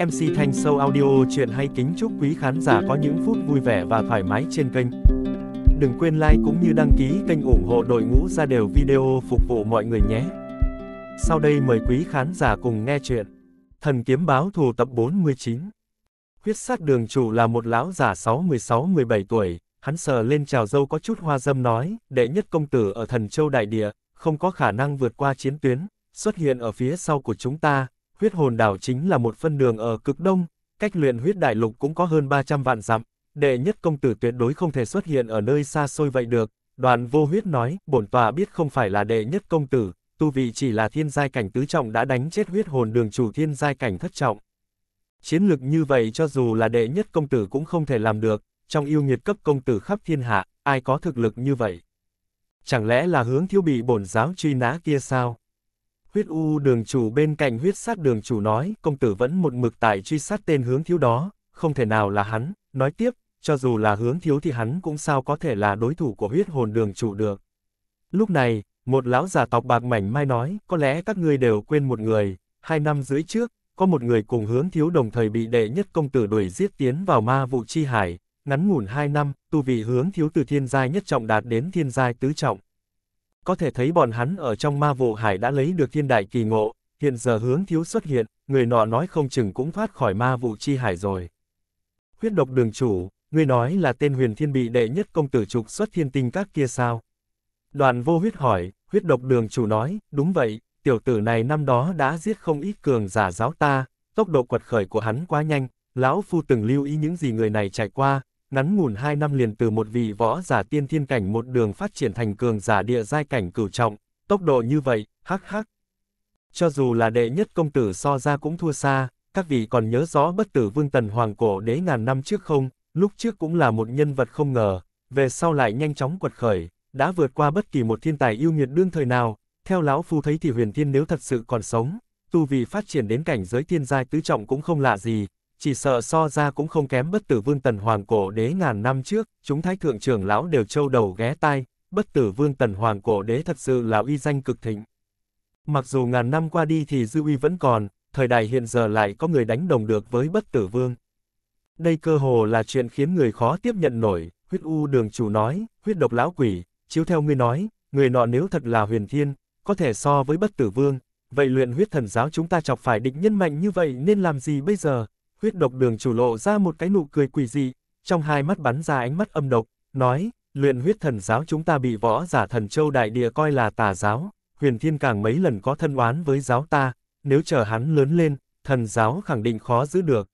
MC Thanh Sâu Audio chuyện hay kính chúc quý khán giả có những phút vui vẻ và thoải mái trên kênh. Đừng quên like cũng như đăng ký kênh ủng hộ đội ngũ ra đều video phục vụ mọi người nhé. Sau đây mời quý khán giả cùng nghe chuyện. Thần Kiếm Báo Thù tập 49 Huyết sát đường chủ là một lão giả 6-16-17 tuổi, hắn sờ lên trào dâu có chút hoa dâm nói, đệ nhất công tử ở thần châu đại địa, không có khả năng vượt qua chiến tuyến, xuất hiện ở phía sau của chúng ta, huyết hồn đảo chính là một phân đường ở cực đông, cách luyện huyết đại lục cũng có hơn 300 vạn dặm, đệ nhất công tử tuyệt đối không thể xuất hiện ở nơi xa xôi vậy được. Đoàn vô huyết nói, bổn tòa biết không phải là đệ nhất công tử, tu vị chỉ là thiên giai cảnh tứ trọng đã đánh chết huyết hồn đường chủ thiên giai cảnh thất trọng. Chiến lực như vậy cho dù là đệ nhất công tử cũng không thể làm được, trong yêu nghiệt cấp công tử khắp thiên hạ, ai có thực lực như vậy? Chẳng lẽ là hướng thiếu bị bổn giáo truy nã kia sao? Huyết u đường chủ bên cạnh huyết sát đường chủ nói, công tử vẫn một mực tại truy sát tên hướng thiếu đó, không thể nào là hắn, nói tiếp, cho dù là hướng thiếu thì hắn cũng sao có thể là đối thủ của huyết hồn đường chủ được. Lúc này, một lão già tộc bạc mảnh mai nói, có lẽ các ngươi đều quên một người, hai năm rưỡi trước, có một người cùng hướng thiếu đồng thời bị đệ nhất công tử đuổi giết tiến vào ma vụ chi hải, ngắn ngủn hai năm, tu vị hướng thiếu từ thiên giai nhất trọng đạt đến thiên giai tứ trọng, có thể thấy bọn hắn ở trong ma vụ hải đã lấy được thiên đại kỳ ngộ, hiện giờ hướng thiếu xuất hiện, người nọ nói không chừng cũng thoát khỏi ma vụ chi hải rồi. Huyết độc đường chủ, người nói là tên huyền thiên bị đệ nhất công tử trục xuất thiên tinh các kia sao? Đoàn vô huyết hỏi, huyết độc đường chủ nói, đúng vậy, tiểu tử này năm đó đã giết không ít cường giả giáo ta, tốc độ quật khởi của hắn quá nhanh, lão phu từng lưu ý những gì người này trải qua, ngắn ngủn hai năm liền từ một vị võ giả tiên thiên cảnh một đường phát triển thành cường giả địa giai cảnh cửu trọng, tốc độ như vậy, hắc hắc. Cho dù là đệ nhất công tử so ra cũng thua xa, các vị còn nhớ rõ bất tử vương tần hoàng cổ đế ngàn năm trước không, lúc trước cũng là một nhân vật không ngờ, về sau lại nhanh chóng quật khởi, đã vượt qua bất kỳ một thiên tài yêu nghiệt đương thời nào, theo lão phu thấy thì huyền thiên nếu thật sự còn sống, tu vị phát triển đến cảnh giới thiên giai tứ trọng cũng không lạ gì, chỉ sợ so ra cũng không kém bất tử vương tần hoàng cổ đế ngàn năm trước, chúng thái thượng trưởng lão đều trâu đầu ghé tai, bất tử vương tần hoàng cổ đế thật sự là uy danh cực thịnh. Mặc dù ngàn năm qua đi thì dư uy vẫn còn, thời đại hiện giờ lại có người đánh đồng được với bất tử vương. Đây cơ hồ là chuyện khiến người khó tiếp nhận nổi, huyết u đường chủ nói, huyết độc lão quỷ, chiếu theo ngươi nói, người nọ nếu thật là huyền thiên, có thể so với bất tử vương, vậy luyện huyết thần giáo chúng ta chọc phải địch nhân mạnh như vậy nên làm gì bây giờ? huyết độc đường chủ lộ ra một cái nụ cười quỷ dị, trong hai mắt bắn ra ánh mắt âm độc, nói, luyện huyết thần giáo chúng ta bị võ giả thần châu đại địa coi là tà giáo, huyền thiên càng mấy lần có thân oán với giáo ta, nếu chờ hắn lớn lên, thần giáo khẳng định khó giữ được.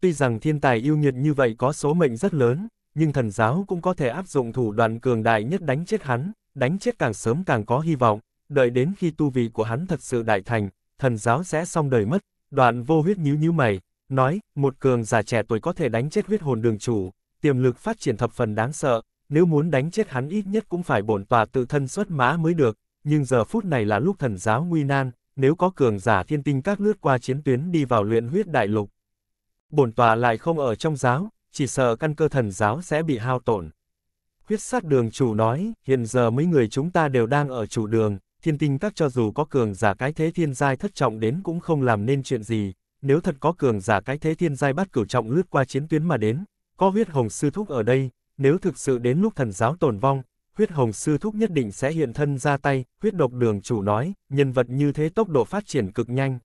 Tuy rằng thiên tài yêu nghiệt như vậy có số mệnh rất lớn, nhưng thần giáo cũng có thể áp dụng thủ đoạn cường đại nhất đánh chết hắn, đánh chết càng sớm càng có hy vọng, đợi đến khi tu vị của hắn thật sự đại thành, thần giáo sẽ xong đời mất, đoạn vô huyết nhíu nhíu mày, Nói, một cường giả trẻ tuổi có thể đánh chết huyết hồn đường chủ, tiềm lực phát triển thập phần đáng sợ, nếu muốn đánh chết hắn ít nhất cũng phải bổn tòa tự thân xuất mã mới được, nhưng giờ phút này là lúc thần giáo nguy nan, nếu có cường giả thiên tinh các lướt qua chiến tuyến đi vào luyện huyết đại lục. Bổn tòa lại không ở trong giáo, chỉ sợ căn cơ thần giáo sẽ bị hao tổn. Huyết sát đường chủ nói, hiện giờ mấy người chúng ta đều đang ở chủ đường, thiên tinh các cho dù có cường giả cái thế thiên giai thất trọng đến cũng không làm nên chuyện gì, nếu thật có cường giả cái thế thiên giai bắt cửu trọng lướt qua chiến tuyến mà đến, có huyết hồng sư thúc ở đây, nếu thực sự đến lúc thần giáo tồn vong, huyết hồng sư thúc nhất định sẽ hiện thân ra tay, huyết độc đường chủ nói, nhân vật như thế tốc độ phát triển cực nhanh.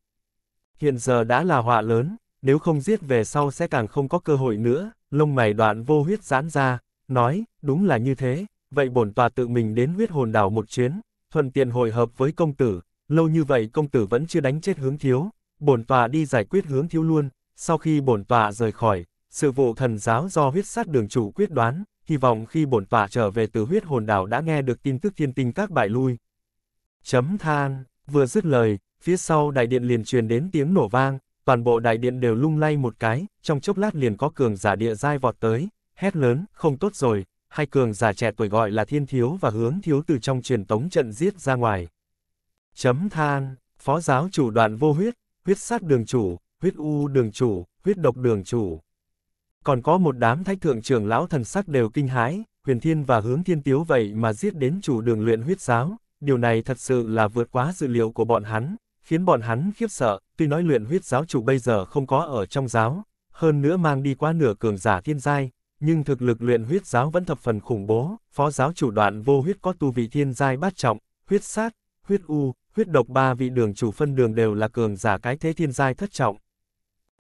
Hiện giờ đã là họa lớn, nếu không giết về sau sẽ càng không có cơ hội nữa, lông mày đoạn vô huyết giãn ra, nói, đúng là như thế, vậy bổn tòa tự mình đến huyết hồn đảo một chuyến, thuận tiện hội hợp với công tử, lâu như vậy công tử vẫn chưa đánh chết hướng thiếu, bổn tòa đi giải quyết hướng thiếu luôn, sau khi bổn tòa rời khỏi, sự vụ thần giáo do huyết sát đường chủ quyết đoán, hy vọng khi bổn tòa trở về từ huyết hồn đảo đã nghe được tin tức thiên tinh các bại lui. Chấm than, vừa dứt lời, phía sau đại điện liền truyền đến tiếng nổ vang, toàn bộ đại điện đều lung lay một cái, trong chốc lát liền có cường giả địa giai vọt tới, hét lớn, không tốt rồi, hai cường giả trẻ tuổi gọi là thiên thiếu và hướng thiếu từ trong truyền tống trận giết ra ngoài. Chấm than, phó giáo chủ đoàn vô huyết, huyết sát đường chủ, huyết u đường chủ, huyết độc đường chủ. Còn có một đám thách thượng trưởng lão thần sắc đều kinh hái, huyền thiên và hướng thiên tiếu vậy mà giết đến chủ đường luyện huyết giáo, điều này thật sự là vượt quá dự liệu của bọn hắn, khiến bọn hắn khiếp sợ, tuy nói luyện huyết giáo chủ bây giờ không có ở trong giáo, hơn nữa mang đi qua nửa cường giả thiên giai, nhưng thực lực luyện huyết giáo vẫn thập phần khủng bố, phó giáo chủ đoạn vô huyết có tu vị thiên giai bát trọng, huyết sát, huyết u, huyết độc ba vị đường chủ phân đường đều là cường giả cái thế thiên giai thất trọng.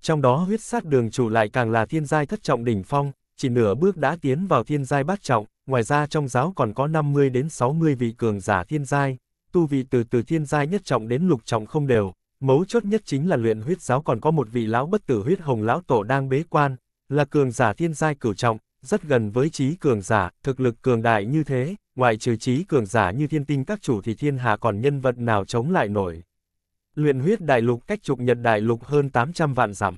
Trong đó huyết sát đường chủ lại càng là thiên giai thất trọng đỉnh phong, chỉ nửa bước đã tiến vào thiên giai bát trọng, ngoài ra trong giáo còn có 50 đến 60 vị cường giả thiên giai, tu vị từ từ thiên giai nhất trọng đến lục trọng không đều, mấu chốt nhất chính là luyện huyết giáo còn có một vị lão bất tử huyết hồng lão tổ đang bế quan, là cường giả thiên giai cửu trọng, rất gần với trí cường giả, thực lực cường đại như thế, ngoại trừ trí cường giả như thiên tinh các chủ thì thiên hạ còn nhân vật nào chống lại nổi. Luyện huyết đại lục cách trục nhật đại lục hơn 800 vạn dặm.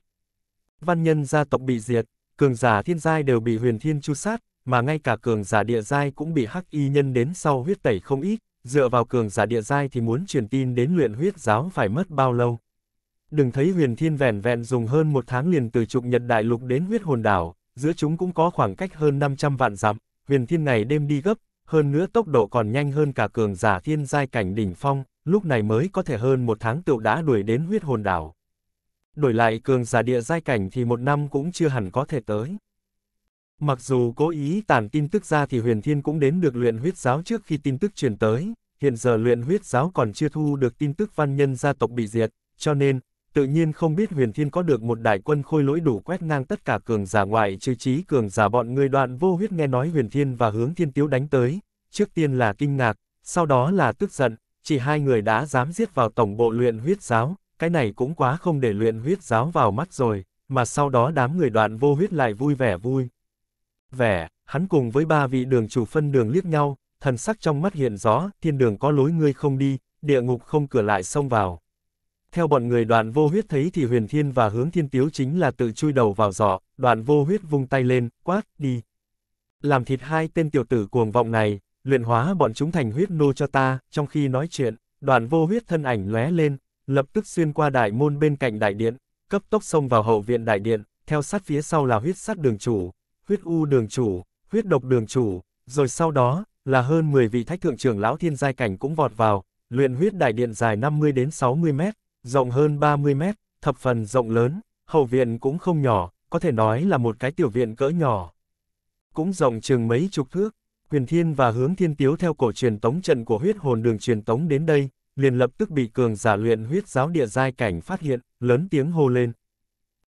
Văn nhân gia tộc bị diệt, cường giả thiên giai đều bị huyền thiên chu sát, mà ngay cả cường giả địa giai cũng bị hắc y nhân đến sau huyết tẩy không ít, dựa vào cường giả địa giai thì muốn truyền tin đến luyện huyết giáo phải mất bao lâu. Đừng thấy huyền thiên vẻn vẹn dùng hơn một tháng liền từ trục nhật đại lục đến huyết hồn đảo, giữa chúng cũng có khoảng cách hơn 500 vạn dặm, huyền thiên này đêm đi gấp, hơn nữa tốc độ còn nhanh hơn cả cường giả thiên giai cảnh đỉnh phong, lúc này mới có thể hơn một tháng tựu đã đuổi đến huyết hồn đảo. Đổi lại cường giả địa giai cảnh thì một năm cũng chưa hẳn có thể tới. Mặc dù cố ý tản tin tức ra thì huyền thiên cũng đến được luyện huyết giáo trước khi tin tức truyền tới, hiện giờ luyện huyết giáo còn chưa thu được tin tức văn nhân gia tộc bị diệt, cho nên, tự nhiên không biết huyền thiên có được một đại quân khôi lỗi đủ quét ngang tất cả cường giả ngoại trừ trí cường giả bọn người đoạn vô huyết nghe nói huyền thiên và hướng thiên tiếu đánh tới, trước tiên là kinh ngạc, sau đó là tức giận, chỉ hai người đã dám giết vào tổng bộ luyện huyết giáo, cái này cũng quá không để luyện huyết giáo vào mắt rồi, mà sau đó đám người đoạn vô huyết lại vui vẻ vui. Vẻ, hắn cùng với ba vị đường chủ phân đường liếc nhau, thần sắc trong mắt hiện rõ, thiên đường có lối ngươi không đi, địa ngục không cửa lại xông vào. Theo bọn người đoàn vô huyết thấy thì huyền thiên và hướng thiên tiếu chính là tự chui đầu vào giỏ, đoàn vô huyết vung tay lên, quát, đi. Làm thịt hai tên tiểu tử cuồng vọng này, luyện hóa bọn chúng thành huyết nô cho ta, trong khi nói chuyện, đoàn vô huyết thân ảnh lóe lên, lập tức xuyên qua đại môn bên cạnh đại điện, cấp tốc xông vào hậu viện đại điện, theo sát phía sau là huyết sát đường chủ, huyết u đường chủ, huyết độc đường chủ, rồi sau đó, là hơn 10 vị thách thượng trưởng lão thiên giai cảnh cũng vọt vào, luyện huyết đại điện dài 50 đến 60 mét, rộng hơn 30 mét, thập phần rộng lớn, hậu viện cũng không nhỏ, có thể nói là một cái tiểu viện cỡ nhỏ. Cũng rộng chừng mấy chục thước, Huyền Thiên và Hướng Thiên Tiếu theo cổ truyền tống trận của huyết hồn đường truyền tống đến đây, liền lập tức bị cường giả luyện huyết giáo địa giai cảnh phát hiện, lớn tiếng hô lên.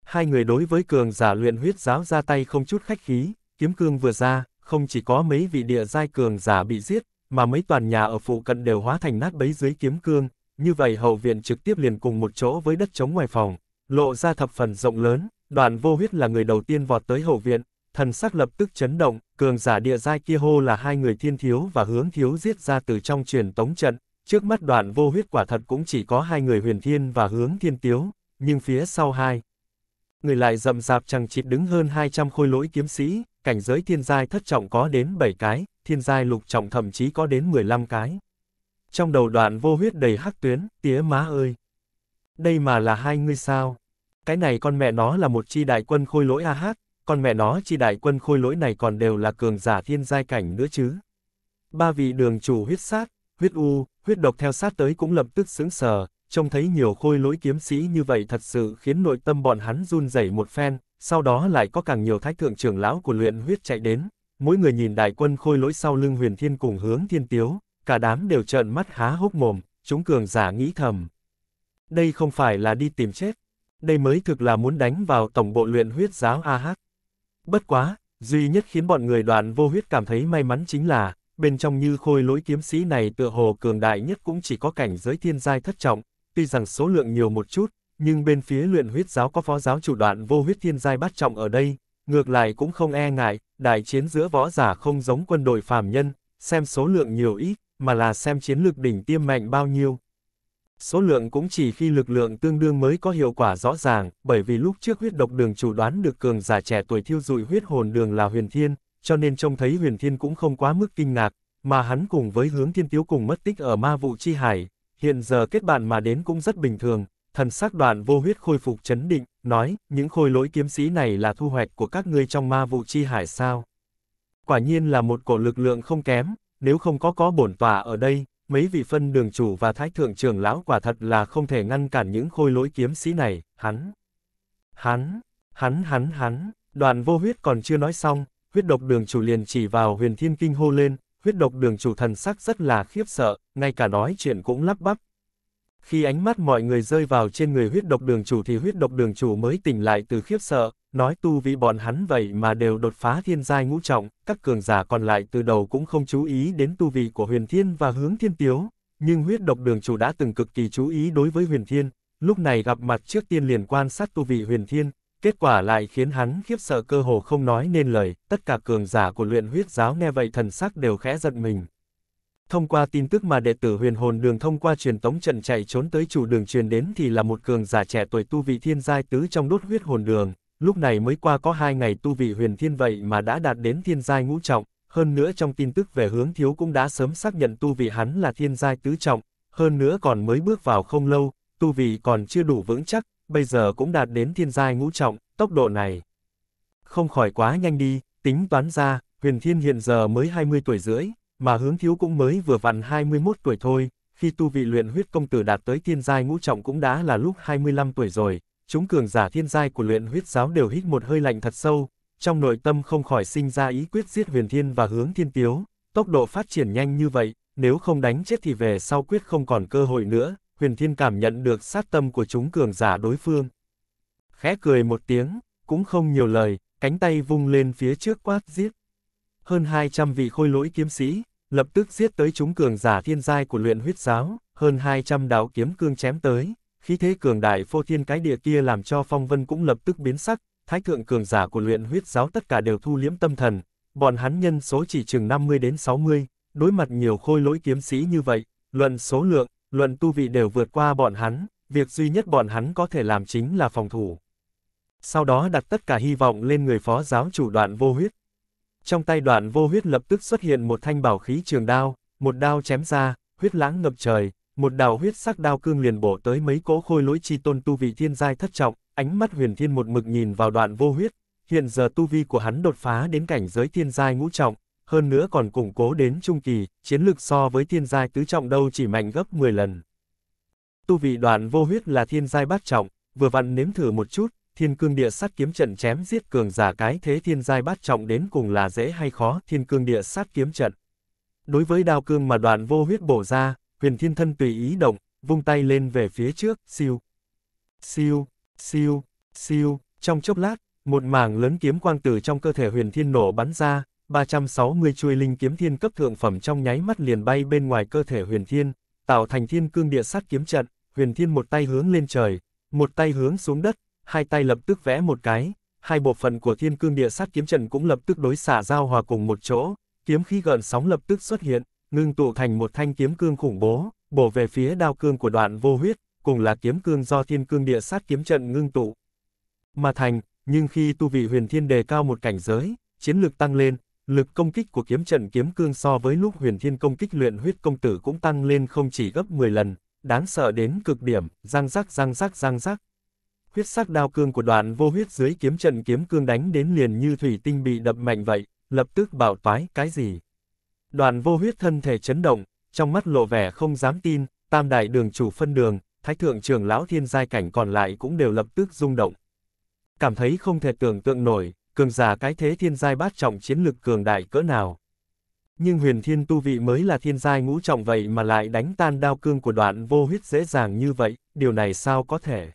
Hai người đối với cường giả luyện huyết giáo ra tay không chút khách khí, kiếm cương vừa ra, không chỉ có mấy vị địa giai cường giả bị giết, mà mấy toàn nhà ở phụ cận đều hóa thành nát bấy dưới kiếm cương, như vậy hậu viện trực tiếp liền cùng một chỗ với đất trống ngoài phòng, lộ ra thập phần rộng lớn, đoàn vô huyết là người đầu tiên vọt tới hậu viện, thần sắc lập tức chấn động, cường giả địa giai kia hô là hai người thiên thiếu và hướng thiếu giết ra từ trong truyền tống trận, trước mắt đoàn vô huyết quả thật cũng chỉ có hai người huyền thiên và hướng thiên tiếu, nhưng phía sau hai. Người lại rậm rạp chẳng chịt đứng hơn 200 khôi lỗi kiếm sĩ, cảnh giới thiên giai thất trọng có đến 7 cái, thiên giai lục trọng thậm chí có đến 15 cái trong đầu đoạn vô huyết đầy hắc tuyến, tía má ơi. Đây mà là hai ngươi sao? Cái này con mẹ nó là một chi đại quân khôi lỗi a hát, con mẹ nó chi đại quân khôi lỗi này còn đều là cường giả thiên giai cảnh nữa chứ. Ba vị đường chủ huyết sát, huyết u, huyết độc theo sát tới cũng lập tức sững sờ, trông thấy nhiều khôi lỗi kiếm sĩ như vậy thật sự khiến nội tâm bọn hắn run rẩy một phen, sau đó lại có càng nhiều thái thượng trưởng lão của luyện huyết chạy đến, mỗi người nhìn đại quân khôi lỗi sau lưng huyền thiên cùng hướng thiên tiếu, cả đám đều trợn mắt há hốc mồm, chúng cường giả nghĩ thầm. Đây không phải là đi tìm chết, đây mới thực là muốn đánh vào tổng bộ luyện huyết giáo AH. Bất quá, duy nhất khiến bọn người đoạn vô huyết cảm thấy may mắn chính là, bên trong như khôi lỗi kiếm sĩ này tựa hồ cường đại nhất cũng chỉ có cảnh giới thiên giai thất trọng, tuy rằng số lượng nhiều một chút, nhưng bên phía luyện huyết giáo có phó giáo chủ đoạn vô huyết thiên giai bát trọng ở đây, ngược lại cũng không e ngại, đại chiến giữa võ giả không giống quân đội phàm nhân, xem số lượng nhiều ít, mà là xem chiến lược đỉnh tiêm mạnh bao nhiêu. Số lượng cũng chỉ khi lực lượng tương đương mới có hiệu quả rõ ràng, bởi vì lúc trước huyết độc đường chủ đoán được cường giả trẻ tuổi thiêu dụi huyết hồn đường là huyền thiên, cho nên trông thấy huyền thiên cũng không quá mức kinh ngạc, mà hắn cùng với hướng thiên tiếu cùng mất tích ở ma vụ chi hải, hiện giờ kết bạn mà đến cũng rất bình thường, thần sắc đoạn vô huyết khôi phục chấn định, nói, những khôi lỗi kiếm sĩ này là thu hoạch của các ngươi trong ma vụ chi hải sao. Quả nhiên là một cổ lực lượng không kém, nếu không có có bổn tòa ở đây, mấy vị phân đường chủ và thái thượng trưởng lão quả thật là không thể ngăn cản những khôi lỗi kiếm sĩ này, hắn. Hắn, hắn hắn hắn, đoàn vô huyết còn chưa nói xong, huyết độc đường chủ liền chỉ vào huyền thiên kinh hô lên, huyết độc đường chủ thần sắc rất là khiếp sợ, ngay cả nói chuyện cũng lắp bắp. Khi ánh mắt mọi người rơi vào trên người huyết độc đường chủ thì huyết độc đường chủ mới tỉnh lại từ khiếp sợ, Nói tu vị bọn hắn vậy mà đều đột phá thiên giai ngũ trọng, các cường giả còn lại từ đầu cũng không chú ý đến tu vị của huyền thiên và hướng thiên tiếu, nhưng huyết độc đường chủ đã từng cực kỳ chú ý đối với huyền thiên, lúc này gặp mặt trước tiên liền quan sát tu vị huyền thiên, kết quả lại khiến hắn khiếp sợ cơ hồ không nói nên lời, tất cả cường giả của luyện huyết giáo nghe vậy thần sắc đều khẽ giận mình. Thông qua tin tức mà đệ tử huyền hồn đường thông qua truyền tống trận chạy trốn tới chủ đường truyền đến thì là một cường giả trẻ tuổi tu vị thiên giai tứ trong đốt huyết hồn đường, lúc này mới qua có hai ngày tu vị huyền thiên vậy mà đã đạt đến thiên giai ngũ trọng, hơn nữa trong tin tức về hướng thiếu cũng đã sớm xác nhận tu vị hắn là thiên giai tứ trọng, hơn nữa còn mới bước vào không lâu, tu vị còn chưa đủ vững chắc, bây giờ cũng đạt đến thiên giai ngũ trọng, tốc độ này. Không khỏi quá nhanh đi, tính toán ra, huyền thiên hiện giờ mới 20 tuổi rưỡi, mà hướng thiếu cũng mới vừa vặn 21 tuổi thôi, khi tu vị luyện huyết công tử đạt tới thiên giai ngũ trọng cũng đã là lúc 25 tuổi rồi, chúng cường giả thiên giai của luyện huyết giáo đều hít một hơi lạnh thật sâu, trong nội tâm không khỏi sinh ra ý quyết giết huyền thiên và hướng thiên tiếu, tốc độ phát triển nhanh như vậy, nếu không đánh chết thì về sau quyết không còn cơ hội nữa, huyền thiên cảm nhận được sát tâm của chúng cường giả đối phương. Khẽ cười một tiếng, cũng không nhiều lời, cánh tay vung lên phía trước quát giết. Hơn 200 vị khôi lỗi kiếm sĩ, lập tức giết tới chúng cường giả thiên giai của luyện huyết giáo, hơn 200 đạo kiếm cương chém tới, khí thế cường đại phô thiên cái địa kia làm cho phong vân cũng lập tức biến sắc, thái thượng cường giả của luyện huyết giáo tất cả đều thu liễm tâm thần, bọn hắn nhân số chỉ chừng 50 đến 60, đối mặt nhiều khôi lỗi kiếm sĩ như vậy, luận số lượng, luận tu vị đều vượt qua bọn hắn, việc duy nhất bọn hắn có thể làm chính là phòng thủ. Sau đó đặt tất cả hy vọng lên người phó giáo chủ đoạn vô huyết. Trong tay đoạn vô huyết lập tức xuất hiện một thanh bảo khí trường đao, một đao chém ra, huyết lãng ngập trời, một đạo huyết sắc đao cương liền bổ tới mấy cỗ khôi lỗi chi tôn tu vị thiên giai thất trọng, ánh mắt huyền thiên một mực nhìn vào đoạn vô huyết, hiện giờ tu vi của hắn đột phá đến cảnh giới thiên giai ngũ trọng, hơn nữa còn củng cố đến trung kỳ, chiến lực so với thiên giai tứ trọng đâu chỉ mạnh gấp 10 lần. Tu vị đoạn vô huyết là thiên giai bát trọng, vừa vặn nếm thử một chút, thiên cương địa sát kiếm trận chém giết cường giả cái thế thiên giai bát trọng đến cùng là dễ hay khó, thiên cương địa sát kiếm trận. Đối với đao cương mà đoạn vô huyết bổ ra, huyền thiên thân tùy ý động, vung tay lên về phía trước, siêu. Siêu, siêu, siêu, trong chốc lát, một mảng lớn kiếm quang từ trong cơ thể huyền thiên nổ bắn ra, 360 chuôi linh kiếm thiên cấp thượng phẩm trong nháy mắt liền bay bên ngoài cơ thể huyền thiên, tạo thành thiên cương địa sát kiếm trận, huyền thiên một tay hướng lên trời, một tay hướng xuống đất, hai tay lập tức vẽ một cái, hai bộ phận của thiên cương địa sát kiếm trận cũng lập tức đối xả giao hòa cùng một chỗ, kiếm khí gợn sóng lập tức xuất hiện, ngưng tụ thành một thanh kiếm cương khủng bố, bổ về phía đao cương của đoạn vô huyết, cùng là kiếm cương do thiên cương địa sát kiếm trận ngưng tụ. Mà thành, nhưng khi tu vị huyền thiên đề cao một cảnh giới, chiến lực tăng lên, lực công kích của kiếm trận kiếm cương so với lúc huyền thiên công kích luyện huyết công tử cũng tăng lên không chỉ gấp 10 lần, đáng sợ đến cực điểm, răng rắc răng rắc răng rắc. Huyết sắc đao cương của đoạn vô huyết dưới kiếm trận kiếm cương đánh đến liền như thủy tinh bị đập mạnh vậy, lập tức bảo toái cái gì. Đoàn vô huyết thân thể chấn động, trong mắt lộ vẻ không dám tin, tam đại đường chủ phân đường, thái thượng trưởng lão thiên giai cảnh còn lại cũng đều lập tức rung động. Cảm thấy không thể tưởng tượng nổi, cường giả cái thế thiên giai bát trọng chiến lực cường đại cỡ nào. Nhưng huyền thiên tu vị mới là thiên giai ngũ trọng vậy mà lại đánh tan đao cương của đoạn vô huyết dễ dàng như vậy, điều này sao có thể.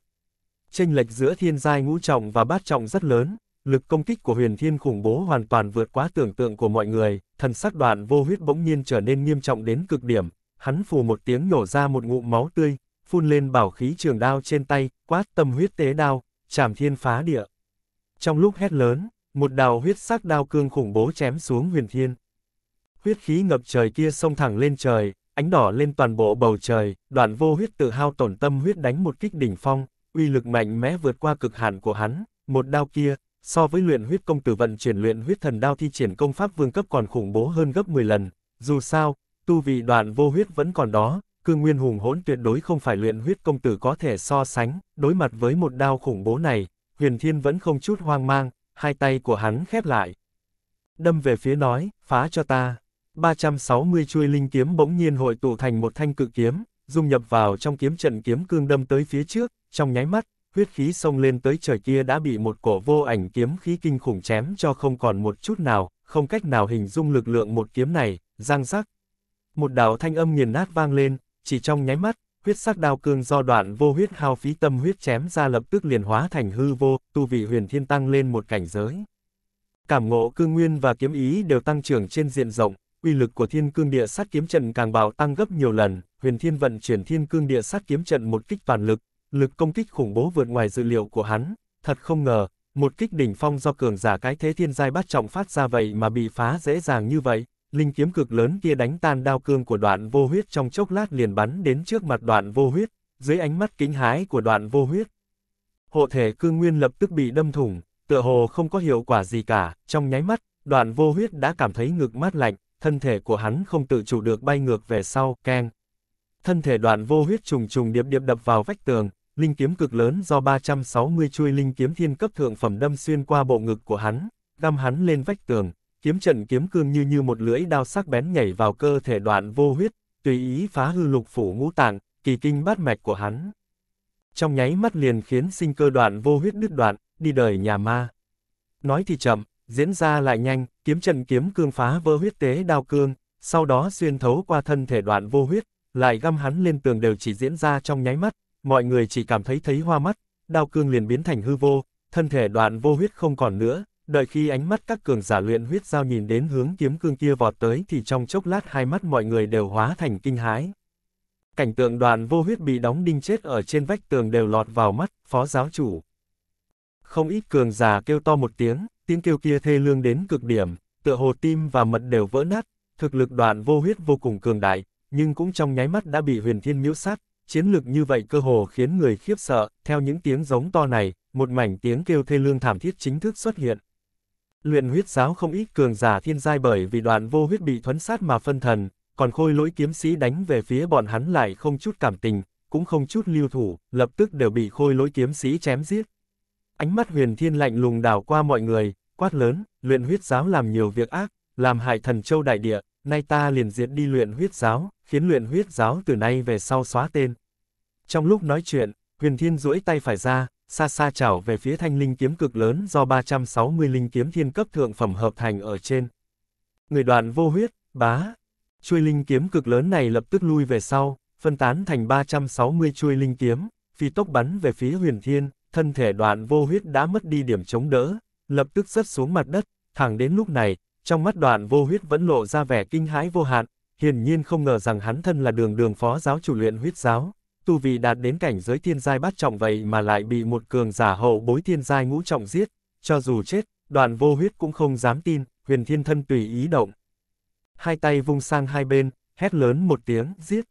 Tranh lệch giữa thiên giai ngũ trọng và bát trọng rất lớn, lực công kích của huyền thiên khủng bố hoàn toàn vượt quá tưởng tượng của mọi người, thần sắc đoạn vô huyết bỗng nhiên trở nên nghiêm trọng đến cực điểm, hắn phù một tiếng nổ ra một ngụm máu tươi, phun lên bảo khí trường đao trên tay, quát tâm huyết tế đao, chảm thiên phá địa. Trong lúc hét lớn, một đào huyết sắc đao cương khủng bố chém xuống huyền thiên. Huyết khí ngập trời kia xông thẳng lên trời, ánh đỏ lên toàn bộ bầu trời, đoạn vô huyết tự hao tổn tâm huyết đánh một kích đỉnh phong, uy lực mạnh mẽ vượt qua cực hạn của hắn, một đao kia, So với luyện huyết công tử vận chuyển luyện huyết thần đao thi triển công pháp vương cấp còn khủng bố hơn gấp 10 lần, dù sao, tu vị đoạn vô huyết vẫn còn đó, cương nguyên hùng hỗn tuyệt đối không phải luyện huyết công tử có thể so sánh, đối mặt với một đao khủng bố này, huyền thiên vẫn không chút hoang mang, hai tay của hắn khép lại. Đâm về phía nói, phá cho ta. 360 chuôi linh kiếm bỗng nhiên hội tụ thành một thanh cự kiếm, dung nhập vào trong kiếm trận kiếm cương đâm tới phía trước, trong nháy mắt, huyết khí xông lên tới trời kia đã bị một cổ vô ảnh kiếm khí kinh khủng chém cho không còn một chút nào, không cách nào hình dung lực lượng một kiếm này, răng rắc. Một đạo thanh âm nghiền nát vang lên, chỉ trong nháy mắt, huyết sắc đao cương do đoạn vô huyết hao phí tâm huyết chém ra lập tức liền hóa thành hư vô, tu vị huyền thiên tăng lên một cảnh giới. Cảm ngộ cương nguyên và kiếm ý đều tăng trưởng trên diện rộng, uy lực của thiên cương địa sát kiếm trận càng bào tăng gấp nhiều lần, huyền thiên vận chuyển thiên cương địa sát kiếm trận một kích toàn lực, lực công kích khủng bố vượt ngoài dự liệu của hắn, thật không ngờ, một kích đỉnh phong do cường giả cái thế thiên giai bát trọng phát ra vậy mà bị phá dễ dàng như vậy, linh kiếm cực lớn kia đánh tan đao cương của đoạn vô huyết trong chốc lát liền bắn đến trước mặt đoạn vô huyết, dưới ánh mắt kính hái của đoạn vô huyết. Hộ thể cương nguyên lập tức bị đâm thủng, tựa hồ không có hiệu quả gì cả, trong nháy mắt, đoạn vô huyết đã cảm thấy ngực mát lạnh, thân thể của hắn không tự chủ được bay ngược về sau, keng. Thân thể đoạn vô huyết trùng trùng điệp điệp đập vào vách tường, linh kiếm cực lớn do 360 chui linh kiếm thiên cấp thượng phẩm đâm xuyên qua bộ ngực của hắn, găm hắn lên vách tường, kiếm trận kiếm cương như như một lưỡi đao sắc bén nhảy vào cơ thể đoạn vô huyết, tùy ý phá hư lục phủ ngũ tạng, kỳ kinh bát mạch của hắn. Trong nháy mắt liền khiến sinh cơ đoạn vô huyết đứt đoạn, đi đời nhà ma. Nói thì chậm, diễn ra lại nhanh, kiếm trận kiếm cương phá vỡ huyết tế đao cương, sau đó xuyên thấu qua thân thể đoạn vô huyết, lại găm hắn lên tường đều chỉ diễn ra trong nháy mắt, mọi người chỉ cảm thấy thấy hoa mắt, đao cương liền biến thành hư vô, thân thể đoạn vô huyết không còn nữa, đợi khi ánh mắt các cường giả luyện huyết giao nhìn đến hướng kiếm cương kia vọt tới thì trong chốc lát hai mắt mọi người đều hóa thành kinh hãi. Cảnh tượng đoạn vô huyết bị đóng đinh chết ở trên vách tường đều lọt vào mắt, phó giáo chủ. Không ít cường giả kêu to một tiếng, tiếng kêu kia thê lương đến cực điểm, tựa hồ tim và mật đều vỡ nát, thực lực đoạn vô huyết vô cùng cường đại, nhưng cũng trong nháy mắt đã bị huyền thiên miễu sát, chiến lược như vậy cơ hồ khiến người khiếp sợ, theo những tiếng giống to này, một mảnh tiếng kêu thê lương thảm thiết chính thức xuất hiện. Luyện huyết giáo không ít cường giả thiên giai bởi vì đoạn vô huyết bị thuấn sát mà phân thần, còn khôi lỗi kiếm sĩ đánh về phía bọn hắn lại không chút cảm tình, cũng không chút lưu thủ, lập tức đều bị khôi lỗi kiếm sĩ chém giết. Ánh mắt huyền thiên lạnh lùng đảo qua mọi người, quát lớn, luyện huyết giáo làm nhiều việc ác, làm hại thần châu đại địa, nay ta liền diệt đi luyện huyết giáo, khiến luyện huyết giáo từ nay về sau xóa tên. Trong lúc nói chuyện, huyền thiên duỗi tay phải ra, xa xa chảo về phía thanh linh kiếm cực lớn do 360 linh kiếm thiên cấp thượng phẩm hợp thành ở trên. Người đoạn vô huyết, bá. Chuôi linh kiếm cực lớn này lập tức lui về sau, phân tán thành 360 chuôi linh kiếm, phi tốc bắn về phía huyền thiên, thân thể đoạn vô huyết đã mất đi điểm chống đỡ, lập tức rớt xuống mặt đất, thẳng đến lúc này, trong mắt đoạn vô huyết vẫn lộ ra vẻ kinh hãi vô hạn, hiển nhiên không ngờ rằng hắn thân là đường đường phó giáo chủ luyện huyết giáo, tu vị đạt đến cảnh giới thiên giai bát trọng vậy mà lại bị một cường giả hậu bối thiên giai ngũ trọng giết, cho dù chết, đoạn vô huyết cũng không dám tin, huyền thiên thân tùy ý động. Hai tay vung sang hai bên, hét lớn một tiếng, giết.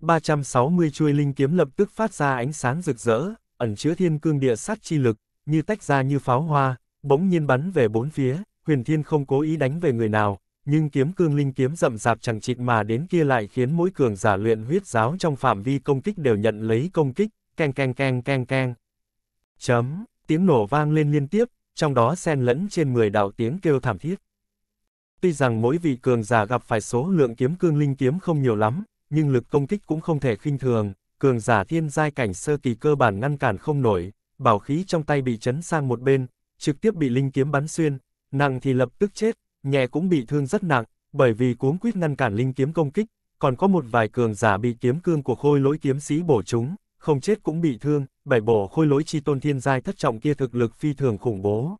360 chuôi linh kiếm lập tức phát ra ánh sáng rực rỡ, ẩn chứa thiên cương địa sát chi lực, như tách ra như pháo hoa, bỗng nhiên bắn về bốn phía, Huyền Thiên không cố ý đánh về người nào, nhưng kiếm cương linh kiếm rậm rạp chẳng chịt mà đến kia lại khiến mỗi cường giả luyện huyết giáo trong phạm vi công kích đều nhận lấy công kích, keng keng keng keng keng. Chấm, tiếng nổ vang lên liên tiếp, trong đó xen lẫn trên 10 đạo tiếng kêu thảm thiết. Tuy rằng mỗi vị cường giả gặp phải số lượng kiếm cương linh kiếm không nhiều lắm, nhưng lực công kích cũng không thể khinh thường, cường giả thiên giai cảnh sơ kỳ cơ bản ngăn cản không nổi, bảo khí trong tay bị chấn sang một bên, trực tiếp bị linh kiếm bắn xuyên, nặng thì lập tức chết, nhẹ cũng bị thương rất nặng, bởi vì cuống quyết ngăn cản linh kiếm công kích, còn có một vài cường giả bị kiếm cương của khôi lỗi kiếm sĩ bổ chúng, không chết cũng bị thương, bảy bổ khôi lỗi chi tôn thiên giai thất trọng kia thực lực phi thường khủng bố.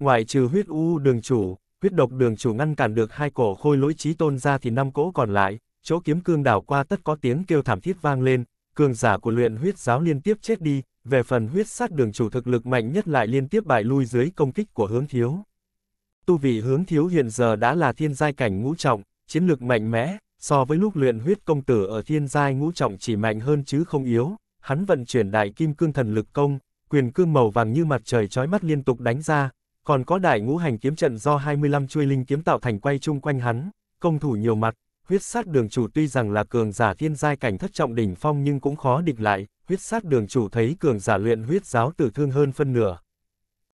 Ngoại trừ huyết u đường chủ, huyết độc đường chủ ngăn cản được hai cổ khôi lỗi chí tôn ra thì năm cỗ còn lại, chỗ kiếm cương đảo qua tất có tiếng kêu thảm thiết vang lên, cường giả của luyện huyết giáo liên tiếp chết đi, về phần huyết sát đường chủ thực lực mạnh nhất lại liên tiếp bại lui dưới công kích của hướng thiếu. Tu vị hướng thiếu hiện giờ đã là thiên giai cảnh ngũ trọng, chiến lược mạnh mẽ, so với lúc luyện huyết công tử ở thiên giai ngũ trọng chỉ mạnh hơn chứ không yếu, hắn vận chuyển đại kim cương thần lực công, quyền cương màu vàng như mặt trời chói mắt liên tục đánh ra, còn có đại ngũ hành kiếm trận do 25 chuôi linh kiếm tạo thành quay chung quanh hắn, công thủ nhiều mặt, huyết sát đường chủ tuy rằng là cường giả thiên giai cảnh thất trọng đỉnh phong nhưng cũng khó địch lại, huyết sát đường chủ thấy cường giả luyện huyết giáo tử thương hơn phân nửa.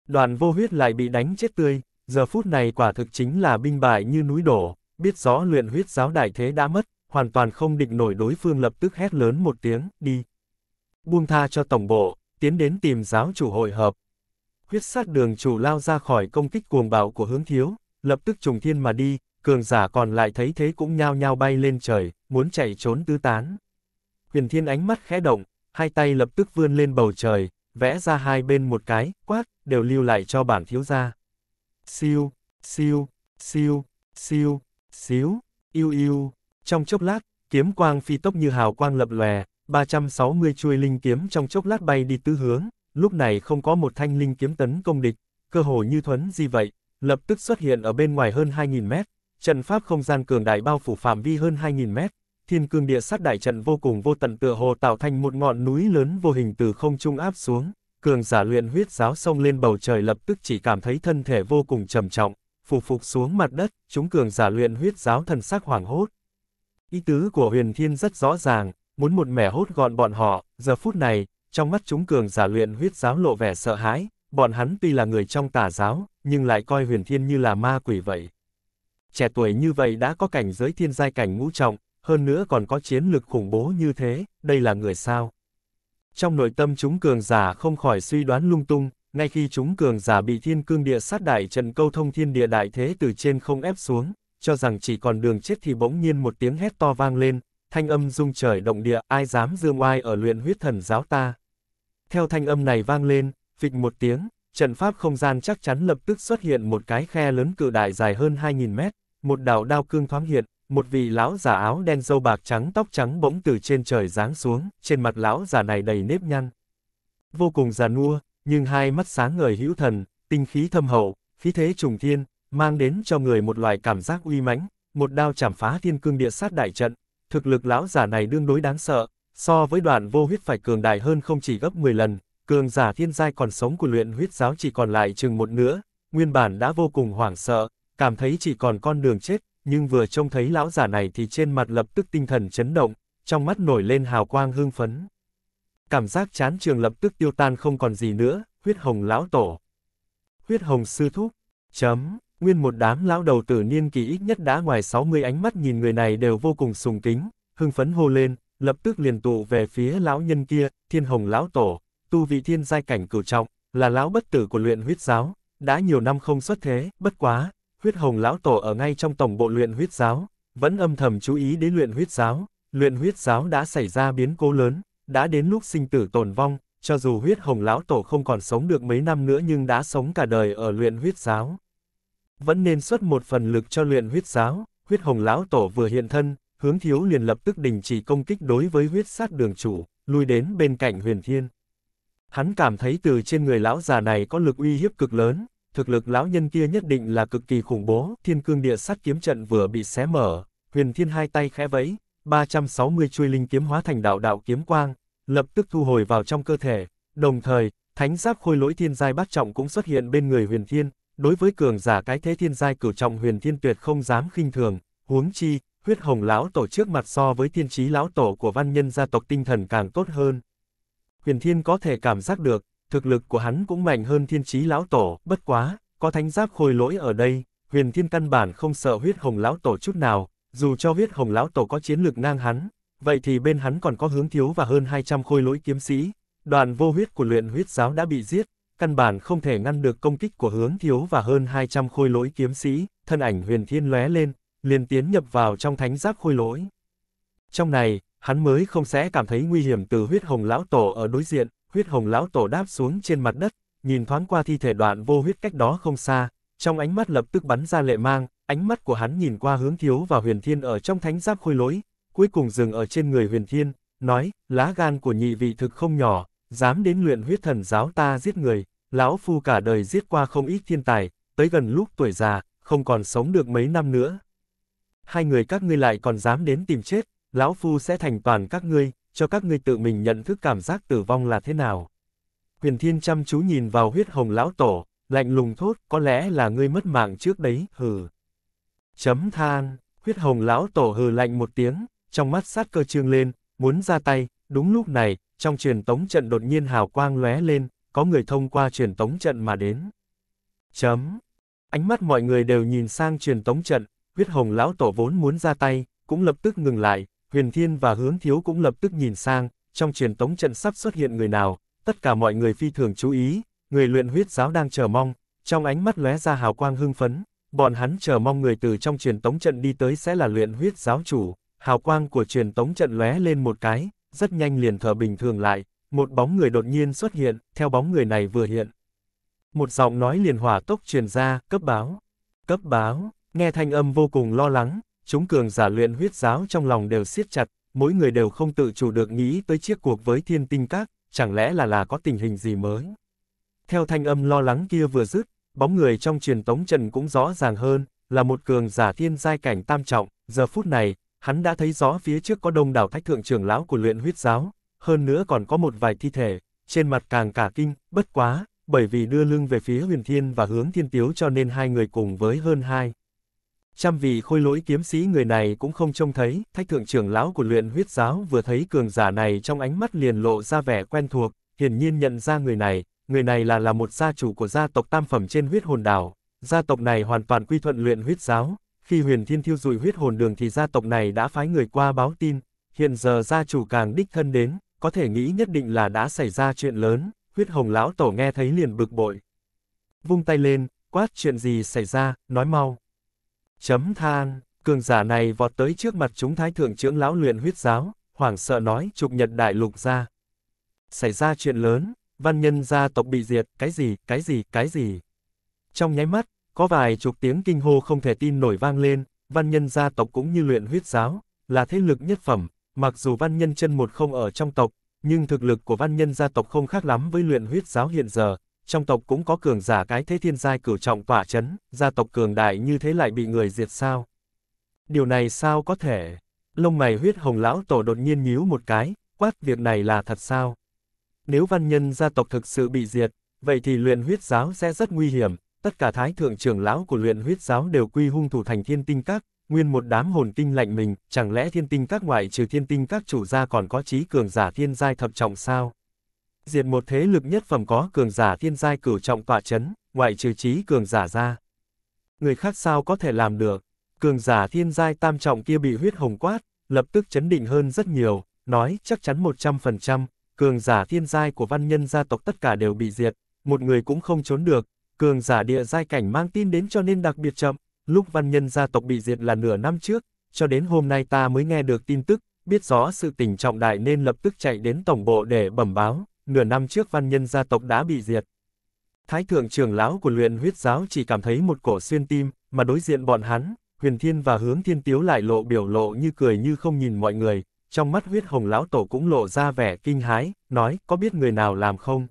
Đoàn vô huyết lại bị đánh chết tươi, giờ phút này quả thực chính là binh bại như núi đổ, biết rõ luyện huyết giáo đại thế đã mất, hoàn toàn không định nổi đối phương lập tức hét lớn một tiếng, đi. Buông tha cho tổng bộ, tiến đến tìm giáo chủ hội hợp. Huyết sát đường chủ lao ra khỏi công kích cuồng bạo của hướng thiếu, lập tức trùng thiên mà đi, cường giả còn lại thấy thế cũng nhao nhao bay lên trời, muốn chạy trốn tứ tán. Huyền thiên ánh mắt khẽ động, hai tay lập tức vươn lên bầu trời, vẽ ra hai bên một cái, quát, đều lưu lại cho bản thiếu gia siêu, siêu, siêu, siêu, xíu, yêu yêu. Trong chốc lát, kiếm quang phi tốc như hào quang lập lòe, 360 chuôi linh kiếm trong chốc lát bay đi tứ hướng, lúc này không có một thanh linh kiếm tấn công địch, cơ hồ như thuấn gì vậy, lập tức xuất hiện ở bên ngoài hơn 2.000 mét, trận pháp không gian cường đại bao phủ phạm vi hơn 2.000 mét, thiên cương địa sát đại trận vô cùng vô tận tựa hồ tạo thành một ngọn núi lớn vô hình từ không trung áp xuống cường giả luyện huyết giáo xông lên bầu trời lập tức chỉ cảm thấy thân thể vô cùng trầm trọng, phục phục xuống mặt đất, chúng cường giả luyện huyết giáo thần sắc hoảng hốt. Ý tứ của huyền thiên rất rõ ràng, muốn một mẻ hốt gọn bọn họ, giờ phút này, trong mắt chúng cường giả luyện huyết giáo lộ vẻ sợ hãi, bọn hắn tuy là người trong tà giáo, nhưng lại coi huyền thiên như là ma quỷ vậy. Trẻ tuổi như vậy đã có cảnh giới thiên giai cảnh ngũ trọng, hơn nữa còn có chiến lực khủng bố như thế, đây là người sao? trong nội tâm chúng cường giả không khỏi suy đoán lung tung, ngay khi chúng cường giả bị thiên cương địa sát đại trận câu thông thiên địa đại thế từ trên không ép xuống, cho rằng chỉ còn đường chết thì bỗng nhiên một tiếng hét to vang lên, thanh âm rung trời động địa, ai dám dương oai ở luyện huyết thần giáo ta. Theo thanh âm này vang lên, phịch một tiếng, trận pháp không gian chắc chắn lập tức xuất hiện một cái khe lớn cự đại dài hơn 2.000 mét, một đảo đao cương thoáng hiện, một vị lão già áo đen dâu bạc trắng tóc trắng bỗng từ trên trời giáng xuống, trên mặt lão già này đầy nếp nhăn. Vô cùng già nua, nhưng hai mắt sáng ngời hữu thần, tinh khí thâm hậu, khí thế trùng thiên, mang đến cho người một loại cảm giác uy mãnh, một đao chảm phá thiên cương địa sát đại trận. Thực lực lão già này đương đối đáng sợ, so với đoạn vô huyết phải cường đại hơn không chỉ gấp 10 lần, cường giả thiên giai còn sống của luyện huyết giáo chỉ còn lại chừng một nửa, nguyên bản đã vô cùng hoảng sợ, cảm thấy chỉ còn con đường chết, nhưng vừa trông thấy lão giả này thì trên mặt lập tức tinh thần chấn động, trong mắt nổi lên hào quang hưng phấn. Cảm giác chán trường lập tức tiêu tan không còn gì nữa, huyết hồng lão tổ. Huyết hồng sư thúc, chấm, nguyên một đám lão đầu tử niên kỳ ít nhất đã ngoài 60 ánh mắt nhìn người này đều vô cùng sùng kính, hưng phấn hô lên, lập tức liền tụ về phía lão nhân kia, thiên hồng lão tổ, tu vị thiên giai cảnh cửu trọng, là lão bất tử của luyện huyết giáo, đã nhiều năm không xuất thế, bất quá, huyết hồng lão tổ ở ngay trong tổng bộ luyện huyết giáo, vẫn âm thầm chú ý đến luyện huyết giáo, luyện huyết giáo đã xảy ra biến cố lớn, đã đến lúc sinh tử tồn vong, cho dù huyết hồng lão tổ không còn sống được mấy năm nữa nhưng đã sống cả đời ở luyện huyết giáo. Vẫn nên xuất một phần lực cho luyện huyết giáo, huyết hồng lão tổ vừa hiện thân, hướng thiếu liền lập tức đình chỉ công kích đối với huyết sát đường chủ, lui đến bên cạnh huyền thiên. Hắn cảm thấy từ trên người lão già này có lực uy hiếp cực lớn, thực lực lão nhân kia nhất định là cực kỳ khủng bố, thiên cương địa sát kiếm trận vừa bị xé mở, huyền thiên hai tay khẽ vẫy, 360 chuôi linh kiếm hóa thành đạo đạo kiếm quang, lập tức thu hồi vào trong cơ thể, đồng thời, thánh giáp khôi lỗi thiên giai bát trọng cũng xuất hiện bên người huyền thiên, đối với cường giả cái thế thiên giai cửu trọng huyền thiên tuyệt không dám khinh thường, huống chi, huyết hồng lão tổ trước mặt so với thiên trí lão tổ của văn nhân gia tộc tinh thần càng tốt hơn. Huyền thiên có thể cảm giác được, thực lực của hắn cũng mạnh hơn thiên trí lão tổ, bất quá, có thánh giáp khôi lỗi ở đây, huyền thiên căn bản không sợ huyết hồng lão tổ chút nào, dù cho huyết hồng lão tổ có chiến lược ngang hắn, vậy thì bên hắn còn có hướng thiếu và hơn 200 khôi lỗi kiếm sĩ, đoàn vô huyết của luyện huyết giáo đã bị giết, căn bản không thể ngăn được công kích của hướng thiếu và hơn 200 khôi lỗi kiếm sĩ, thân ảnh huyền thiên lóe lên, liền tiến nhập vào trong thánh giáp khôi lỗi. Trong này, hắn mới không sẽ cảm thấy nguy hiểm từ huyết hồng lão tổ ở đối diện, Huyết hồng lão tổ đáp xuống trên mặt đất, nhìn thoáng qua thi thể đoạn vô huyết cách đó không xa, trong ánh mắt lập tức bắn ra lệ mang, ánh mắt của hắn nhìn qua hướng thiếu và huyền thiên ở trong thánh giáp khôi lỗi, cuối cùng dừng ở trên người huyền thiên, nói, lá gan của nhị vị thực không nhỏ, dám đến luyện huyết thần giáo ta giết người, lão phu cả đời giết qua không ít thiên tài, tới gần lúc tuổi già, không còn sống được mấy năm nữa. Hai người các ngươi lại còn dám đến tìm chết, lão phu sẽ thành toàn các ngươi, cho các ngươi tự mình nhận thức cảm giác tử vong là thế nào. Huyền Thiên chăm chú nhìn vào huyết hồng lão tổ, lạnh lùng thốt, có lẽ là ngươi mất mạng trước đấy, hừ. Chấm than, huyết hồng lão tổ hừ lạnh một tiếng, trong mắt sát cơ trương lên, muốn ra tay, đúng lúc này, trong truyền tống trận đột nhiên hào quang lóe lên, có người thông qua truyền tống trận mà đến. Chấm. Ánh mắt mọi người đều nhìn sang truyền tống trận, huyết hồng lão tổ vốn muốn ra tay, cũng lập tức ngừng lại, Huyền Thiên và Hướng Thiếu cũng lập tức nhìn sang, trong truyền tống trận sắp xuất hiện người nào, tất cả mọi người phi thường chú ý, người luyện huyết giáo đang chờ mong, trong ánh mắt lóe ra hào quang hưng phấn, bọn hắn chờ mong người từ trong truyền tống trận đi tới sẽ là luyện huyết giáo chủ, hào quang của truyền tống trận lóe lên một cái, rất nhanh liền thở bình thường lại, một bóng người đột nhiên xuất hiện, theo bóng người này vừa hiện. Một giọng nói liền hỏa tốc truyền ra, cấp báo. Cấp báo, nghe thanh âm vô cùng lo lắng, chúng cường giả luyện huyết giáo trong lòng đều siết chặt, mỗi người đều không tự chủ được nghĩ tới chiếc cuộc với thiên tinh các, chẳng lẽ là là có tình hình gì mới. Theo thanh âm lo lắng kia vừa dứt, bóng người trong truyền tống trần cũng rõ ràng hơn, là một cường giả thiên giai cảnh tam trọng, giờ phút này, hắn đã thấy rõ phía trước có đông đảo thách thượng trưởng lão của luyện huyết giáo, hơn nữa còn có một vài thi thể, trên mặt càng cả kinh, bất quá, bởi vì đưa lưng về phía huyền thiên và hướng thiên tiếu cho nên hai người cùng với hơn hai. Trăm vị khôi lỗi kiếm sĩ người này cũng không trông thấy, thách thượng trưởng lão của luyện huyết giáo vừa thấy cường giả này trong ánh mắt liền lộ ra vẻ quen thuộc, hiển nhiên nhận ra người này, người này là là một gia chủ của gia tộc tam phẩm trên huyết hồn đảo, gia tộc này hoàn toàn quy thuận luyện huyết giáo, khi huyền thiên thiêu rụi huyết hồn đường thì gia tộc này đã phái người qua báo tin, hiện giờ gia chủ càng đích thân đến, có thể nghĩ nhất định là đã xảy ra chuyện lớn, huyết hồng lão tổ nghe thấy liền bực bội. Vung tay lên, quát chuyện gì xảy ra, nói mau. Chấm than, cường giả này vọt tới trước mặt chúng thái thượng trưởng lão luyện huyết giáo, hoảng sợ nói trục nhật đại lục ra. Xảy ra chuyện lớn, văn nhân gia tộc bị diệt, cái gì, cái gì, cái gì. Trong nháy mắt, có vài chục tiếng kinh hô không thể tin nổi vang lên, văn nhân gia tộc cũng như luyện huyết giáo, là thế lực nhất phẩm, mặc dù văn nhân chân một không ở trong tộc, nhưng thực lực của văn nhân gia tộc không khác lắm với luyện huyết giáo hiện giờ, trong tộc cũng có cường giả cái thế thiên giai cửu trọng tỏa chấn, gia tộc cường đại như thế lại bị người diệt sao? Điều này sao có thể? Lông mày huyết hồng lão tổ đột nhiên nhíu một cái, quát việc này là thật sao? Nếu văn nhân gia tộc thực sự bị diệt, vậy thì luyện huyết giáo sẽ rất nguy hiểm, tất cả thái thượng trưởng lão của luyện huyết giáo đều quy hung thủ thành thiên tinh các, nguyên một đám hồn kinh lạnh mình, chẳng lẽ thiên tinh các ngoại trừ thiên tinh các chủ gia còn có trí cường giả thiên giai thập trọng sao? Diệt một thế lực nhất phẩm có cường giả thiên giai cửu trọng tọa chấn, ngoại trừ trí cường giả ra. Người khác sao có thể làm được? Cường giả thiên giai tam trọng kia bị huyết hồng quát, lập tức chấn định hơn rất nhiều, nói chắc chắn 100%, cường giả thiên giai của văn nhân gia tộc tất cả đều bị diệt, một người cũng không trốn được, cường giả địa giai cảnh mang tin đến cho nên đặc biệt chậm, lúc văn nhân gia tộc bị diệt là nửa năm trước, cho đến hôm nay ta mới nghe được tin tức, biết rõ sự tình trọng đại nên lập tức chạy đến tổng bộ để bẩm báo nửa năm trước văn nhân gia tộc đã bị diệt. Thái thượng trưởng lão của luyện huyết giáo chỉ cảm thấy một cổ xuyên tim, mà đối diện bọn hắn, huyền thiên và hướng thiên tiếu lại lộ biểu lộ như cười như không nhìn mọi người, trong mắt huyết hồng lão tổ cũng lộ ra vẻ kinh hái, nói, có biết người nào làm không?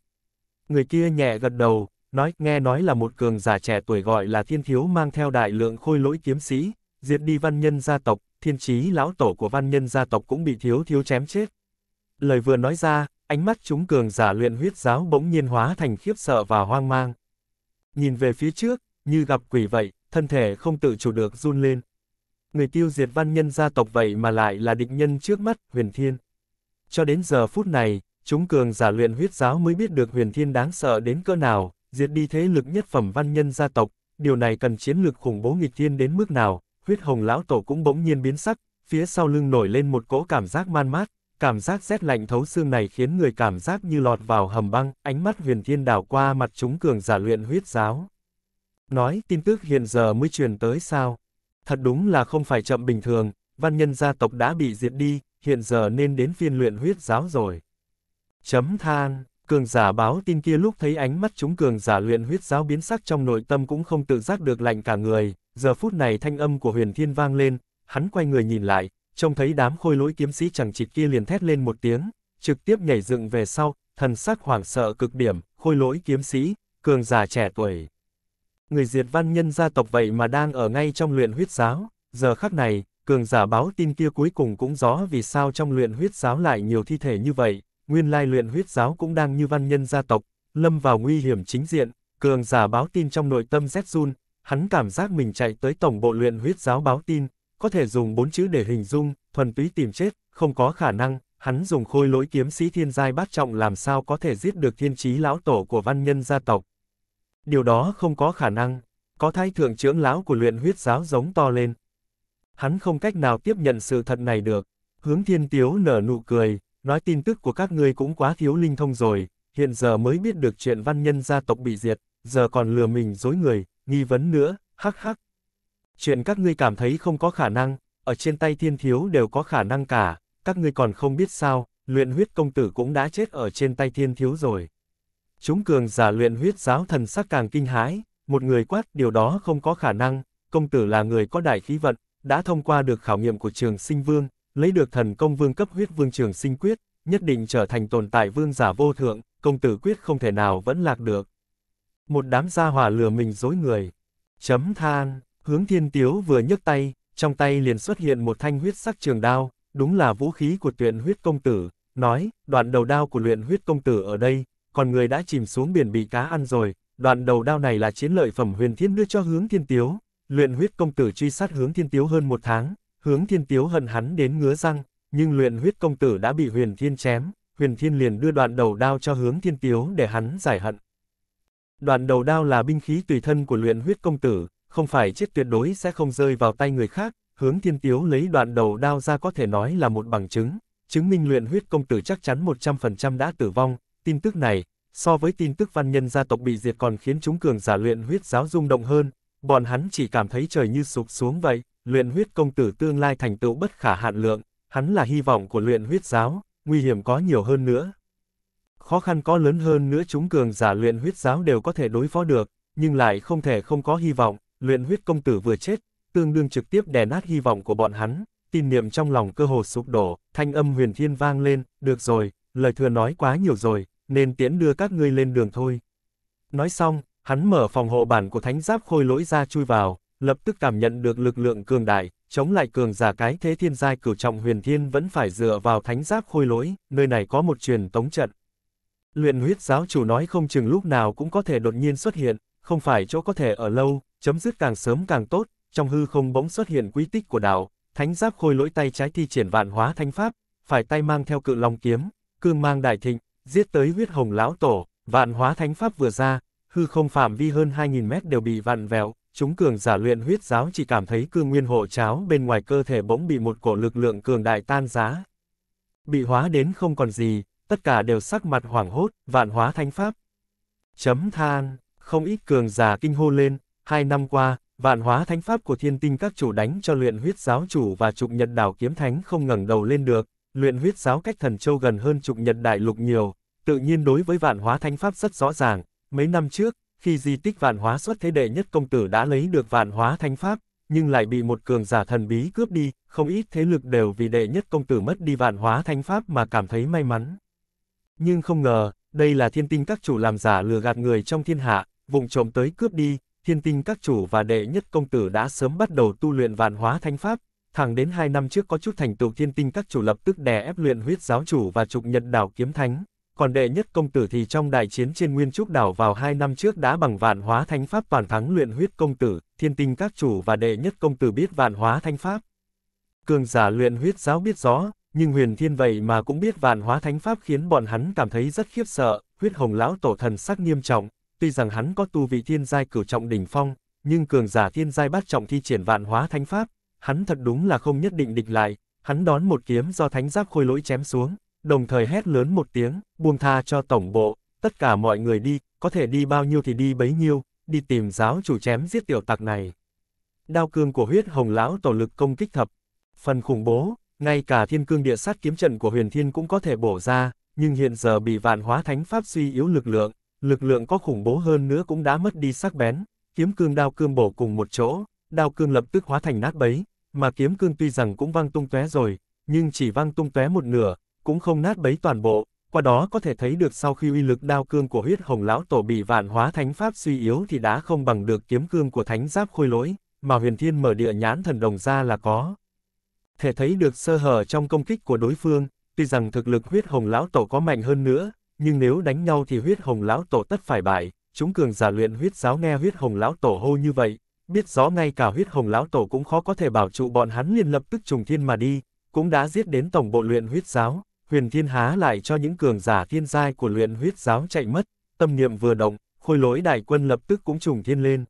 Người kia nhẹ gật đầu, nói, nghe nói là một cường giả trẻ tuổi gọi là thiên thiếu mang theo đại lượng khôi lỗi kiếm sĩ, diệt đi văn nhân gia tộc, thiên trí lão tổ của văn nhân gia tộc cũng bị thiếu thiếu chém chết. Lời vừa nói ra, ánh mắt chúng cường giả luyện huyết giáo bỗng nhiên hóa thành khiếp sợ và hoang mang. Nhìn về phía trước, như gặp quỷ vậy, thân thể không tự chủ được run lên. Người tiêu diệt văn nhân gia tộc vậy mà lại là địch nhân trước mắt, huyền thiên. Cho đến giờ phút này, chúng cường giả luyện huyết giáo mới biết được huyền thiên đáng sợ đến cỡ nào, diệt đi thế lực nhất phẩm văn nhân gia tộc, điều này cần chiến lược khủng bố nghịch thiên đến mức nào, huyết hồng lão tổ cũng bỗng nhiên biến sắc, phía sau lưng nổi lên một cỗ cảm giác man mát, Cảm giác rét lạnh thấu xương này khiến người cảm giác như lọt vào hầm băng, ánh mắt huyền thiên đảo qua mặt chúng cường giả luyện huyết giáo. Nói, tin tức hiện giờ mới truyền tới sao? Thật đúng là không phải chậm bình thường, văn nhân gia tộc đã bị diệt đi, hiện giờ nên đến phiên luyện huyết giáo rồi. Chấm than, cường giả báo tin kia lúc thấy ánh mắt chúng cường giả luyện huyết giáo biến sắc trong nội tâm cũng không tự giác được lạnh cả người, giờ phút này thanh âm của huyền thiên vang lên, hắn quay người nhìn lại, trông thấy đám khôi lỗi kiếm sĩ chẳng chịt kia liền thét lên một tiếng, trực tiếp nhảy dựng về sau, thần sắc hoảng sợ cực điểm, khôi lỗi kiếm sĩ, cường già trẻ tuổi. Người diệt văn nhân gia tộc vậy mà đang ở ngay trong luyện huyết giáo, giờ khắc này, cường giả báo tin kia cuối cùng cũng rõ vì sao trong luyện huyết giáo lại nhiều thi thể như vậy, nguyên lai luyện huyết giáo cũng đang như văn nhân gia tộc, lâm vào nguy hiểm chính diện, cường giả báo tin trong nội tâm rét run, hắn cảm giác mình chạy tới tổng bộ luyện huyết giáo báo tin, có thể dùng bốn chữ để hình dung, thuần túy tìm chết, không có khả năng, hắn dùng khôi lỗi kiếm sĩ thiên giai bát trọng làm sao có thể giết được thiên trí lão tổ của văn nhân gia tộc. Điều đó không có khả năng, có thái thượng trưởng lão của luyện huyết giáo giống to lên. Hắn không cách nào tiếp nhận sự thật này được, hướng thiên tiếu nở nụ cười, nói tin tức của các ngươi cũng quá thiếu linh thông rồi, hiện giờ mới biết được chuyện văn nhân gia tộc bị diệt, giờ còn lừa mình dối người, nghi vấn nữa, hắc hắc, Chuyện các ngươi cảm thấy không có khả năng, ở trên tay thiên thiếu đều có khả năng cả, các ngươi còn không biết sao, luyện huyết công tử cũng đã chết ở trên tay thiên thiếu rồi. Chúng cường giả luyện huyết giáo thần sắc càng kinh hãi, một người quát điều đó không có khả năng, công tử là người có đại khí vận, đã thông qua được khảo nghiệm của trường sinh vương, lấy được thần công vương cấp huyết vương trường sinh quyết, nhất định trở thành tồn tại vương giả vô thượng, công tử quyết không thể nào vẫn lạc được. Một đám gia hỏa lừa mình dối người. Chấm than. Hướng thiên tiếu vừa nhấc tay, trong tay liền xuất hiện một thanh huyết sắc trường đao, đúng là vũ khí của tuyện huyết công tử, nói, đoạn đầu đao của luyện huyết công tử ở đây, còn người đã chìm xuống biển bị cá ăn rồi, đoạn đầu đao này là chiến lợi phẩm huyền thiên đưa cho hướng thiên tiếu. Luyện huyết công tử truy sát hướng thiên tiếu hơn một tháng, hướng thiên tiếu hận hắn đến ngứa răng, nhưng luyện huyết công tử đã bị huyền thiên chém, huyền thiên liền đưa đoạn đầu đao cho hướng thiên tiếu để hắn giải hận. Đoạn đầu đao là binh khí tùy thân của luyện huyết công tử, không phải chết tuyệt đối sẽ không rơi vào tay người khác, hướng thiên tiếu lấy đoạn đầu đao ra có thể nói là một bằng chứng, chứng minh luyện huyết công tử chắc chắn 100% đã tử vong, tin tức này, so với tin tức văn nhân gia tộc bị diệt còn khiến chúng cường giả luyện huyết giáo rung động hơn, bọn hắn chỉ cảm thấy trời như sụp xuống vậy, luyện huyết công tử tương lai thành tựu bất khả hạn lượng, hắn là hy vọng của luyện huyết giáo, nguy hiểm có nhiều hơn nữa. Khó khăn có lớn hơn nữa chúng cường giả luyện huyết giáo đều có thể đối phó được, nhưng lại không thể không có hy vọng, Luyện huyết công tử vừa chết, tương đương trực tiếp đè nát hy vọng của bọn hắn, tin niệm trong lòng cơ hồ sụp đổ, thanh âm huyền thiên vang lên, được rồi, lời thừa nói quá nhiều rồi, nên tiễn đưa các ngươi lên đường thôi. Nói xong, hắn mở phòng hộ bản của thánh giáp khôi lỗi ra chui vào, lập tức cảm nhận được lực lượng cường đại, chống lại cường giả cái thế thiên giai cửu trọng huyền thiên vẫn phải dựa vào thánh giáp khôi lỗi, nơi này có một truyền tống trận. Luyện huyết giáo chủ nói không chừng lúc nào cũng có thể đột nhiên xuất hiện, không phải chỗ có thể ở lâu, chấm dứt càng sớm càng tốt, trong hư không bỗng xuất hiện quý tích của đạo, thánh giáp khôi lỗi tay trái thi triển vạn hóa thánh pháp, phải tay mang theo cự long kiếm, cương mang đại thịnh, giết tới huyết hồng lão tổ, vạn hóa thánh pháp vừa ra, hư không phạm vi hơn 2000 mét đều bị vặn vẹo, chúng cường giả luyện huyết giáo chỉ cảm thấy cương nguyên hộ cháo bên ngoài cơ thể bỗng bị một cổ lực lượng cường đại tan giá. Bị hóa đến không còn gì, tất cả đều sắc mặt hoảng hốt, vạn hóa thánh pháp. Chấm than không ít cường giả kinh hô lên, hai năm qua, vạn hóa thánh pháp của thiên tinh các chủ đánh cho luyện huyết giáo chủ và trục nhật đảo kiếm thánh không ngẩng đầu lên được, luyện huyết giáo cách thần châu gần hơn trục nhật đại lục nhiều, tự nhiên đối với vạn hóa thánh pháp rất rõ ràng, mấy năm trước, khi di tích vạn hóa xuất thế đệ nhất công tử đã lấy được vạn hóa thánh pháp, nhưng lại bị một cường giả thần bí cướp đi, không ít thế lực đều vì đệ nhất công tử mất đi vạn hóa thánh pháp mà cảm thấy may mắn. Nhưng không ngờ, đây là thiên tinh các chủ làm giả lừa gạt người trong thiên hạ, vùng trộm tới cướp đi, thiên tinh các chủ và đệ nhất công tử đã sớm bắt đầu tu luyện vạn hóa thánh pháp, thẳng đến hai năm trước có chút thành tựu thiên tinh các chủ lập tức đè ép luyện huyết giáo chủ và trục nhật đảo kiếm thánh, còn đệ nhất công tử thì trong đại chiến trên nguyên trúc đảo vào hai năm trước đã bằng vạn hóa thánh pháp toàn thắng luyện huyết công tử, thiên tinh các chủ và đệ nhất công tử biết vạn hóa thánh pháp. Cường giả luyện huyết giáo biết rõ, nhưng huyền thiên vậy mà cũng biết vạn hóa thánh pháp khiến bọn hắn cảm thấy rất khiếp sợ, huyết hồng lão tổ thần sắc nghiêm trọng, tuy rằng hắn có tu vị thiên giai cửu trọng đỉnh phong, nhưng cường giả thiên giai bát trọng thi triển vạn hóa thánh pháp, hắn thật đúng là không nhất định địch lại, hắn đón một kiếm do thánh giáp khôi lỗi chém xuống, đồng thời hét lớn một tiếng, buông tha cho tổng bộ, tất cả mọi người đi, có thể đi bao nhiêu thì đi bấy nhiêu, đi tìm giáo chủ chém giết tiểu tặc này. Đao cương của huyết hồng lão tổ lực công kích thập, phần khủng bố, ngay cả thiên cương địa sát kiếm trận của huyền thiên cũng có thể bổ ra, nhưng hiện giờ bị vạn hóa thánh pháp suy yếu lực lượng, lực lượng có khủng bố hơn nữa cũng đã mất đi sắc bén, kiếm cương đao cương bổ cùng một chỗ, đao cương lập tức hóa thành nát bấy, mà kiếm cương tuy rằng cũng văng tung tóe rồi, nhưng chỉ văng tung tóe một nửa, cũng không nát bấy toàn bộ, qua đó có thể thấy được sau khi uy lực đao cương của huyết hồng lão tổ bị vạn hóa thánh pháp suy yếu thì đã không bằng được kiếm cương của thánh giáp khôi lỗi, mà huyền thiên mở địa nhãn thần đồng ra là có. Thể thấy được sơ hở trong công kích của đối phương, tuy rằng thực lực huyết hồng lão tổ có mạnh hơn nữa, nhưng nếu đánh nhau thì huyết hồng lão tổ tất phải bại, chúng cường giả luyện huyết giáo nghe huyết hồng lão tổ hô như vậy, biết rõ ngay cả huyết hồng lão tổ cũng khó có thể bảo trụ bọn hắn liền lập tức trùng thiên mà đi, cũng đã giết đến tổng bộ luyện huyết giáo, huyền thiên há lại cho những cường giả thiên giai của luyện huyết giáo chạy mất, tâm niệm vừa động, khôi lỗi đại quân lập tức cũng trùng thiên lên.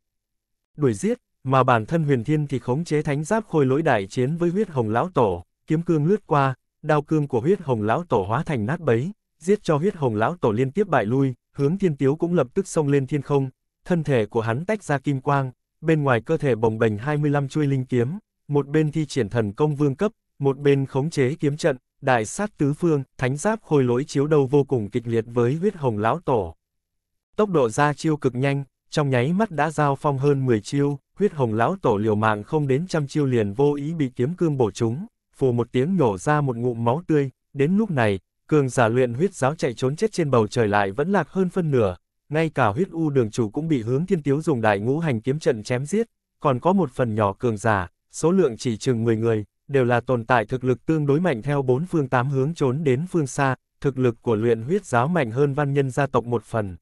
Đuổi giết, mà bản thân huyền thiên thì khống chế thánh giáp khôi lỗi đại chiến với huyết hồng lão tổ, kiếm cương lướt qua, đao cương của huyết hồng lão tổ hóa thành nát bấy, giết cho huyết hồng lão tổ liên tiếp bại lui, hướng thiên tiếu cũng lập tức xông lên thiên không, thân thể của hắn tách ra kim quang, bên ngoài cơ thể bồng bềnh 25 chuôi linh kiếm, một bên thi triển thần công vương cấp, một bên khống chế kiếm trận, đại sát tứ phương, thánh giáp khôi lỗi chiếu đầu vô cùng kịch liệt với huyết hồng lão tổ. Tốc độ ra chiêu cực nhanh, trong nháy mắt đã giao phong hơn 10 chiêu, huyết hồng lão tổ liều mạng không đến trăm chiêu liền vô ý bị kiếm cương bổ trúng phù một tiếng nhổ ra một ngụm máu tươi, đến lúc này, cường giả luyện huyết giáo chạy trốn chết trên bầu trời lại vẫn lạc hơn phân nửa, ngay cả huyết u đường chủ cũng bị hướng thiên tiếu dùng đại ngũ hành kiếm trận chém giết, còn có một phần nhỏ cường giả, số lượng chỉ chừng 10 người, đều là tồn tại thực lực tương đối mạnh theo bốn phương tám hướng trốn đến phương xa, thực lực của luyện huyết giáo mạnh hơn văn nhân gia tộc một phần.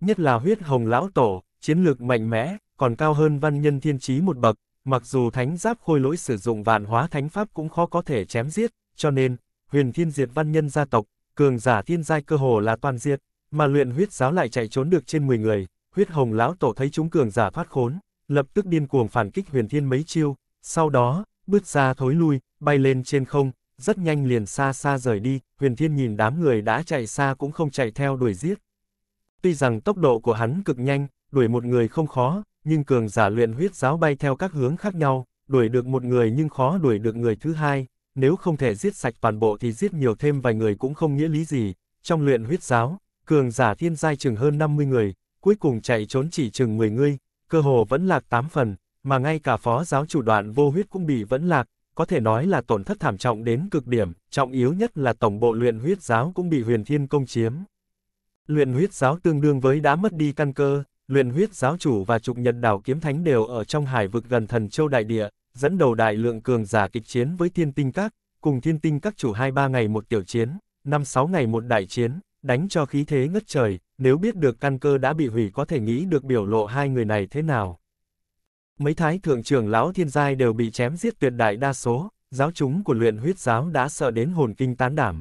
Nhất là huyết hồng lão tổ, chiến lược mạnh mẽ, còn cao hơn văn nhân thiên trí một bậc, mặc dù thánh giáp khôi lỗi sử dụng vạn hóa thánh pháp cũng khó có thể chém giết, cho nên, huyền thiên diệt văn nhân gia tộc, cường giả thiên giai cơ hồ là toàn diệt, mà luyện huyết giáo lại chạy trốn được trên 10 người, huyết hồng lão tổ thấy chúng cường giả thoát khốn, lập tức điên cuồng phản kích huyền thiên mấy chiêu, sau đó, bước ra thối lui, bay lên trên không, rất nhanh liền xa xa rời đi, huyền thiên nhìn đám người đã chạy xa cũng không chạy theo đuổi giết. Tuy rằng tốc độ của hắn cực nhanh, đuổi một người không khó, nhưng cường giả luyện huyết giáo bay theo các hướng khác nhau, đuổi được một người nhưng khó đuổi được người thứ hai, nếu không thể giết sạch toàn bộ thì giết nhiều thêm vài người cũng không nghĩa lý gì. Trong luyện huyết giáo, cường giả thiên giai chừng hơn 50 người, cuối cùng chạy trốn chỉ chừng 10 người, cơ hồ vẫn lạc 8 phần, mà ngay cả phó giáo chủ đoạn vô huyết cũng bị vẫn lạc, có thể nói là tổn thất thảm trọng đến cực điểm, trọng yếu nhất là tổng bộ luyện huyết giáo cũng bị huyền thiên công chiếm. Luyện huyết giáo tương đương với đã mất đi căn cơ, luyện huyết giáo chủ và trục nhật đảo kiếm thánh đều ở trong hải vực gần thần châu đại địa, dẫn đầu đại lượng cường giả kịch chiến với thiên tinh các, cùng thiên tinh các chủ 2-3 ngày một tiểu chiến, 5-6 ngày một đại chiến, đánh cho khí thế ngất trời, nếu biết được căn cơ đã bị hủy có thể nghĩ được biểu lộ hai người này thế nào. Mấy thái thượng trưởng lão thiên giai đều bị chém giết tuyệt đại đa số, giáo chúng của luyện huyết giáo đã sợ đến hồn kinh tán đảm.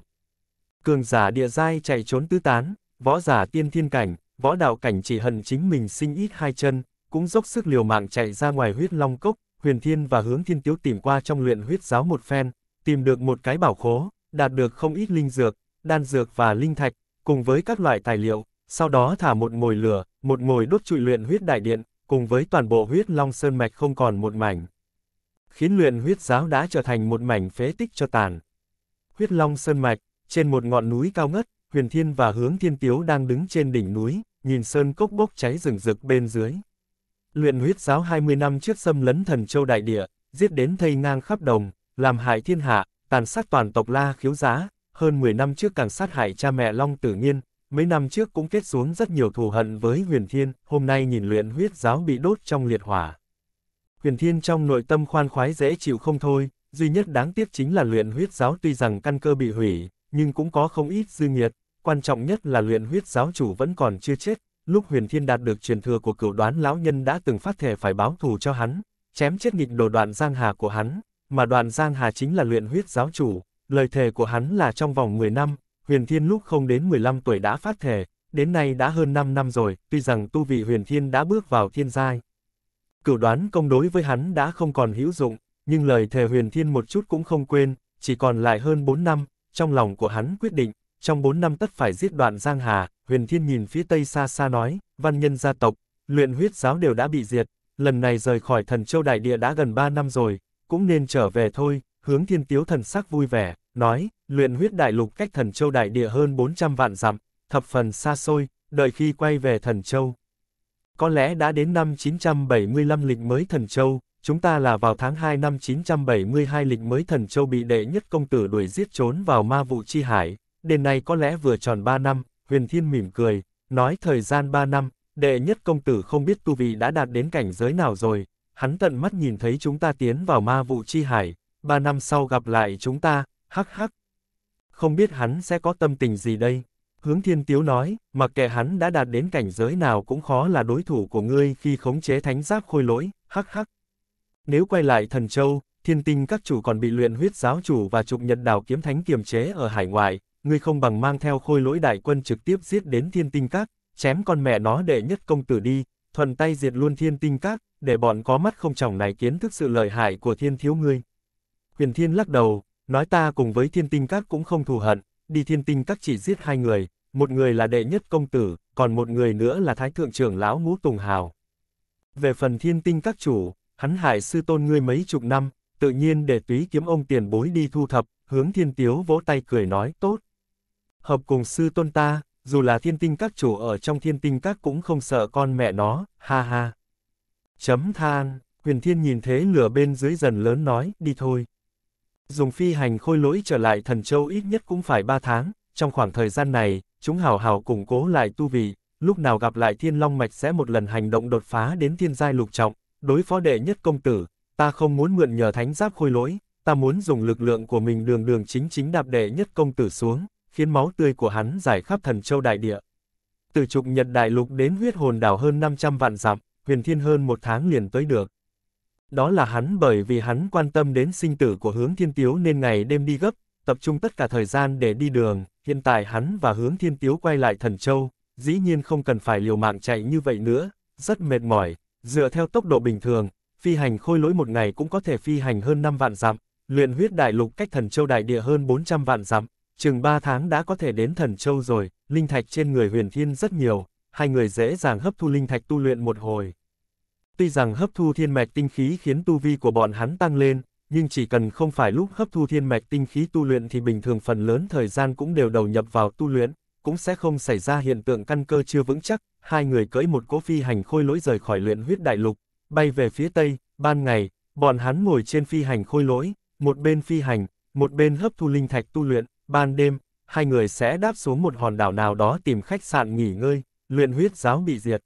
Cường giả địa giai chạy trốn tứ tán, võ giả tiên thiên cảnh, võ đạo cảnh chỉ hận chính mình sinh ít hai chân, cũng dốc sức liều mạng chạy ra ngoài huyết long cốc, Huyền Thiên và Hướng Thiên Tiếu tìm qua trong luyện huyết giáo một phen, tìm được một cái bảo khố, đạt được không ít linh dược, đan dược và linh thạch, cùng với các loại tài liệu, sau đó thả một mồi lửa, một mồi đốt trụi luyện huyết đại điện, cùng với toàn bộ huyết long sơn mạch không còn một mảnh. Khiến luyện huyết giáo đã trở thành một mảnh phế tích cho tàn. Huyết long sơn mạch, trên một ngọn núi cao ngất, Huyền Thiên và Hướng Thiên Tiếu đang đứng trên đỉnh núi, nhìn sơn cốc bốc cháy rừng rực bên dưới. Luyện huyết giáo 20 năm trước xâm lấn thần châu đại địa, giết đến thây ngang khắp đồng, làm hại thiên hạ, tàn sát toàn tộc la khiếu giá, hơn 10 năm trước càng sát hại cha mẹ Long Tử nhiên, mấy năm trước cũng kết xuống rất nhiều thù hận với huyền thiên, hôm nay nhìn luyện huyết giáo bị đốt trong liệt hỏa. Huyền thiên trong nội tâm khoan khoái dễ chịu không thôi, duy nhất đáng tiếc chính là luyện huyết giáo tuy rằng căn cơ bị hủy, nhưng cũng có không ít dư nghiệt, quan trọng nhất là luyện huyết giáo chủ vẫn còn chưa chết, lúc huyền thiên đạt được truyền thừa của cửu đoán lão nhân đã từng phát thể phải báo thù cho hắn, chém chết nghịch đồ đoạn giang hà của hắn, mà đoạn giang hà chính là luyện huyết giáo chủ, lời thề của hắn là trong vòng 10 năm, huyền thiên lúc không đến 15 tuổi đã phát thể, đến nay đã hơn 5 năm rồi, tuy rằng tu vị huyền thiên đã bước vào thiên giai. Cửu đoán công đối với hắn đã không còn hữu dụng, nhưng lời thề huyền thiên một chút cũng không quên, chỉ còn lại hơn 4 năm, trong lòng của hắn quyết định, trong 4 năm tất phải giết đoạn Giang Hà, Huyền Thiên nhìn phía tây xa xa nói, văn nhân gia tộc, luyện huyết giáo đều đã bị diệt, lần này rời khỏi thần châu đại địa đã gần 3 năm rồi, cũng nên trở về thôi, hướng thiên tiếu thần sắc vui vẻ, nói, luyện huyết đại lục cách thần châu đại địa hơn 400 vạn dặm, thập phần xa xôi, đợi khi quay về thần châu. Có lẽ đã đến năm 975 lịch mới thần châu, chúng ta là vào tháng 2 năm 972 lịch mới thần châu bị đệ nhất công tử đuổi giết trốn vào ma vụ chi hải, đến nay có lẽ vừa tròn 3 năm, Huyền Thiên mỉm cười, nói thời gian 3 năm, đệ nhất công tử không biết tu vị đã đạt đến cảnh giới nào rồi, hắn tận mắt nhìn thấy chúng ta tiến vào ma vụ chi hải, 3 năm sau gặp lại chúng ta, hắc hắc. Không biết hắn sẽ có tâm tình gì đây? Hướng Thiên Tiếu nói, mặc kệ hắn đã đạt đến cảnh giới nào cũng khó là đối thủ của ngươi khi khống chế thánh giáp khôi lỗi, hắc hắc. Nếu quay lại thần châu, thiên tinh các chủ còn bị luyện huyết giáo chủ và trục nhật đảo kiếm thánh kiềm chế ở hải ngoại, ngươi không bằng mang theo khôi lỗi đại quân trực tiếp giết đến thiên tinh các, chém con mẹ nó đệ nhất công tử đi, thuần tay diệt luôn thiên tinh các, để bọn có mắt không chồng này kiến thức sự lợi hại của thiên thiếu ngươi. Huyền thiên lắc đầu, nói ta cùng với thiên tinh các cũng không thù hận, đi thiên tinh các chỉ giết hai người, một người là đệ nhất công tử, còn một người nữa là thái thượng trưởng lão ngũ tùng hào. Về phần thiên tinh các chủ, hắn hại sư tôn ngươi mấy chục năm, tự nhiên để túy kiếm ông tiền bối đi thu thập, hướng thiên tiếu vỗ tay cười nói tốt hợp cùng sư tôn ta, dù là thiên tinh các chủ ở trong thiên tinh các cũng không sợ con mẹ nó, ha ha. Chấm than, huyền thiên nhìn thế lửa bên dưới dần lớn nói, đi thôi. Dùng phi hành khôi lỗi trở lại thần châu ít nhất cũng phải ba tháng, trong khoảng thời gian này, chúng hào hào củng cố lại tu vị, lúc nào gặp lại thiên long mạch sẽ một lần hành động đột phá đến thiên giai lục trọng, đối phó đệ nhất công tử, ta không muốn mượn nhờ thánh giáp khôi lỗi, ta muốn dùng lực lượng của mình đường đường chính chính đạp đệ nhất công tử xuống, khiến máu tươi của hắn giải khắp thần châu đại địa. Từ trục nhật đại lục đến huyết hồn đảo hơn 500 vạn dặm, huyền thiên hơn một tháng liền tới được. Đó là hắn bởi vì hắn quan tâm đến sinh tử của hướng thiên tiếu nên ngày đêm đi gấp, tập trung tất cả thời gian để đi đường, hiện tại hắn và hướng thiên tiếu quay lại thần châu, dĩ nhiên không cần phải liều mạng chạy như vậy nữa, rất mệt mỏi, dựa theo tốc độ bình thường, phi hành khôi lỗi một ngày cũng có thể phi hành hơn 5 vạn dặm, luyện huyết đại lục cách thần châu đại địa hơn 400 vạn dặm, Chừng 3 tháng đã có thể đến thần châu rồi, linh thạch trên người huyền thiên rất nhiều, hai người dễ dàng hấp thu linh thạch tu luyện một hồi. Tuy rằng hấp thu thiên mạch tinh khí khiến tu vi của bọn hắn tăng lên, nhưng chỉ cần không phải lúc hấp thu thiên mạch tinh khí tu luyện thì bình thường phần lớn thời gian cũng đều đầu nhập vào tu luyện, cũng sẽ không xảy ra hiện tượng căn cơ chưa vững chắc, hai người cưỡi một cỗ phi hành khôi lỗi rời khỏi luyện huyết đại lục, bay về phía tây, ban ngày, bọn hắn ngồi trên phi hành khôi lỗi, một bên phi hành, một bên hấp thu linh thạch tu luyện, ban đêm, hai người sẽ đáp xuống một hòn đảo nào đó tìm khách sạn nghỉ ngơi, luyện huyết giáo bị diệt.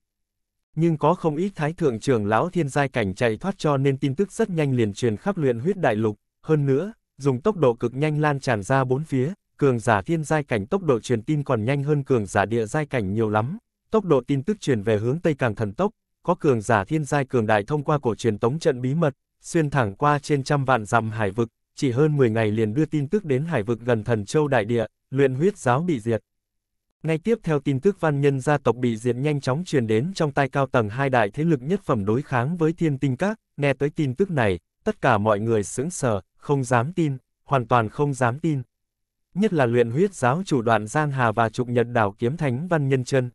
Nhưng có không ít thái thượng trưởng lão thiên giai cảnh chạy thoát cho nên tin tức rất nhanh liền truyền khắp luyện huyết đại lục, hơn nữa, dùng tốc độ cực nhanh lan tràn ra bốn phía, cường giả thiên giai cảnh tốc độ truyền tin còn nhanh hơn cường giả địa giai cảnh nhiều lắm, tốc độ tin tức truyền về hướng tây càng thần tốc, có cường giả thiên giai cường đại thông qua cổ truyền tống trận bí mật, xuyên thẳng qua trên trăm vạn dặm hải vực, chỉ hơn 10 ngày liền đưa tin tức đến hải vực gần thần châu đại địa, luyện huyết giáo bị diệt. Ngay tiếp theo tin tức văn nhân gia tộc bị diệt nhanh chóng truyền đến trong tai cao tầng hai đại thế lực nhất phẩm đối kháng với thiên tinh các, nghe tới tin tức này, tất cả mọi người sững sờ, không dám tin, hoàn toàn không dám tin. Nhất là luyện huyết giáo chủ đoạn Giang Hà và trục nhật đảo kiếm thánh văn nhân chân.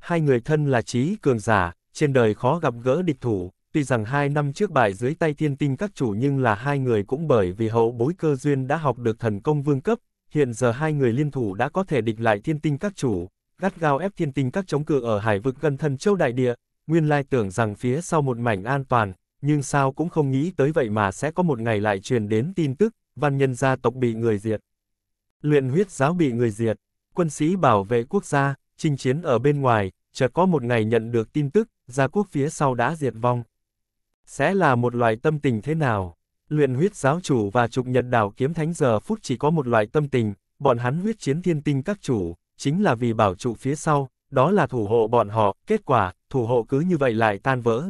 Hai người thân là trí cường giả, trên đời khó gặp gỡ địch thủ, tuy rằng hai năm trước bại dưới tay thiên tinh các chủ nhưng là hai người cũng bởi vì hậu bối cơ duyên đã học được thần công vương cấp, hiện giờ hai người liên thủ đã có thể địch lại thiên tinh các chủ, gắt gao ép thiên tinh các chống cự ở hải vực gần thần châu đại địa, nguyên lai tưởng rằng phía sau một mảnh an toàn, nhưng sao cũng không nghĩ tới vậy mà sẽ có một ngày lại truyền đến tin tức, văn nhân gia tộc bị người diệt. Luyện huyết giáo bị người diệt, quân sĩ bảo vệ quốc gia, chinh chiến ở bên ngoài, chợt có một ngày nhận được tin tức, gia quốc phía sau đã diệt vong. Sẽ là một loại tâm tình thế nào? Luyện huyết giáo chủ và trục nhật đảo kiếm thánh giờ phút chỉ có một loại tâm tình, bọn hắn huyết chiến thiên tinh các chủ, chính là vì bảo trụ phía sau, đó là thủ hộ bọn họ, kết quả, thủ hộ cứ như vậy lại tan vỡ.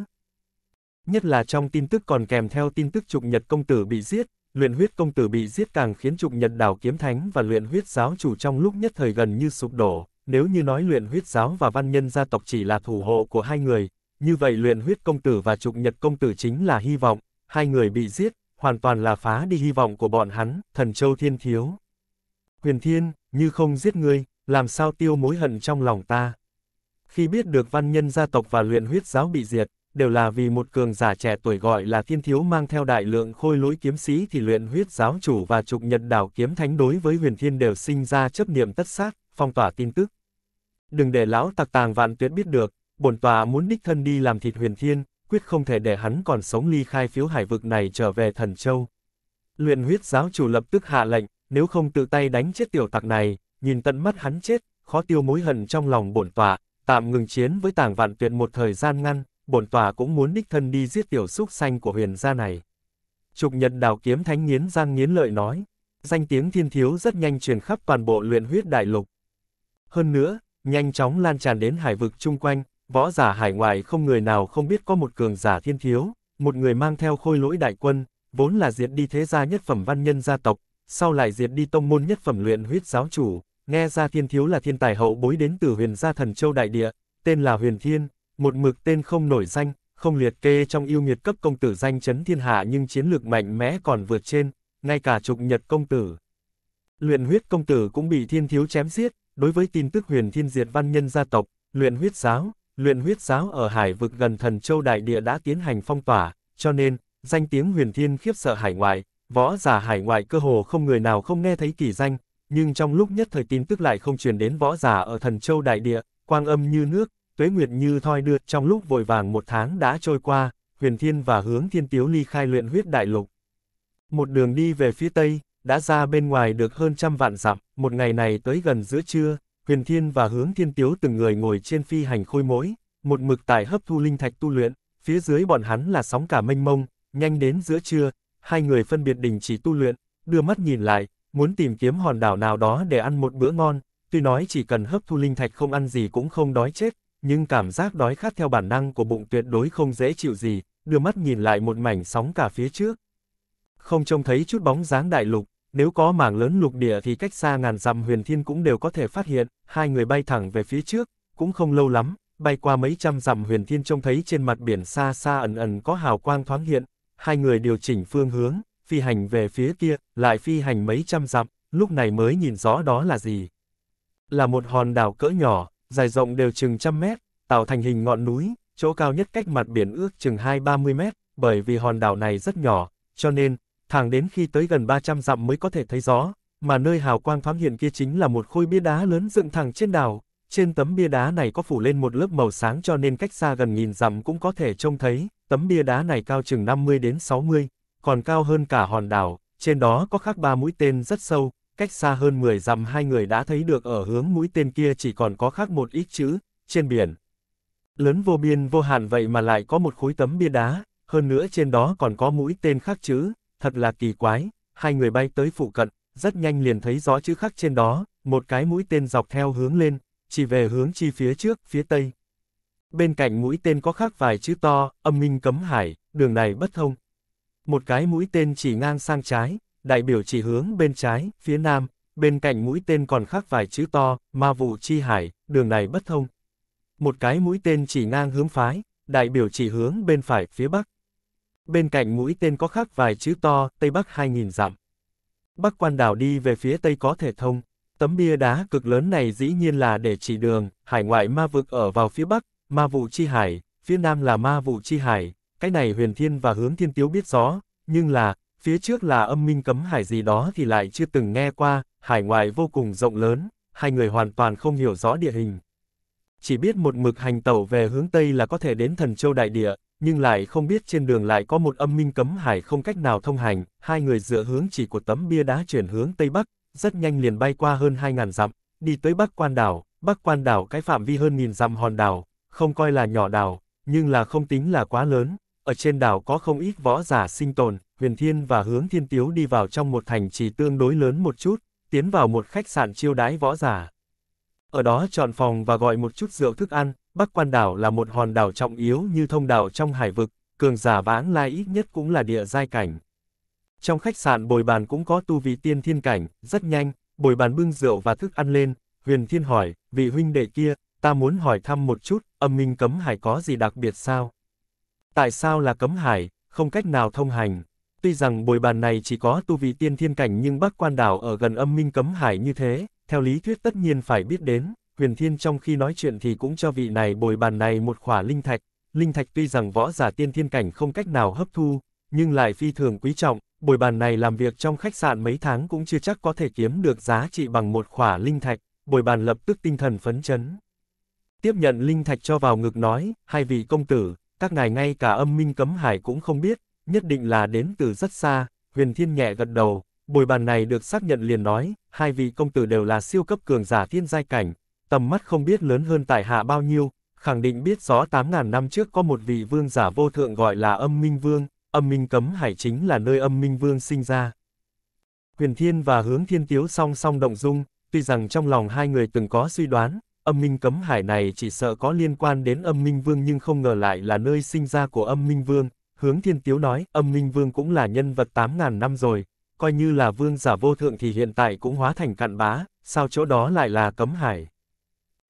Nhất là trong tin tức còn kèm theo tin tức trục nhật công tử bị giết, luyện huyết công tử bị giết càng khiến trục nhật đảo kiếm thánh và luyện huyết giáo chủ trong lúc nhất thời gần như sụp đổ, nếu như nói luyện huyết giáo và văn nhân gia tộc chỉ là thủ hộ của hai người, như vậy luyện huyết công tử và trục nhật công tử chính là hy vọng, hai người bị giết, hoàn toàn là phá đi hy vọng của bọn hắn, thần châu thiên thiếu. Huyền thiên, như không giết ngươi, làm sao tiêu mối hận trong lòng ta. Khi biết được văn nhân gia tộc và luyện huyết giáo bị diệt, đều là vì một cường giả trẻ tuổi gọi là thiên thiếu mang theo đại lượng khôi lỗi kiếm sĩ thì luyện huyết giáo chủ và trục nhật đảo kiếm thánh đối với huyền thiên đều sinh ra chấp niệm tất sát, phong tỏa tin tức. Đừng để lão tặc tàng vạn tuyết biết được, bổn tòa muốn đích thân đi làm thịt huyền thiên, quyết không thể để hắn còn sống ly khai phiếu hải vực này trở về thần châu. Luyện huyết giáo chủ lập tức hạ lệnh, nếu không tự tay đánh chết tiểu tặc này, nhìn tận mắt hắn chết, khó tiêu mối hận trong lòng bổn tòa, tạm ngừng chiến với tàng vạn tuyệt một thời gian ngăn, bổn tòa cũng muốn đích thân đi giết tiểu súc xanh của huyền gia này. Trục nhật đào kiếm thánh nghiến giang nghiến lợi nói, danh tiếng thiên thiếu rất nhanh truyền khắp toàn bộ luyện huyết đại lục. Hơn nữa, nhanh chóng lan tràn đến hải vực chung quanh, Võ giả hải ngoại không người nào không biết có một cường giả thiên thiếu, một người mang theo khôi lỗi đại quân, vốn là diệt đi thế gia nhất phẩm văn nhân gia tộc, sau lại diệt đi tông môn nhất phẩm luyện huyết giáo chủ, nghe ra thiên thiếu là thiên tài hậu bối đến từ huyền gia thần châu đại địa, tên là huyền thiên, một mực tên không nổi danh, không liệt kê trong yêu nghiệt cấp công tử danh chấn thiên hạ nhưng chiến lược mạnh mẽ còn vượt trên, ngay cả trục nhật công tử. Luyện huyết công tử cũng bị thiên thiếu chém giết, đối với tin tức huyền thiên diệt văn nhân gia tộc, luyện huyết giáo, luyện huyết giáo ở hải vực gần thần châu đại địa đã tiến hành phong tỏa, cho nên, danh tiếng huyền thiên khiếp sợ hải ngoại, võ giả hải ngoại cơ hồ không người nào không nghe thấy kỳ danh, nhưng trong lúc nhất thời tin tức lại không truyền đến võ giả ở thần châu đại địa, quang âm như nước, tuế nguyệt như thoi đưa, trong lúc vội vàng một tháng đã trôi qua, huyền thiên và hướng thiên tiếu ly khai luyện huyết đại lục. Một đường đi về phía tây, đã ra bên ngoài được hơn trăm vạn dặm, một ngày này tới gần giữa trưa, Huyền Thiên và Hướng Thiên Tiếu từng người ngồi trên phi hành khôi mỗi, một mực tại hấp thu linh thạch tu luyện, phía dưới bọn hắn là sóng cả mênh mông, nhanh đến giữa trưa, hai người phân biệt đình chỉ tu luyện, đưa mắt nhìn lại, muốn tìm kiếm hòn đảo nào đó để ăn một bữa ngon, tuy nói chỉ cần hấp thu linh thạch không ăn gì cũng không đói chết, nhưng cảm giác đói khát theo bản năng của bụng tuyệt đối không dễ chịu gì, đưa mắt nhìn lại một mảnh sóng cả phía trước. Không trông thấy chút bóng dáng đại lục, nếu có mảng lớn lục địa thì cách xa ngàn dặm huyền thiên cũng đều có thể phát hiện, hai người bay thẳng về phía trước, cũng không lâu lắm, bay qua mấy trăm dặm huyền thiên trông thấy trên mặt biển xa xa ẩn ẩn có hào quang thoáng hiện, hai người điều chỉnh phương hướng, phi hành về phía kia, lại phi hành mấy trăm dặm, lúc này mới nhìn rõ đó là gì. Là một hòn đảo cỡ nhỏ, dài rộng đều chừng trăm mét, tạo thành hình ngọn núi, chỗ cao nhất cách mặt biển ước chừng hai ba mươi mét, bởi vì hòn đảo này rất nhỏ, cho nên, thẳng đến khi tới gần 300 dặm mới có thể thấy rõ, mà nơi hào quang thoáng hiện kia chính là một khối bia đá lớn dựng thẳng trên đảo. Trên tấm bia đá này có phủ lên một lớp màu sáng cho nên cách xa gần nghìn dặm cũng có thể trông thấy, tấm bia đá này cao chừng 50 đến 60, còn cao hơn cả hòn đảo, trên đó có khắc ba mũi tên rất sâu, cách xa hơn 10 dặm hai người đã thấy được ở hướng mũi tên kia chỉ còn có khắc một ít chữ, trên biển. Lớn vô biên vô hạn vậy mà lại có một khối tấm bia đá, hơn nữa trên đó còn có mũi tên khắc chữ, thật là kỳ quái, hai người bay tới phụ cận, rất nhanh liền thấy rõ chữ khắc trên đó, một cái mũi tên dọc theo hướng lên, chỉ về hướng chi phía trước, phía tây. Bên cạnh mũi tên có khắc vài chữ to, âm minh cấm hải, đường này bất thông. Một cái mũi tên chỉ ngang sang trái, đại biểu chỉ hướng bên trái, phía nam, bên cạnh mũi tên còn khắc vài chữ to, ma vụ chi hải, đường này bất thông. Một cái mũi tên chỉ ngang hướng phái, đại biểu chỉ hướng bên phải, phía bắc bên cạnh mũi tên có khắc vài chữ to, Tây Bắc 2.000 dặm. Bắc quan đảo đi về phía Tây có thể thông, tấm bia đá cực lớn này dĩ nhiên là để chỉ đường, hải ngoại ma vực ở vào phía Bắc, ma vụ chi hải, phía Nam là ma vụ chi hải, cái này huyền thiên và hướng thiên tiếu biết rõ, nhưng là, phía trước là âm minh cấm hải gì đó thì lại chưa từng nghe qua, hải ngoại vô cùng rộng lớn, hai người hoàn toàn không hiểu rõ địa hình. Chỉ biết một mực hành tẩu về hướng Tây là có thể đến thần châu đại địa, nhưng lại không biết trên đường lại có một âm minh cấm hải không cách nào thông hành, hai người dựa hướng chỉ của tấm bia đá chuyển hướng Tây Bắc, rất nhanh liền bay qua hơn 2.000 dặm, đi tới Bắc Quan Đảo, Bắc Quan Đảo cái phạm vi hơn nghìn dặm hòn đảo, không coi là nhỏ đảo, nhưng là không tính là quá lớn, ở trên đảo có không ít võ giả sinh tồn, huyền thiên và hướng thiên tiếu đi vào trong một thành trì tương đối lớn một chút, tiến vào một khách sạn chiêu đái võ giả. Ở đó chọn phòng và gọi một chút rượu thức ăn, Bắc Quan Đảo là một hòn đảo trọng yếu như thông đảo trong hải vực, cường giả vãng lai ít nhất cũng là địa giai cảnh. Trong khách sạn bồi bàn cũng có tu vị tiên thiên cảnh, rất nhanh, bồi bàn bưng rượu và thức ăn lên, huyền thiên hỏi, vị huynh đệ kia, ta muốn hỏi thăm một chút, âm minh cấm hải có gì đặc biệt sao? Tại sao là cấm hải, không cách nào thông hành? Tuy rằng bồi bàn này chỉ có tu vị tiên thiên cảnh nhưng bắc quan đảo ở gần âm minh cấm hải như thế, theo lý thuyết tất nhiên phải biết đến. Huyền Thiên trong khi nói chuyện thì cũng cho vị này bồi bàn này một khỏa linh thạch, linh thạch tuy rằng võ giả tiên thiên cảnh không cách nào hấp thu, nhưng lại phi thường quý trọng, bồi bàn này làm việc trong khách sạn mấy tháng cũng chưa chắc có thể kiếm được giá trị bằng một khỏa linh thạch, bồi bàn lập tức tinh thần phấn chấn. Tiếp nhận linh thạch cho vào ngực nói, hai vị công tử, các ngài ngay cả âm minh cấm hải cũng không biết, nhất định là đến từ rất xa, huyền thiên nhẹ gật đầu, bồi bàn này được xác nhận liền nói, hai vị công tử đều là siêu cấp cường giả thiên giai cảnh, tầm mắt không biết lớn hơn tại hạ bao nhiêu, khẳng định biết rõ 8.000 năm trước có một vị vương giả vô thượng gọi là âm minh vương, âm minh cấm hải chính là nơi âm minh vương sinh ra. Huyền Thiên và Hướng Thiên Tiếu song song động dung, tuy rằng trong lòng hai người từng có suy đoán, âm minh cấm hải này chỉ sợ có liên quan đến âm minh vương nhưng không ngờ lại là nơi sinh ra của âm minh vương. Hướng Thiên Tiếu nói, âm minh vương cũng là nhân vật 8.000 năm rồi, coi như là vương giả vô thượng thì hiện tại cũng hóa thành cặn bá, sao chỗ đó lại là cấm hải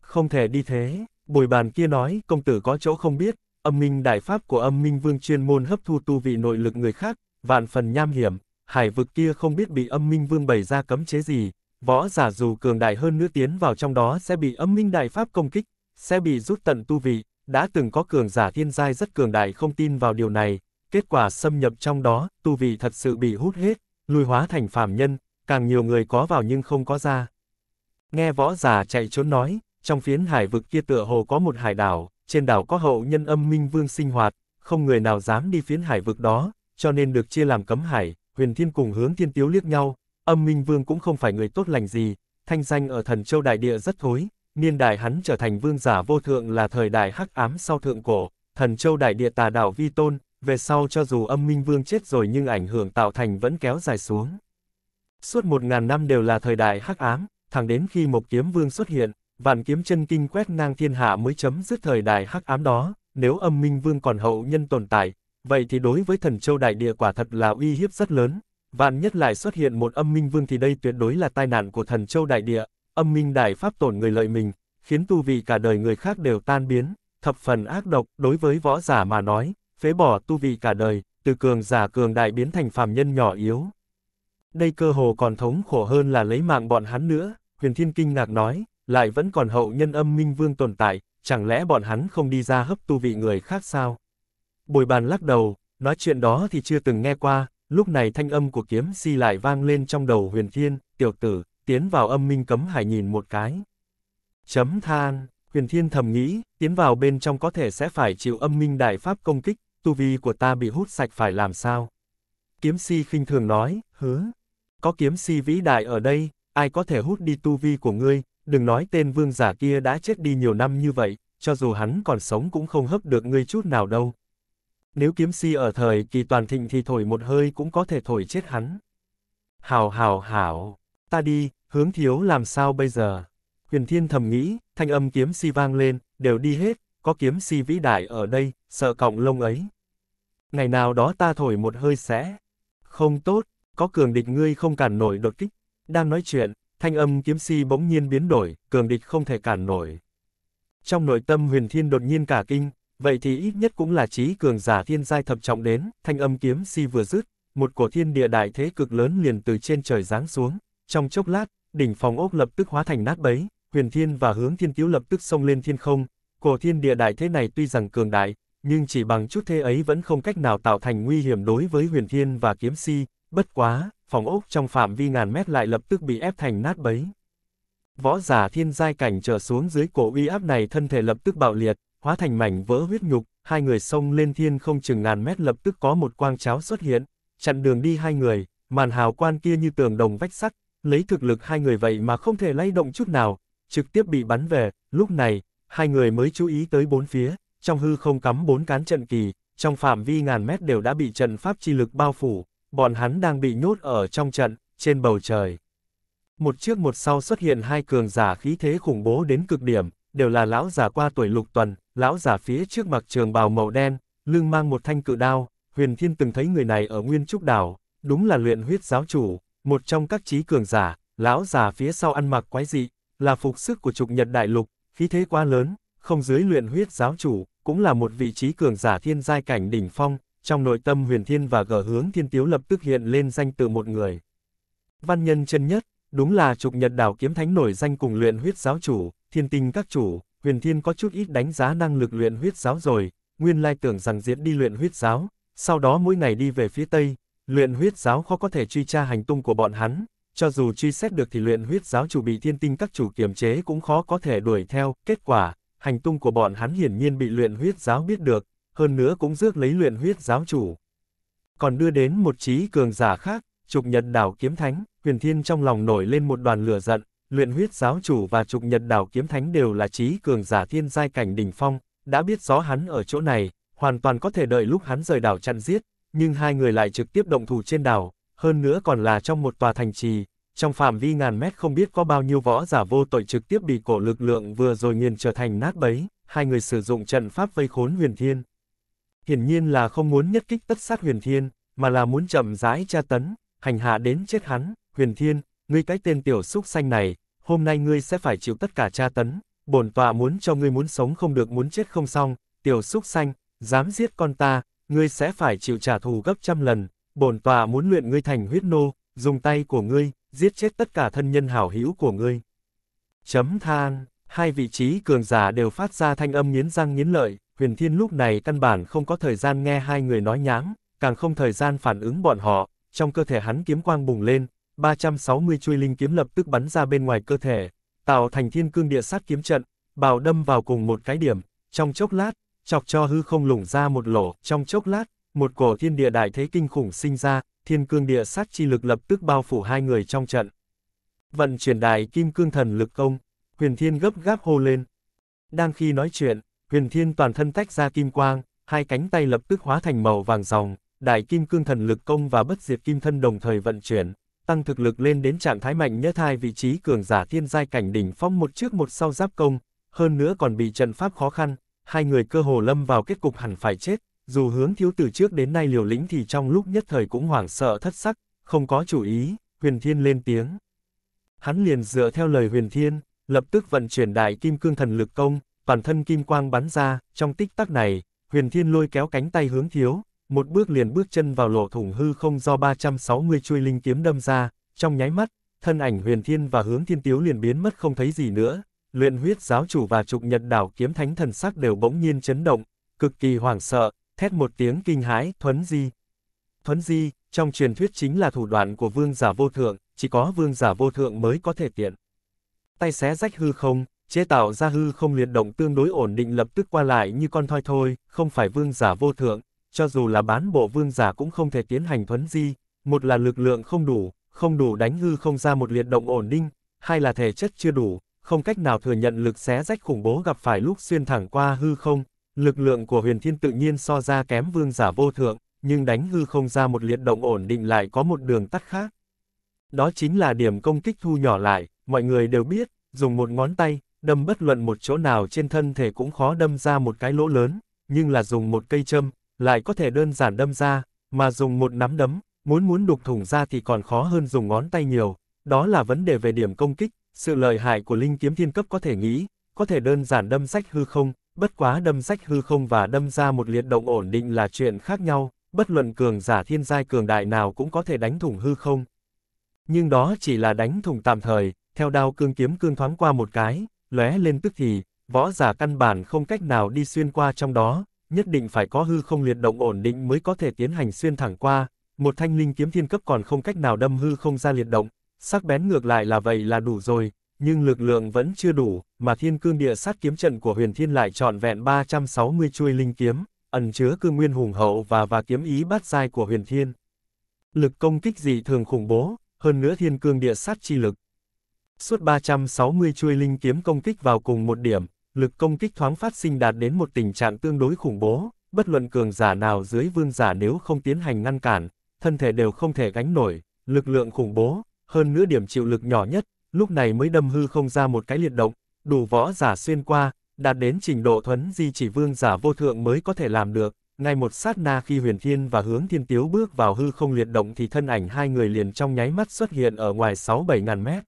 không thể đi thế. Bồi bàn kia nói, công tử có chỗ không biết, âm minh đại pháp của âm minh vương chuyên môn hấp thu tu vị nội lực người khác, vạn phần nham hiểm, hải vực kia không biết bị âm minh vương bày ra cấm chế gì, võ giả dù cường đại hơn nữa tiến vào trong đó sẽ bị âm minh đại pháp công kích, sẽ bị rút tận tu vị, đã từng có cường giả thiên giai rất cường đại không tin vào điều này, kết quả xâm nhập trong đó, tu vị thật sự bị hút hết, lùi hóa thành phàm nhân, càng nhiều người có vào nhưng không có ra. Nghe võ giả chạy trốn nói, trong phiến hải vực kia tựa hồ có một hải đảo, trên đảo có hậu nhân âm minh vương sinh hoạt, không người nào dám đi phiến hải vực đó, cho nên được chia làm cấm hải, huyền thiên cùng hướng thiên tiếu liếc nhau, âm minh vương cũng không phải người tốt lành gì, thanh danh ở thần châu đại địa rất thối, niên đại hắn trở thành vương giả vô thượng là thời đại hắc ám sau thượng cổ, thần châu đại địa tà đảo vi tôn, về sau cho dù âm minh vương chết rồi nhưng ảnh hưởng tạo thành vẫn kéo dài xuống. Suốt một ngàn năm đều là thời đại hắc ám, thẳng đến khi một kiếm vương xuất hiện, vạn kiếm chân kinh quét ngang thiên hạ mới chấm dứt thời đại hắc ám đó, nếu âm minh vương còn hậu nhân tồn tại, vậy thì đối với thần châu đại địa quả thật là uy hiếp rất lớn, vạn nhất lại xuất hiện một âm minh vương thì đây tuyệt đối là tai nạn của thần châu đại địa, âm minh đại pháp tổn người lợi mình, khiến tu vị cả đời người khác đều tan biến, thập phần ác độc đối với võ giả mà nói, phế bỏ tu vị cả đời, từ cường giả cường đại biến thành phàm nhân nhỏ yếu. Đây cơ hồ còn thống khổ hơn là lấy mạng bọn hắn nữa, huyền thiên kinh ngạc nói, lại vẫn còn hậu nhân âm minh vương tồn tại, chẳng lẽ bọn hắn không đi ra hấp tu vị người khác sao? Bồi bàn lắc đầu, nói chuyện đó thì chưa từng nghe qua, lúc này thanh âm của kiếm si lại vang lên trong đầu huyền thiên, tiểu tử, tiến vào âm minh cấm hải nhìn một cái. Chấm than, huyền thiên thầm nghĩ, tiến vào bên trong có thể sẽ phải chịu âm minh đại pháp công kích, tu vi của ta bị hút sạch phải làm sao? Kiếm si khinh thường nói, hứa, có kiếm si vĩ đại ở đây, ai có thể hút đi tu vi của ngươi, đừng nói tên vương giả kia đã chết đi nhiều năm như vậy, cho dù hắn còn sống cũng không hấp được ngươi chút nào đâu. Nếu kiếm si ở thời kỳ toàn thịnh thì thổi một hơi cũng có thể thổi chết hắn. Hảo hảo hảo, ta đi, hướng thiếu làm sao bây giờ? Huyền thiên thầm nghĩ, thanh âm kiếm si vang lên, đều đi hết, có kiếm si vĩ đại ở đây, sợ cọng lông ấy. Ngày nào đó ta thổi một hơi sẽ. Không tốt, có cường địch ngươi không cản nổi đột kích. Đang nói chuyện, thanh âm kiếm si bỗng nhiên biến đổi, cường địch không thể cản nổi. Trong nội tâm huyền thiên đột nhiên cả kinh, vậy thì ít nhất cũng là trí cường giả thiên giai thập trọng đến, thanh âm kiếm si vừa dứt, một cổ thiên địa đại thế cực lớn liền từ trên trời giáng xuống, trong chốc lát, đỉnh phòng ốc lập tức hóa thành nát bấy, huyền thiên và hướng thiên cứu lập tức xông lên thiên không, cổ thiên địa đại thế này tuy rằng cường đại, nhưng chỉ bằng chút thế ấy vẫn không cách nào tạo thành nguy hiểm đối với huyền thiên và kiếm si, bất quá, phòng ốc trong phạm vi ngàn mét lại lập tức bị ép thành nát bấy. Võ giả thiên giai cảnh trở xuống dưới cổ uy áp này thân thể lập tức bạo liệt, hóa thành mảnh vỡ huyết nhục, hai người xông lên thiên không chừng ngàn mét lập tức có một quang cháo xuất hiện, chặn đường đi hai người, màn hào quan kia như tường đồng vách sắt, lấy thực lực hai người vậy mà không thể lay động chút nào, trực tiếp bị bắn về, lúc này, hai người mới chú ý tới bốn phía, trong hư không cắm bốn cán trận kỳ, trong phạm vi ngàn mét đều đã bị trận pháp chi lực bao phủ, bọn hắn đang bị nhốt ở trong trận, trên bầu trời. Một trước một sau xuất hiện hai cường giả khí thế khủng bố đến cực điểm, đều là lão giả qua tuổi lục tuần, lão giả phía trước mặc trường bào màu đen, lưng mang một thanh cự đao, huyền thiên từng thấy người này ở nguyên trúc đảo, đúng là luyện huyết giáo chủ, một trong các trí cường giả, lão giả phía sau ăn mặc quái dị, là phục sức của trục nhật đại lục, khí thế quá lớn, không dưới luyện huyết giáo chủ, cũng là một vị trí cường giả thiên giai cảnh đỉnh phong, trong nội tâm huyền thiên và gở hướng thiên tiếu lập tức hiện lên danh từ một người. Văn nhân chân nhất, đúng là trục nhật đảo kiếm thánh nổi danh cùng luyện huyết giáo chủ, thiên tinh các chủ, huyền thiên có chút ít đánh giá năng lực luyện huyết giáo rồi, nguyên lai tưởng rằng diễn đi luyện huyết giáo, sau đó mỗi ngày đi về phía tây, luyện huyết giáo khó có thể truy tra hành tung của bọn hắn, cho dù truy xét được thì luyện huyết giáo chủ bị thiên tinh các chủ kiềm chế cũng khó có thể đuổi theo, kết quả, hành tung của bọn hắn hiển nhiên bị luyện huyết giáo biết được, hơn nữa cũng rước lấy luyện huyết giáo chủ. Còn đưa đến một trí cường giả khác, trục nhật đảo kiếm thánh, huyền thiên trong lòng nổi lên một đoàn lửa giận, luyện huyết giáo chủ và trục nhật đảo kiếm thánh đều là trí cường giả thiên giai cảnh đỉnh phong, đã biết rõ hắn ở chỗ này, hoàn toàn có thể đợi lúc hắn rời đảo chặn giết, nhưng hai người lại trực tiếp động thủ trên đảo, hơn nữa còn là trong một tòa thành trì, trong phạm vi ngàn mét không biết có bao nhiêu võ giả vô tội trực tiếp bị cổ lực lượng vừa rồi nghiền trở thành nát bấy, hai người sử dụng trận pháp vây khốn huyền thiên hiển nhiên là không muốn nhất kích tất sát huyền thiên, mà là muốn chậm rãi tra tấn, hành hạ đến chết hắn, huyền thiên, ngươi cái tên tiểu xúc xanh này, hôm nay ngươi sẽ phải chịu tất cả tra tấn, bổn tọa muốn cho ngươi muốn sống không được muốn chết không xong, tiểu xúc xanh, dám giết con ta, ngươi sẽ phải chịu trả thù gấp trăm lần, bổn tọa muốn luyện ngươi thành huyết nô, dùng tay của ngươi, giết chết tất cả thân nhân hảo hữu của ngươi. Chấm than, hai vị trí cường giả đều phát ra thanh âm nghiến răng nghiến lợi, Huyền Thiên lúc này căn bản không có thời gian nghe hai người nói nháng, càng không thời gian phản ứng bọn họ, trong cơ thể hắn kiếm quang bùng lên, 360 chui linh kiếm lập tức bắn ra bên ngoài cơ thể, tạo thành thiên cương địa sát kiếm trận, bào đâm vào cùng một cái điểm, trong chốc lát, chọc cho hư không lủng ra một lỗ, trong chốc lát, một cổ thiên địa đại thế kinh khủng sinh ra, thiên cương địa sát chi lực lập tức bao phủ hai người trong trận. Vận chuyển đại kim cương thần lực công, huyền thiên gấp gáp hô lên. Đang khi nói chuyện, Huyền Thiên toàn thân tách ra kim quang, hai cánh tay lập tức hóa thành màu vàng ròng, đại kim cương thần lực công và bất diệt kim thân đồng thời vận chuyển, tăng thực lực lên đến trạng thái mạnh nhất hai vị trí cường giả thiên giai cảnh đỉnh phong một trước một sau giáp công, hơn nữa còn bị trận pháp khó khăn, hai người cơ hồ lâm vào kết cục hẳn phải chết, dù hướng thiếu từ trước đến nay liều lĩnh thì trong lúc nhất thời cũng hoảng sợ thất sắc, không có chủ ý, huyền thiên lên tiếng. Hắn liền dựa theo lời huyền thiên, lập tức vận chuyển đại kim cương thần lực công, toàn thân kim quang bắn ra, trong tích tắc này, huyền thiên lôi kéo cánh tay hướng thiếu, một bước liền bước chân vào lỗ thủng hư không do 360 chuôi linh kiếm đâm ra, trong nháy mắt, thân ảnh huyền thiên và hướng thiên tiếu liền biến mất không thấy gì nữa, luyện huyết giáo chủ và trục nhật đảo kiếm thánh thần sắc đều bỗng nhiên chấn động, cực kỳ hoảng sợ, thét một tiếng kinh hãi, thuấn di. Thuấn di, trong truyền thuyết chính là thủ đoạn của vương giả vô thượng, chỉ có vương giả vô thượng mới có thể tiện. Tay xé rách hư không, chế tạo ra hư không liệt động tương đối ổn định lập tức qua lại như con thoi thôi, không phải vương giả vô thượng, cho dù là bán bộ vương giả cũng không thể tiến hành thuấn di, một là lực lượng không đủ, không đủ đánh hư không ra một liệt động ổn định, hai là thể chất chưa đủ, không cách nào thừa nhận lực xé rách khủng bố gặp phải lúc xuyên thẳng qua hư không, lực lượng của huyền thiên tự nhiên so ra kém vương giả vô thượng, nhưng đánh hư không ra một liệt động ổn định lại có một đường tắt khác. Đó chính là điểm công kích thu nhỏ lại, mọi người đều biết, dùng một ngón tay, đâm bất luận một chỗ nào trên thân thể cũng khó đâm ra một cái lỗ lớn, nhưng là dùng một cây châm, lại có thể đơn giản đâm ra, mà dùng một nắm đấm, muốn muốn đục thủng ra thì còn khó hơn dùng ngón tay nhiều, đó là vấn đề về điểm công kích, sự lợi hại của linh kiếm thiên cấp có thể nghĩ, có thể đơn giản đâm sách hư không, bất quá đâm sách hư không và đâm ra một liệt động ổn định là chuyện khác nhau, bất luận cường giả thiên giai cường đại nào cũng có thể đánh thủng hư không. Nhưng đó chỉ là đánh thủng tạm thời, theo đao cương kiếm cương thoáng qua một cái, lóe lên tức thì, võ giả căn bản không cách nào đi xuyên qua trong đó, nhất định phải có hư không liệt động ổn định mới có thể tiến hành xuyên thẳng qua, một thanh linh kiếm thiên cấp còn không cách nào đâm hư không ra liệt động, sắc bén ngược lại là vậy là đủ rồi, nhưng lực lượng vẫn chưa đủ, mà thiên cương địa sát kiếm trận của huyền thiên lại trọn vẹn 360 chuôi linh kiếm, ẩn chứa cương nguyên hùng hậu và và kiếm ý bát giai của huyền thiên. Lực công kích dị thường khủng bố, hơn nữa thiên cương địa sát chi lực, Suốt 360 chuôi linh kiếm công kích vào cùng một điểm, lực công kích thoáng phát sinh đạt đến một tình trạng tương đối khủng bố, bất luận cường giả nào dưới vương giả nếu không tiến hành ngăn cản, thân thể đều không thể gánh nổi, lực lượng khủng bố, hơn nữa điểm chịu lực nhỏ nhất, lúc này mới đâm hư không ra một cái liệt động, đủ võ giả xuyên qua, đạt đến trình độ thuấn di chỉ vương giả vô thượng mới có thể làm được. Ngay một sát na khi huyền thiên và hướng thiên tiếu bước vào hư không liệt động thì thân ảnh hai người liền trong nháy mắt xuất hiện ở ngoài 6-7 ngàn mét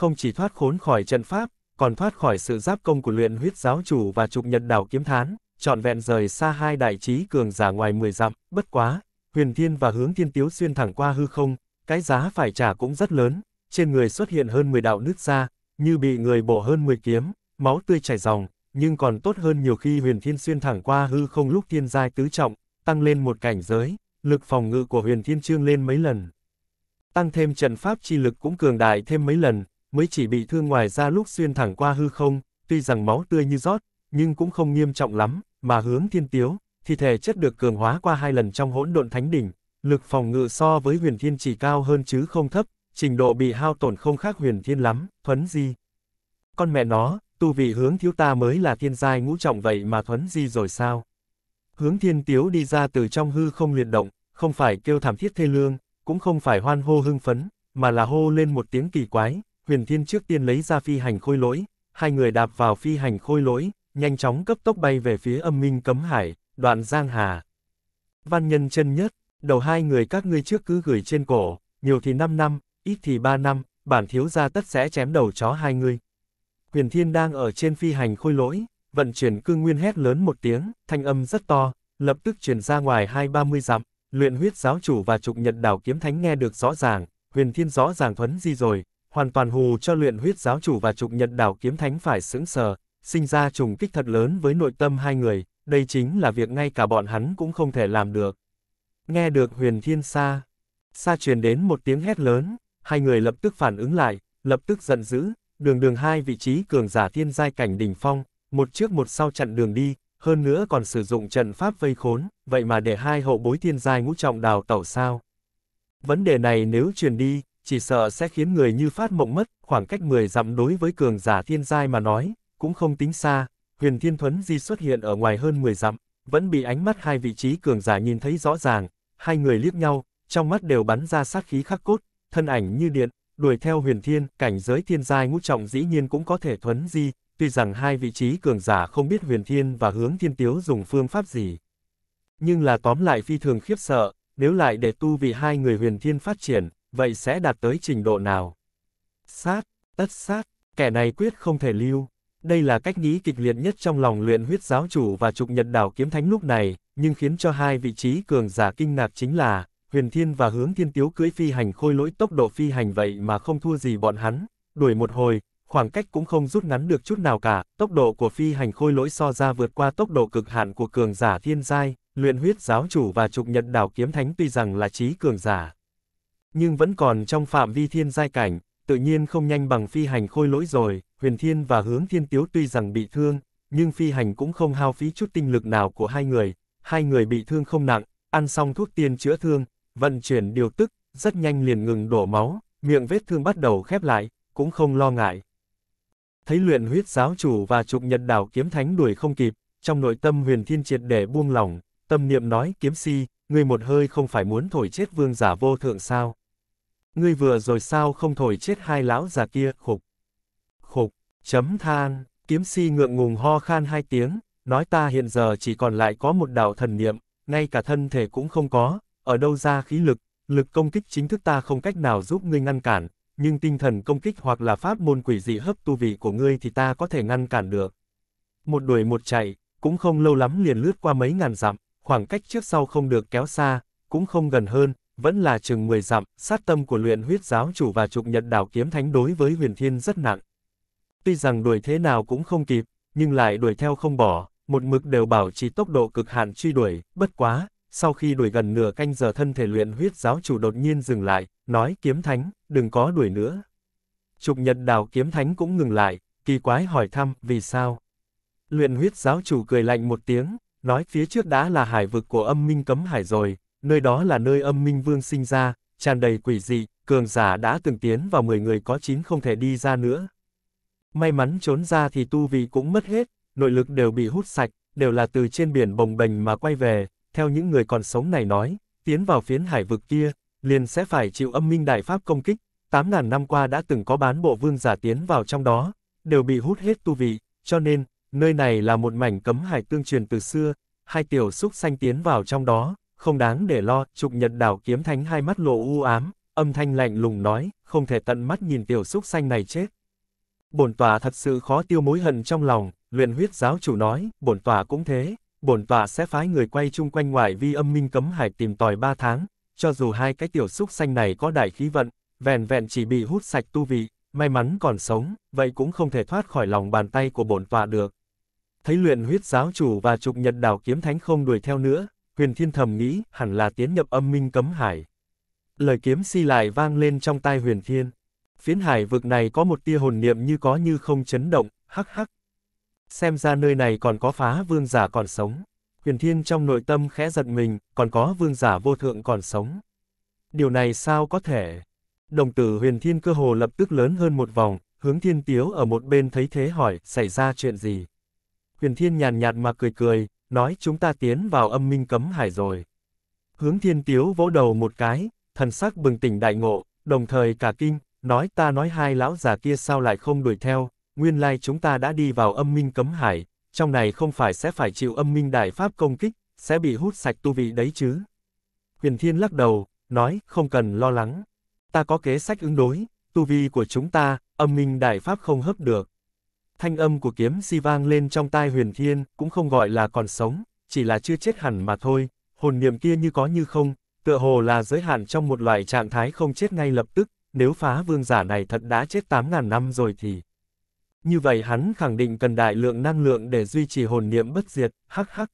không chỉ thoát khốn khỏi trận pháp, còn thoát khỏi sự giáp công của luyện huyết giáo chủ và trục nhật đảo kiếm thán, trọn vẹn rời xa hai đại trí cường giả ngoài 10 dặm, bất quá, huyền thiên và hướng thiên tiếu xuyên thẳng qua hư không, cái giá phải trả cũng rất lớn, trên người xuất hiện hơn 10 đạo nứt ra, như bị người bổ hơn 10 kiếm, máu tươi chảy ròng, nhưng còn tốt hơn nhiều khi huyền thiên xuyên thẳng qua hư không lúc thiên giai tứ trọng, tăng lên một cảnh giới, lực phòng ngự của huyền thiên trương lên mấy lần. Tăng thêm trận pháp chi lực cũng cường đại thêm mấy lần, mới chỉ bị thương ngoài ra lúc xuyên thẳng qua hư không, tuy rằng máu tươi như rót, nhưng cũng không nghiêm trọng lắm, mà hướng thiên tiếu, thì thể chất được cường hóa qua hai lần trong hỗn độn thánh đỉnh, lực phòng ngự so với huyền thiên chỉ cao hơn chứ không thấp, trình độ bị hao tổn không khác huyền thiên lắm, thuấn di. Con mẹ nó, tu vị hướng thiếu ta mới là thiên giai ngũ trọng vậy mà thuấn di rồi sao? Hướng thiên tiếu đi ra từ trong hư không luyện động, không phải kêu thảm thiết thê lương, cũng không phải hoan hô hưng phấn, mà là hô lên một tiếng kỳ quái, huyền thiên trước tiên lấy ra phi hành khôi lỗi, hai người đạp vào phi hành khôi lỗi, nhanh chóng cấp tốc bay về phía âm minh cấm hải, đoạn giang hà. Văn nhân chân nhất, đầu hai người các ngươi trước cứ gửi trên cổ, nhiều thì 5 năm, ít thì 3 năm, bản thiếu gia tất sẽ chém đầu chó hai người. Huyền thiên đang ở trên phi hành khôi lỗi, vận chuyển cương nguyên hét lớn một tiếng, thanh âm rất to, lập tức truyền ra ngoài hai ba mươi dặm, luyện huyết giáo chủ và trục nhật đảo kiếm thánh nghe được rõ ràng, huyền thiên rõ ràng thuấn gì rồi, hoàn toàn hù cho luyện huyết giáo chủ và trục nhật đảo kiếm thánh phải sững sờ, sinh ra trùng kích thật lớn với nội tâm hai người, đây chính là việc ngay cả bọn hắn cũng không thể làm được. Nghe được huyền thiên xa, xa truyền đến một tiếng hét lớn, hai người lập tức phản ứng lại, lập tức giận dữ, đường đường hai vị trí cường giả thiên giai cảnh đỉnh phong, một trước một sau chặn đường đi, hơn nữa còn sử dụng trận pháp vây khốn, vậy mà để hai hậu bối thiên giai ngũ trọng đào tẩu sao. Vấn đề này nếu truyền đi, chỉ sợ sẽ khiến người như phát mộng mất, khoảng cách 10 dặm đối với cường giả thiên giai mà nói, cũng không tính xa, huyền thiên thuấn di xuất hiện ở ngoài hơn 10 dặm, vẫn bị ánh mắt hai vị trí cường giả nhìn thấy rõ ràng, hai người liếc nhau, trong mắt đều bắn ra sát khí khắc cốt, thân ảnh như điện, đuổi theo huyền thiên, cảnh giới thiên giai ngũ trọng dĩ nhiên cũng có thể thuấn di, tuy rằng hai vị trí cường giả không biết huyền thiên và hướng thiên tiếu dùng phương pháp gì. Nhưng là tóm lại phi thường khiếp sợ, nếu lại để tu vì hai người huyền thiên phát triển, vậy sẽ đạt tới trình độ nào? Sát, tất sát, kẻ này quyết không thể lưu. Đây là cách nghĩ kịch liệt nhất trong lòng luyện huyết giáo chủ và trục nhật đảo kiếm thánh lúc này, nhưng khiến cho hai vị trí cường giả kinh ngạc chính là, huyền thiên và hướng thiên tiếu cưỡi phi hành khôi lỗi tốc độ phi hành vậy mà không thua gì bọn hắn, đuổi một hồi, khoảng cách cũng không rút ngắn được chút nào cả, tốc độ của phi hành khôi lỗi so ra vượt qua tốc độ cực hạn của cường giả thiên giai, luyện huyết giáo chủ và trục nhật đảo kiếm thánh tuy rằng là trí cường giả, nhưng vẫn còn trong phạm vi thiên giai cảnh, tự nhiên không nhanh bằng phi hành khôi lỗi rồi, huyền thiên và hướng thiên tiếu tuy rằng bị thương, nhưng phi hành cũng không hao phí chút tinh lực nào của hai người, hai người bị thương không nặng, ăn xong thuốc tiên chữa thương, vận chuyển điều tức, rất nhanh liền ngừng đổ máu, miệng vết thương bắt đầu khép lại, cũng không lo ngại. Thấy luyện huyết giáo chủ và trục nhật đảo kiếm thánh đuổi không kịp, trong nội tâm huyền thiên triệt để buông lỏng, tâm niệm nói kiếm si, người một hơi không phải muốn thổi chết vương giả vô thượng sao. Ngươi vừa rồi sao không thổi chết hai lão già kia, khục. Khục, chấm than, kiếm si ngượng ngùng ho khan hai tiếng, nói ta hiện giờ chỉ còn lại có một đạo thần niệm, ngay cả thân thể cũng không có, ở đâu ra khí lực, lực công kích chính thức ta không cách nào giúp ngươi ngăn cản, nhưng tinh thần công kích hoặc là pháp môn quỷ dị hấp tu vị của ngươi thì ta có thể ngăn cản được. Một đuổi một chạy, cũng không lâu lắm liền lướt qua mấy ngàn dặm, khoảng cách trước sau không được kéo xa, cũng không gần hơn, vẫn là chừng 10 dặm, sát tâm của luyện huyết giáo chủ và trục nhật đảo kiếm thánh đối với huyền thiên rất nặng. Tuy rằng đuổi thế nào cũng không kịp, nhưng lại đuổi theo không bỏ, một mực đều bảo trì tốc độ cực hạn truy đuổi, bất quá, sau khi đuổi gần nửa canh giờ thân thể luyện huyết giáo chủ đột nhiên dừng lại, nói kiếm thánh, đừng có đuổi nữa. Trục nhật đào kiếm thánh cũng ngừng lại, kỳ quái hỏi thăm, vì sao? Luyện huyết giáo chủ cười lạnh một tiếng, nói phía trước đã là hải vực của âm minh cấm hải rồi, nơi đó là nơi âm minh vương sinh ra, tràn đầy quỷ dị, cường giả đã từng tiến vào 10 người có 9 không thể đi ra nữa. May mắn trốn ra thì tu vị cũng mất hết, nội lực đều bị hút sạch, đều là từ trên biển bồng bềnh mà quay về, theo những người còn sống này nói, tiến vào phiến hải vực kia, liền sẽ phải chịu âm minh đại pháp công kích, 8.000 năm qua đã từng có bán bộ vương giả tiến vào trong đó, đều bị hút hết tu vị, cho nên, nơi này là một mảnh cấm hải tương truyền từ xưa, hai tiểu xúc sanh tiến vào trong đó, không đáng để lo, trục nhật đảo kiếm thánh hai mắt lộ u ám, âm thanh lạnh lùng nói, không thể tận mắt nhìn tiểu xúc xanh này chết. Bổn tòa thật sự khó tiêu mối hận trong lòng, luyện huyết giáo chủ nói, bổn tòa cũng thế, bổn tòa sẽ phái người quay chung quanh ngoại vi âm minh cấm hải tìm tòi ba tháng, cho dù hai cái tiểu xúc xanh này có đại khí vận, vẹn vẹn chỉ bị hút sạch tu vị, may mắn còn sống, vậy cũng không thể thoát khỏi lòng bàn tay của bổn tòa được. Thấy luyện huyết giáo chủ và trục nhật đảo kiếm thánh không đuổi theo nữa, huyền thiên thầm nghĩ, hẳn là tiến nhập âm minh cấm hải. Lời kiếm si lại vang lên trong tai huyền thiên. Phiến hải vực này có một tia hồn niệm như có như không chấn động, hắc hắc. Xem ra nơi này còn có phá vương giả còn sống. Huyền thiên trong nội tâm khẽ giật mình, còn có vương giả vô thượng còn sống. Điều này sao có thể? Đồng tử huyền thiên cơ hồ lập tức lớn hơn một vòng, hướng thiên tiếu ở một bên thấy thế hỏi, xảy ra chuyện gì? Huyền thiên nhàn nhạt mà cười cười, nói chúng ta tiến vào âm minh cấm hải rồi. Hướng thiên tiếu vỗ đầu một cái, thần sắc bừng tỉnh đại ngộ, đồng thời cả kinh, nói ta nói hai lão già kia sao lại không đuổi theo, nguyên lai chúng ta đã đi vào âm minh cấm hải, trong này không phải sẽ phải chịu âm minh đại pháp công kích, sẽ bị hút sạch tu vị đấy chứ. Huyền thiên lắc đầu, nói không cần lo lắng, ta có kế sách ứng đối, tu vi của chúng ta, âm minh đại pháp không hấp được thanh âm của kiếm si vang lên trong tai huyền thiên, cũng không gọi là còn sống, chỉ là chưa chết hẳn mà thôi, hồn niệm kia như có như không, tựa hồ là giới hạn trong một loại trạng thái không chết ngay lập tức, nếu phá vương giả này thật đã chết 8.000 năm rồi thì... Như vậy hắn khẳng định cần đại lượng năng lượng để duy trì hồn niệm bất diệt, hắc hắc.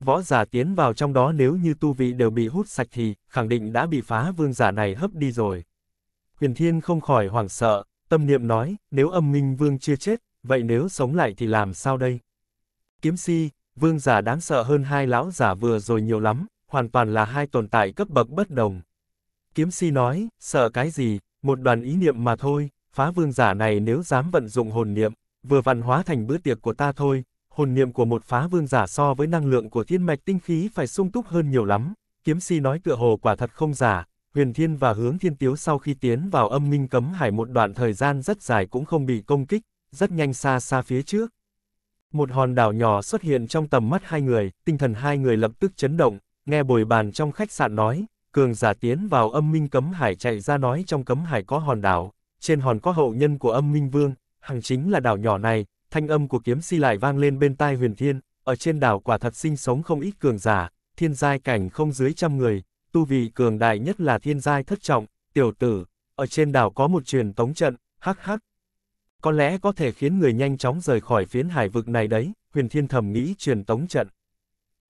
Võ giả tiến vào trong đó nếu như tu vị đều bị hút sạch thì, khẳng định đã bị phá vương giả này hấp đi rồi. Huyền Thiên không khỏi hoảng sợ, tâm niệm nói, nếu âm minh vương chưa chết, vậy nếu sống lại thì làm sao đây? Kiếm si, vương giả đáng sợ hơn hai lão giả vừa rồi nhiều lắm, hoàn toàn là hai tồn tại cấp bậc bất đồng. Kiếm si nói, sợ cái gì, một đoàn ý niệm mà thôi, phá vương giả này nếu dám vận dụng hồn niệm, vừa vặn hóa thành bữa tiệc của ta thôi, hồn niệm của một phá vương giả so với năng lượng của thiên mạch tinh khí phải sung túc hơn nhiều lắm. Kiếm si nói tựa hồ quả thật không giả, huyền thiên và hướng thiên tiếu sau khi tiến vào âm minh cấm hải một đoạn thời gian rất dài cũng không bị công kích, rất nhanh xa xa phía trước. Một hòn đảo nhỏ xuất hiện trong tầm mắt hai người, tinh thần hai người lập tức chấn động, nghe bồi bàn trong khách sạn nói, cường giả tiến vào âm minh cấm hải chạy ra nói trong cấm hải có hòn đảo, trên hòn có hậu nhân của âm minh vương, hàng chính là đảo nhỏ này, thanh âm của kiếm si lại vang lên bên tai huyền thiên, ở trên đảo quả thật sinh sống không ít cường giả, thiên giai cảnh không dưới trăm người, tu vị cường đại nhất là thiên giai thất trọng, tiểu tử, ở trên đảo có một truyền tống trận, hắc hắc, có lẽ có thể khiến người nhanh chóng rời khỏi phiến hải vực này đấy, huyền thiên thầm nghĩ truyền tống trận.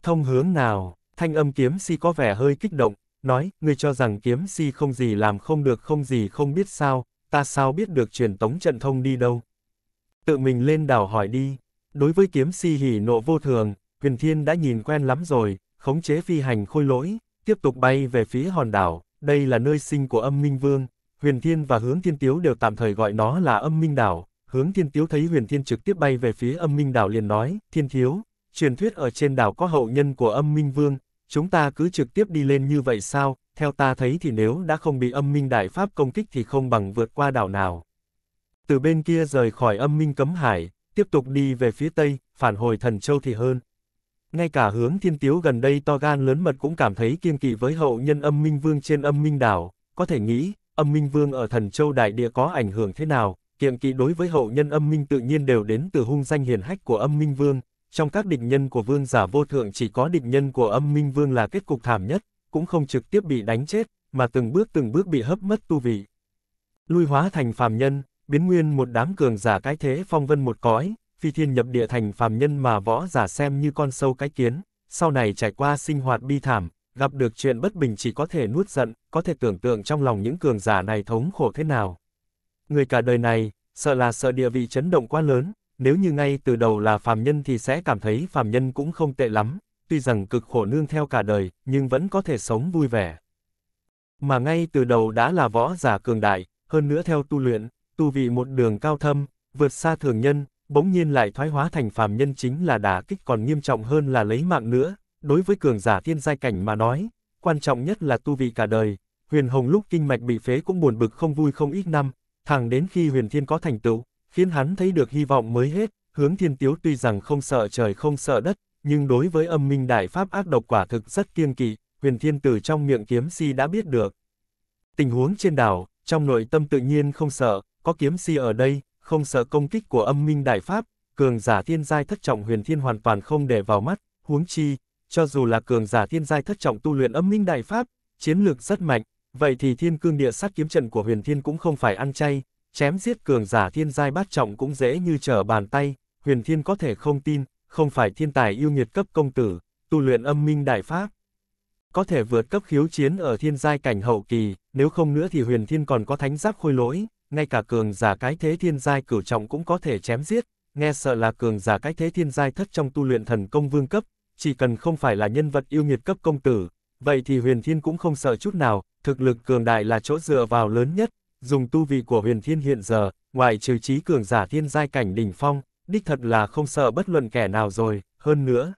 Thông hướng nào, thanh âm kiếm si có vẻ hơi kích động, nói, người cho rằng kiếm si không gì làm không được không gì không biết sao, ta sao biết được truyền tống trận thông đi đâu. Tự mình lên đảo hỏi đi, đối với kiếm si hỉ nộ vô thường, huyền thiên đã nhìn quen lắm rồi, khống chế phi hành khôi lỗi, tiếp tục bay về phía hòn đảo, đây là nơi sinh của âm minh vương, Huyền Thiên và Hướng Thiên Tiếu đều tạm thời gọi nó là âm minh đảo. Hướng Thiên Tiếu thấy Huyền Thiên trực tiếp bay về phía âm minh đảo liền nói, Thiên Thiếu, truyền thuyết ở trên đảo có hậu nhân của âm minh vương, chúng ta cứ trực tiếp đi lên như vậy sao, theo ta thấy thì nếu đã không bị âm minh đại pháp công kích thì không bằng vượt qua đảo nào. Từ bên kia rời khỏi âm minh cấm hải, tiếp tục đi về phía tây, phản hồi thần châu thì hơn. Ngay cả hướng thiên tiếu gần đây to gan lớn mật cũng cảm thấy kiên kỵ với hậu nhân âm minh vương trên âm minh đảo, có thể nghĩ, âm minh vương ở thần châu đại địa có ảnh hưởng thế nào, kiêng kỵ đối với hậu nhân âm minh tự nhiên đều đến từ hung danh hiền hách của âm minh vương, trong các địch nhân của vương giả vô thượng chỉ có địch nhân của âm minh vương là kết cục thảm nhất, cũng không trực tiếp bị đánh chết, mà từng bước từng bước bị hấp mất tu vị. Lui hóa thành phàm nhân, biến nguyên một đám cường giả cái thế phong vân một cõi, phi thiên nhập địa thành phàm nhân mà võ giả xem như con sâu cái kiến, sau này trải qua sinh hoạt bi thảm, gặp được chuyện bất bình chỉ có thể nuốt giận, có thể tưởng tượng trong lòng những cường giả này thống khổ thế nào. Người cả đời này, sợ là sợ địa vị chấn động quá lớn, nếu như ngay từ đầu là phàm nhân thì sẽ cảm thấy phàm nhân cũng không tệ lắm, tuy rằng cực khổ nương theo cả đời, nhưng vẫn có thể sống vui vẻ. Mà ngay từ đầu đã là võ giả cường đại, hơn nữa theo tu luyện, tu vị một đường cao thâm, vượt xa thường nhân, bỗng nhiên lại thoái hóa thành phàm nhân chính là đả kích còn nghiêm trọng hơn là lấy mạng nữa, Đối với cường giả thiên giai cảnh mà nói, quan trọng nhất là tu vị cả đời, huyền hồng lúc kinh mạch bị phế cũng buồn bực không vui không ít năm, thẳng đến khi huyền thiên có thành tựu, khiến hắn thấy được hy vọng mới hết, hướng thiên tiếu tuy rằng không sợ trời không sợ đất, nhưng đối với âm minh đại pháp ác độc quả thực rất kiêng kỵ, huyền thiên từ trong miệng kiếm si đã biết được. Tình huống trên đảo, trong nội tâm tự nhiên không sợ, có kiếm si ở đây, không sợ công kích của âm minh đại pháp, cường giả thiên giai thất trọng huyền thiên hoàn toàn không để vào mắt, huống chi, cho dù là cường giả thiên giai thất trọng tu luyện âm minh đại pháp, chiến lược rất mạnh, vậy thì thiên cương địa sát kiếm trận của huyền thiên cũng không phải ăn chay, chém giết cường giả thiên giai bát trọng cũng dễ như trở bàn tay, huyền thiên có thể không tin, không phải thiên tài yêu nghiệt cấp công tử, tu luyện âm minh đại pháp. Có thể vượt cấp khiếu chiến ở thiên giai cảnh hậu kỳ, nếu không nữa thì huyền thiên còn có thánh giáp khôi lỗi, ngay cả cường giả cái thế thiên giai cửu trọng cũng có thể chém giết, nghe sợ là cường giả cái thế thiên giai thất trong tu luyện thần công vương cấp, chỉ cần không phải là nhân vật yêu nghiệt cấp công tử, vậy thì huyền thiên cũng không sợ chút nào, thực lực cường đại là chỗ dựa vào lớn nhất, dùng tu vị của huyền thiên hiện giờ, ngoại trừ trí cường giả thiên giai cảnh đỉnh phong, đích thật là không sợ bất luận kẻ nào rồi, hơn nữa.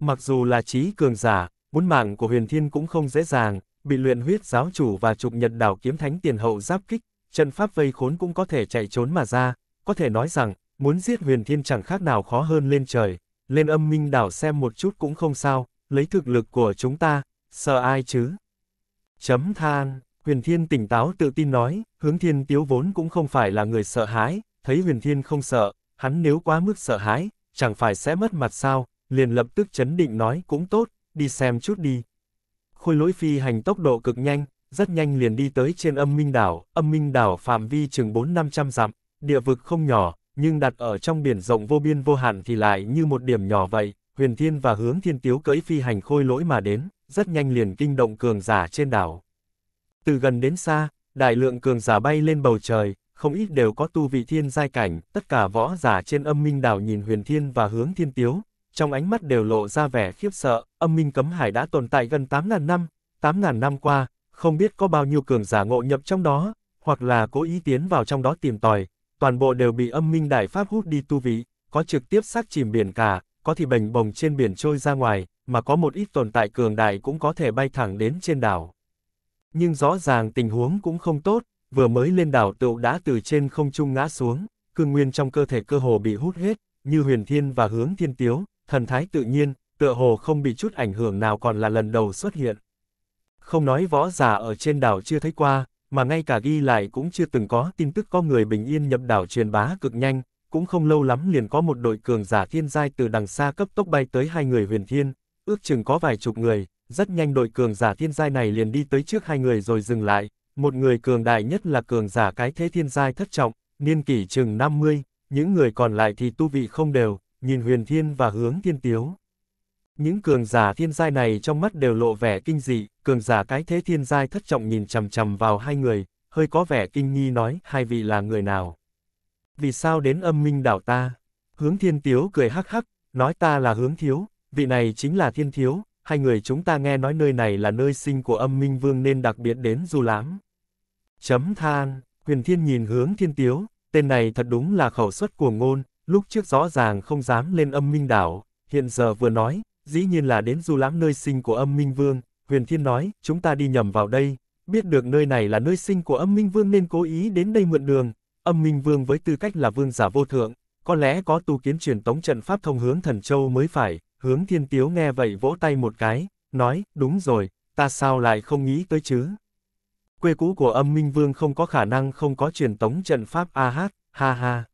Mặc dù là trí cường giả, muốn mạng của huyền thiên cũng không dễ dàng, bị luyện huyết giáo chủ và trục nhật đảo kiếm thánh tiền hậu giáp kích, trận pháp vây khốn cũng có thể chạy trốn mà ra, có thể nói rằng, muốn giết huyền thiên chẳng khác nào khó hơn lên trời, lên âm minh đảo xem một chút cũng không sao, lấy thực lực của chúng ta, sợ ai chứ? Chấm than, huyền thiên tỉnh táo tự tin nói, hướng thiên tiếu vốn cũng không phải là người sợ hãi, thấy huyền thiên không sợ, hắn nếu quá mức sợ hãi, chẳng phải sẽ mất mặt sao, liền lập tức chấn định nói cũng tốt, đi xem chút đi. Khôi lỗi phi hành tốc độ cực nhanh, rất nhanh liền đi tới trên âm minh đảo, âm minh đảo phạm vi chừng 4-500 dặm, địa vực không nhỏ, nhưng đặt ở trong biển rộng vô biên vô hạn thì lại như một điểm nhỏ vậy, huyền thiên và hướng thiên tiếu cưỡi phi hành khôi lỗi mà đến, rất nhanh liền kinh động cường giả trên đảo. Từ gần đến xa, đại lượng cường giả bay lên bầu trời, không ít đều có tu vị thiên giai cảnh, tất cả võ giả trên âm minh đảo nhìn huyền thiên và hướng thiên tiếu, trong ánh mắt đều lộ ra vẻ khiếp sợ, âm minh cấm hải đã tồn tại gần 8.000 năm, 8.000 năm qua, không biết có bao nhiêu cường giả ngộ nhập trong đó, hoặc là cố ý tiến vào trong đó tìm tòi, toàn bộ đều bị âm minh đại pháp hút đi tu vị, có trực tiếp sát chìm biển cả, có thì bành bồng trên biển trôi ra ngoài, mà có một ít tồn tại cường đại cũng có thể bay thẳng đến trên đảo. Nhưng rõ ràng tình huống cũng không tốt, vừa mới lên đảo tựu đã từ trên không trung ngã xuống, cương nguyên trong cơ thể cơ hồ bị hút hết, như huyền thiên và hướng thiên tiếu, thần thái tự nhiên, tựa hồ không bị chút ảnh hưởng nào còn là lần đầu xuất hiện. Không nói võ giả ở trên đảo chưa thấy qua, mà ngay cả ghi lại cũng chưa từng có tin tức có người bình yên nhập đảo truyền bá cực nhanh, cũng không lâu lắm liền có một đội cường giả thiên giai từ đằng xa cấp tốc bay tới hai người huyền thiên, ước chừng có vài chục người, rất nhanh đội cường giả thiên giai này liền đi tới trước hai người rồi dừng lại, một người cường đại nhất là cường giả cái thế thiên giai thất trọng, niên kỷ chừng 50, những người còn lại thì tu vị không đều, nhìn huyền thiên và hướng thiên tiếu. Những cường giả thiên giai này trong mắt đều lộ vẻ kinh dị, cường giả cái thế thiên giai thất trọng nhìn chằm chằm vào hai người, hơi có vẻ kinh nghi nói, hai vị là người nào? Vì sao đến âm minh đảo ta? Hướng thiên tiếu cười hắc hắc, nói ta là hướng thiếu, vị này chính là thiên thiếu, hai người chúng ta nghe nói nơi này là nơi sinh của âm minh vương nên đặc biệt đến du lãm. Chấm than, huyền thiên nhìn hướng thiên tiếu, tên này thật đúng là khẩu xuất của ngôn, lúc trước rõ ràng không dám lên âm minh đảo, hiện giờ vừa nói, dĩ nhiên là đến du lãm nơi sinh của âm minh vương, huyền thiên nói, chúng ta đi nhầm vào đây, biết được nơi này là nơi sinh của âm minh vương nên cố ý đến đây mượn đường, âm minh vương với tư cách là vương giả vô thượng, có lẽ có tu kiến truyền tống trận pháp thông hướng thần châu mới phải, hướng thiên tiếu nghe vậy vỗ tay một cái, nói, đúng rồi, ta sao lại không nghĩ tới chứ. Quê cũ của âm minh vương không có khả năng không có truyền tống trận pháp a AH, ha ha.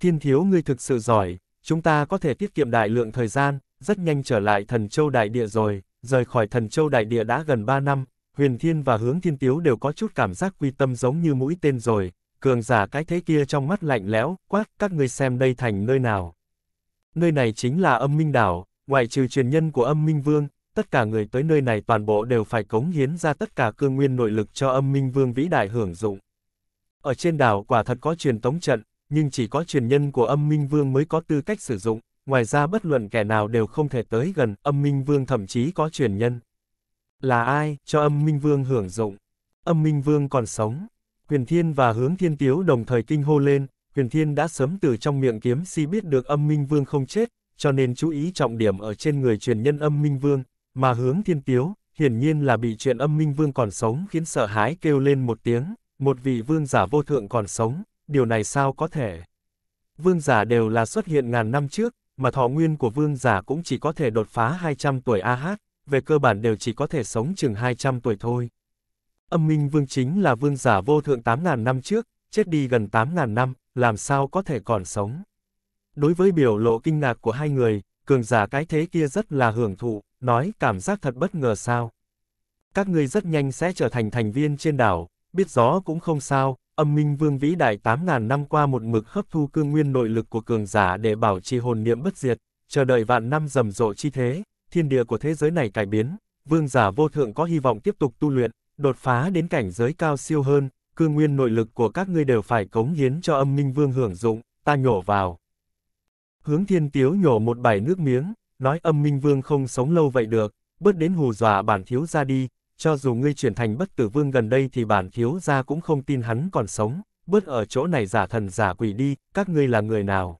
Thiên thiếu ngươi thực sự giỏi, chúng ta có thể tiết kiệm đại lượng thời gian, rất nhanh trở lại thần châu đại địa rồi, rời khỏi thần châu đại địa đã gần 3 năm, huyền thiên và hướng thiên tiếu đều có chút cảm giác quy tâm giống như mũi tên rồi, cường giả cái thế kia trong mắt lạnh lẽo, quát, các ngươi xem đây thành nơi nào. Nơi này chính là âm minh đảo, ngoại trừ truyền nhân của âm minh vương, tất cả người tới nơi này toàn bộ đều phải cống hiến ra tất cả cương nguyên nội lực cho âm minh vương vĩ đại hưởng dụng. Ở trên đảo quả thật có truyền tống trận, nhưng chỉ có truyền nhân của âm minh vương mới có tư cách sử dụng, ngoài ra bất luận kẻ nào đều không thể tới gần, âm minh vương thậm chí có truyền nhân. Là ai, cho âm minh vương hưởng dụng? Âm minh vương còn sống. Huyền Thiên và Hướng Thiên Tiếu đồng thời kinh hô lên, Huyền Thiên đã sớm từ trong miệng kiếm si biết được âm minh vương không chết, cho nên chú ý trọng điểm ở trên người truyền nhân âm minh vương, mà Hướng Thiên Tiếu, hiển nhiên là bị chuyện âm minh vương còn sống khiến sợ hãi kêu lên một tiếng, một vị vương giả vô thượng còn sống, điều này sao có thể? Vương giả đều là xuất hiện ngàn năm trước, mà thọ nguyên của vương giả cũng chỉ có thể đột phá 200 tuổi AH, về cơ bản đều chỉ có thể sống chừng 200 tuổi thôi. Âm minh vương chính là vương giả vô thượng 8.000 năm trước, chết đi gần 8.000 năm, làm sao có thể còn sống. Đối với biểu lộ kinh ngạc của hai người, cường giả cái thế kia rất là hưởng thụ, nói cảm giác thật bất ngờ sao. Các ngươi rất nhanh sẽ trở thành thành viên trên đảo, biết gió cũng không sao, Âm Minh Vương vĩ đại 8.000 năm qua một mực hấp thu cương nguyên nội lực của cường giả để bảo trì hồn niệm bất diệt, chờ đợi vạn năm rầm rộ chi thế, thiên địa của thế giới này cải biến, vương giả vô thượng có hy vọng tiếp tục tu luyện, đột phá đến cảnh giới cao siêu hơn, cương nguyên nội lực của các ngươi đều phải cống hiến cho âm minh vương hưởng dụng, ta nhổ vào. Hướng thiên tiếu nhổ một bảy nước miếng, nói âm minh vương không sống lâu vậy được, bớt đến hù dọa bản thiếu ra đi, cho dù ngươi chuyển thành bất tử vương gần đây thì bản thiếu gia cũng không tin hắn còn sống, bớt ở chỗ này giả thần giả quỷ đi, các ngươi là người nào.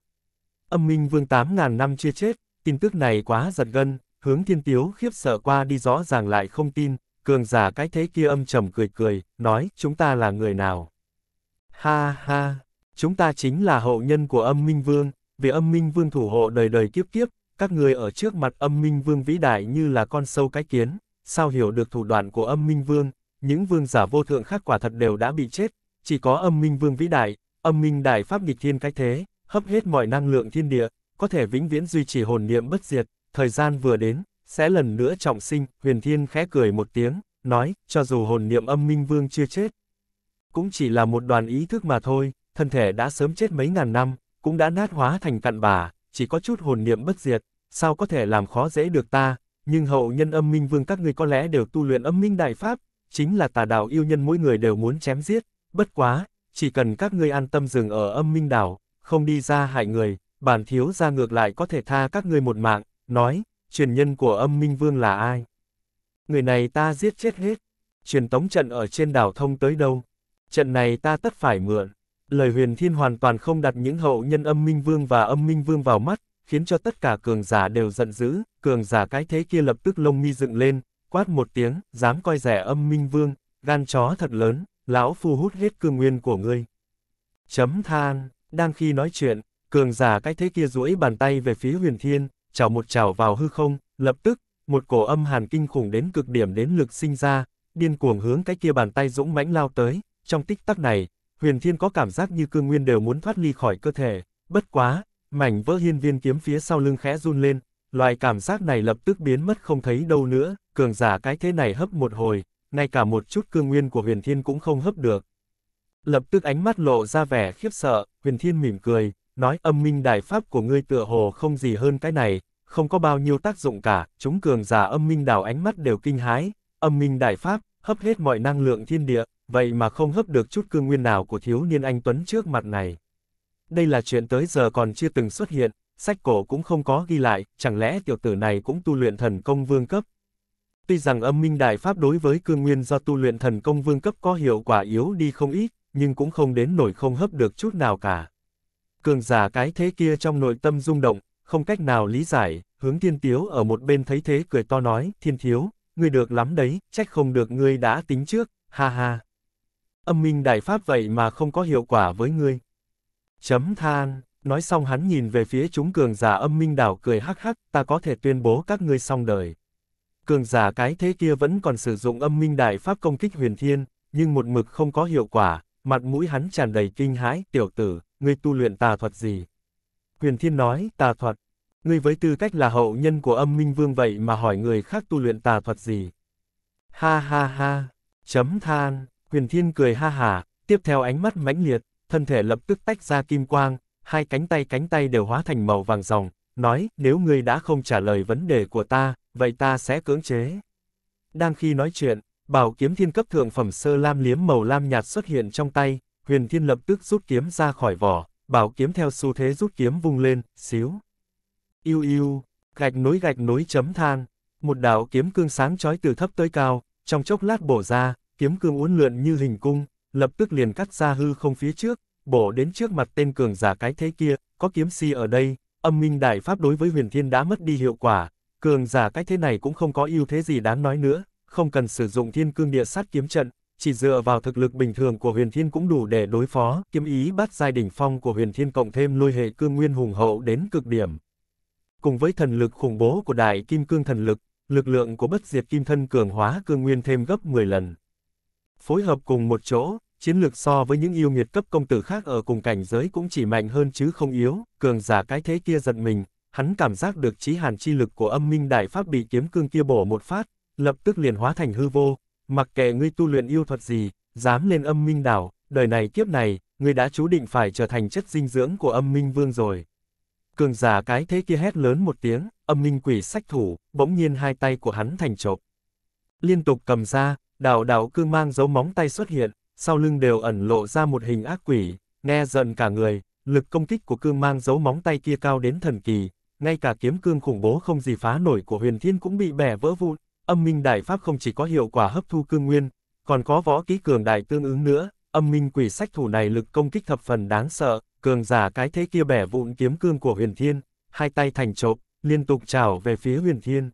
Âm minh vương 8.000 năm chưa chết, tin tức này quá giật gân, hướng thiên tiếu khiếp sợ qua đi rõ ràng lại không tin, cường giả cái thế kia âm trầm cười cười, nói, chúng ta là người nào. Ha ha, chúng ta chính là hậu nhân của âm minh vương, vì âm minh vương thủ hộ đời đời kiếp kiếp, các người ở trước mặt âm minh vương vĩ đại như là con sâu cái kiến, sao hiểu được thủ đoạn của âm minh vương, những vương giả vô thượng khác quả thật đều đã bị chết, chỉ có âm minh vương vĩ đại, âm minh đại pháp nghịch thiên cái thế, hấp hết mọi năng lượng thiên địa, có thể vĩnh viễn duy trì hồn niệm bất diệt, thời gian vừa đến, sẽ lần nữa trọng sinh, huyền thiên khẽ cười một tiếng, nói, cho dù hồn niệm âm minh vương chưa chết, cũng chỉ là một đoàn ý thức mà thôi, thân thể đã sớm chết mấy ngàn năm, cũng đã nát hóa thành cặn bã, chỉ có chút hồn niệm bất diệt, sao có thể làm khó dễ được ta, nhưng hậu nhân âm minh vương các ngươi có lẽ đều tu luyện âm minh đại pháp, chính là tà đạo yêu nhân mỗi người đều muốn chém giết, bất quá, chỉ cần các ngươi an tâm dừng ở âm minh đảo, không đi ra hại người, bản thiếu ra ngược lại có thể tha các ngươi một mạng, nói, truyền nhân của âm minh vương là ai? Người này ta giết chết hết, truyền tống trận ở trên đảo thông tới đâu? Trận này ta tất phải mượn. Lời huyền thiên hoàn toàn không đặt những hậu nhân âm minh vương và âm minh vương vào mắt, khiến cho tất cả cường giả đều giận dữ, cường giả cái thế kia lập tức lông mi dựng lên, quát một tiếng, dám coi rẻ âm minh vương, gan chó thật lớn, lão phu hút hết cương nguyên của ngươi. Chấm than, đang khi nói chuyện, cường giả cái thế kia duỗi bàn tay về phía huyền thiên, chảo một chảo vào hư không, lập tức, một cổ âm hàn kinh khủng đến cực điểm đến lực sinh ra, điên cuồng hướng cái kia bàn tay dũng mãnh lao tới, trong tích tắc này, huyền thiên có cảm giác như cương nguyên đều muốn thoát ly khỏi cơ thể, bất quá, Mảnh vỡ hiên viên kiếm phía sau lưng khẽ run lên, loại cảm giác này lập tức biến mất không thấy đâu nữa, cường giả cái thế này hấp một hồi, ngay cả một chút cương nguyên của huyền thiên cũng không hấp được. Lập tức ánh mắt lộ ra vẻ khiếp sợ, huyền thiên mỉm cười, nói âm minh đại pháp của ngươi tựa hồ không gì hơn cái này, không có bao nhiêu tác dụng cả, chúng cường giả âm minh đảo ánh mắt đều kinh hái, âm minh đại pháp, hấp hết mọi năng lượng thiên địa, vậy mà không hấp được chút cương nguyên nào của thiếu niên anh Tuấn trước mặt này. Đây là chuyện tới giờ còn chưa từng xuất hiện, sách cổ cũng không có ghi lại, chẳng lẽ tiểu tử này cũng tu luyện thần công vương cấp? Tuy rằng âm minh đại pháp đối với cương nguyên do tu luyện thần công vương cấp có hiệu quả yếu đi không ít, nhưng cũng không đến nổi không hấp được chút nào cả. Cường giả cái thế kia trong nội tâm rung động, không cách nào lý giải, hướng thiên tiếu ở một bên thấy thế cười to nói, thiên thiếu, ngươi được lắm đấy, trách không được ngươi đã tính trước, ha ha. Âm minh đại pháp vậy mà không có hiệu quả với ngươi. Chấm than, nói xong hắn nhìn về phía chúng cường giả âm minh đảo cười hắc hắc, ta có thể tuyên bố các ngươi xong đời. Cường giả cái thế kia vẫn còn sử dụng âm minh đại pháp công kích huyền thiên, nhưng một mực không có hiệu quả, mặt mũi hắn tràn đầy kinh hãi, tiểu tử, ngươi tu luyện tà thuật gì? Huyền thiên nói, tà thuật, ngươi với tư cách là hậu nhân của âm minh vương vậy mà hỏi người khác tu luyện tà thuật gì? Ha ha ha, chấm than, huyền thiên cười ha hà, tiếp theo ánh mắt mãnh liệt, thân thể lập tức tách ra kim quang, hai cánh tay cánh tay đều hóa thành màu vàng ròng, nói, nếu ngươi đã không trả lời vấn đề của ta, vậy ta sẽ cưỡng chế. Đang khi nói chuyện, bảo kiếm thiên cấp thượng phẩm sơ lam liếm màu lam nhạt xuất hiện trong tay, huyền thiên lập tức rút kiếm ra khỏi vỏ, bảo kiếm theo xu thế rút kiếm vung lên, xíu. Yêu yêu, gạch nối gạch nối chấm than, một đạo kiếm cương sáng chói từ thấp tới cao, trong chốc lát bổ ra, kiếm cương uốn lượn như hình cung, lập tức liền cắt ra hư không phía trước, bổ đến trước mặt tên cường giả cái thế kia, có kiếm si ở đây, âm minh đại pháp đối với huyền thiên đã mất đi hiệu quả, cường giả cái thế này cũng không có ưu thế gì đáng nói nữa, không cần sử dụng thiên cương địa sát kiếm trận, chỉ dựa vào thực lực bình thường của huyền thiên cũng đủ để đối phó, kiếm ý bắt giai đỉnh phong của huyền thiên cộng thêm lôi hệ cương nguyên hùng hậu đến cực điểm. Cùng với thần lực khủng bố của đại kim cương thần lực, lực lượng của bất diệt kim thân cường hóa cương nguyên thêm gấp 10 lần. Phối hợp cùng một chỗ, chiến lược so với những yêu nghiệt cấp công tử khác ở cùng cảnh giới cũng chỉ mạnh hơn chứ không yếu, cường giả cái thế kia giận mình, hắn cảm giác được trí hàn chi lực của âm minh đại pháp bị kiếm cương kia bổ một phát, lập tức liền hóa thành hư vô, mặc kệ ngươi tu luyện yêu thuật gì, dám lên âm minh đảo, đời này kiếp này, ngươi đã chú định phải trở thành chất dinh dưỡng của âm minh vương rồi. Cường giả cái thế kia hét lớn một tiếng, âm minh quỷ sách thủ, bỗng nhiên hai tay của hắn thành chộp. Liên tục cầm ra, đảo đảo cư mang dấu móng tay xuất hiện, sau lưng đều ẩn lộ ra một hình ác quỷ, nghe giận cả người, lực công kích của cương mang dấu móng tay kia cao đến thần kỳ, ngay cả kiếm cương khủng bố không gì phá nổi của huyền thiên cũng bị bẻ vỡ vụn, âm minh đại pháp không chỉ có hiệu quả hấp thu cương nguyên, còn có võ kỹ cường đại tương ứng nữa, âm minh quỷ sách thủ này lực công kích thập phần đáng sợ, cường giả cái thế kia bẻ vụn kiếm cương của huyền thiên, hai tay thành trộm, liên tục trảo về phía huyền thiên.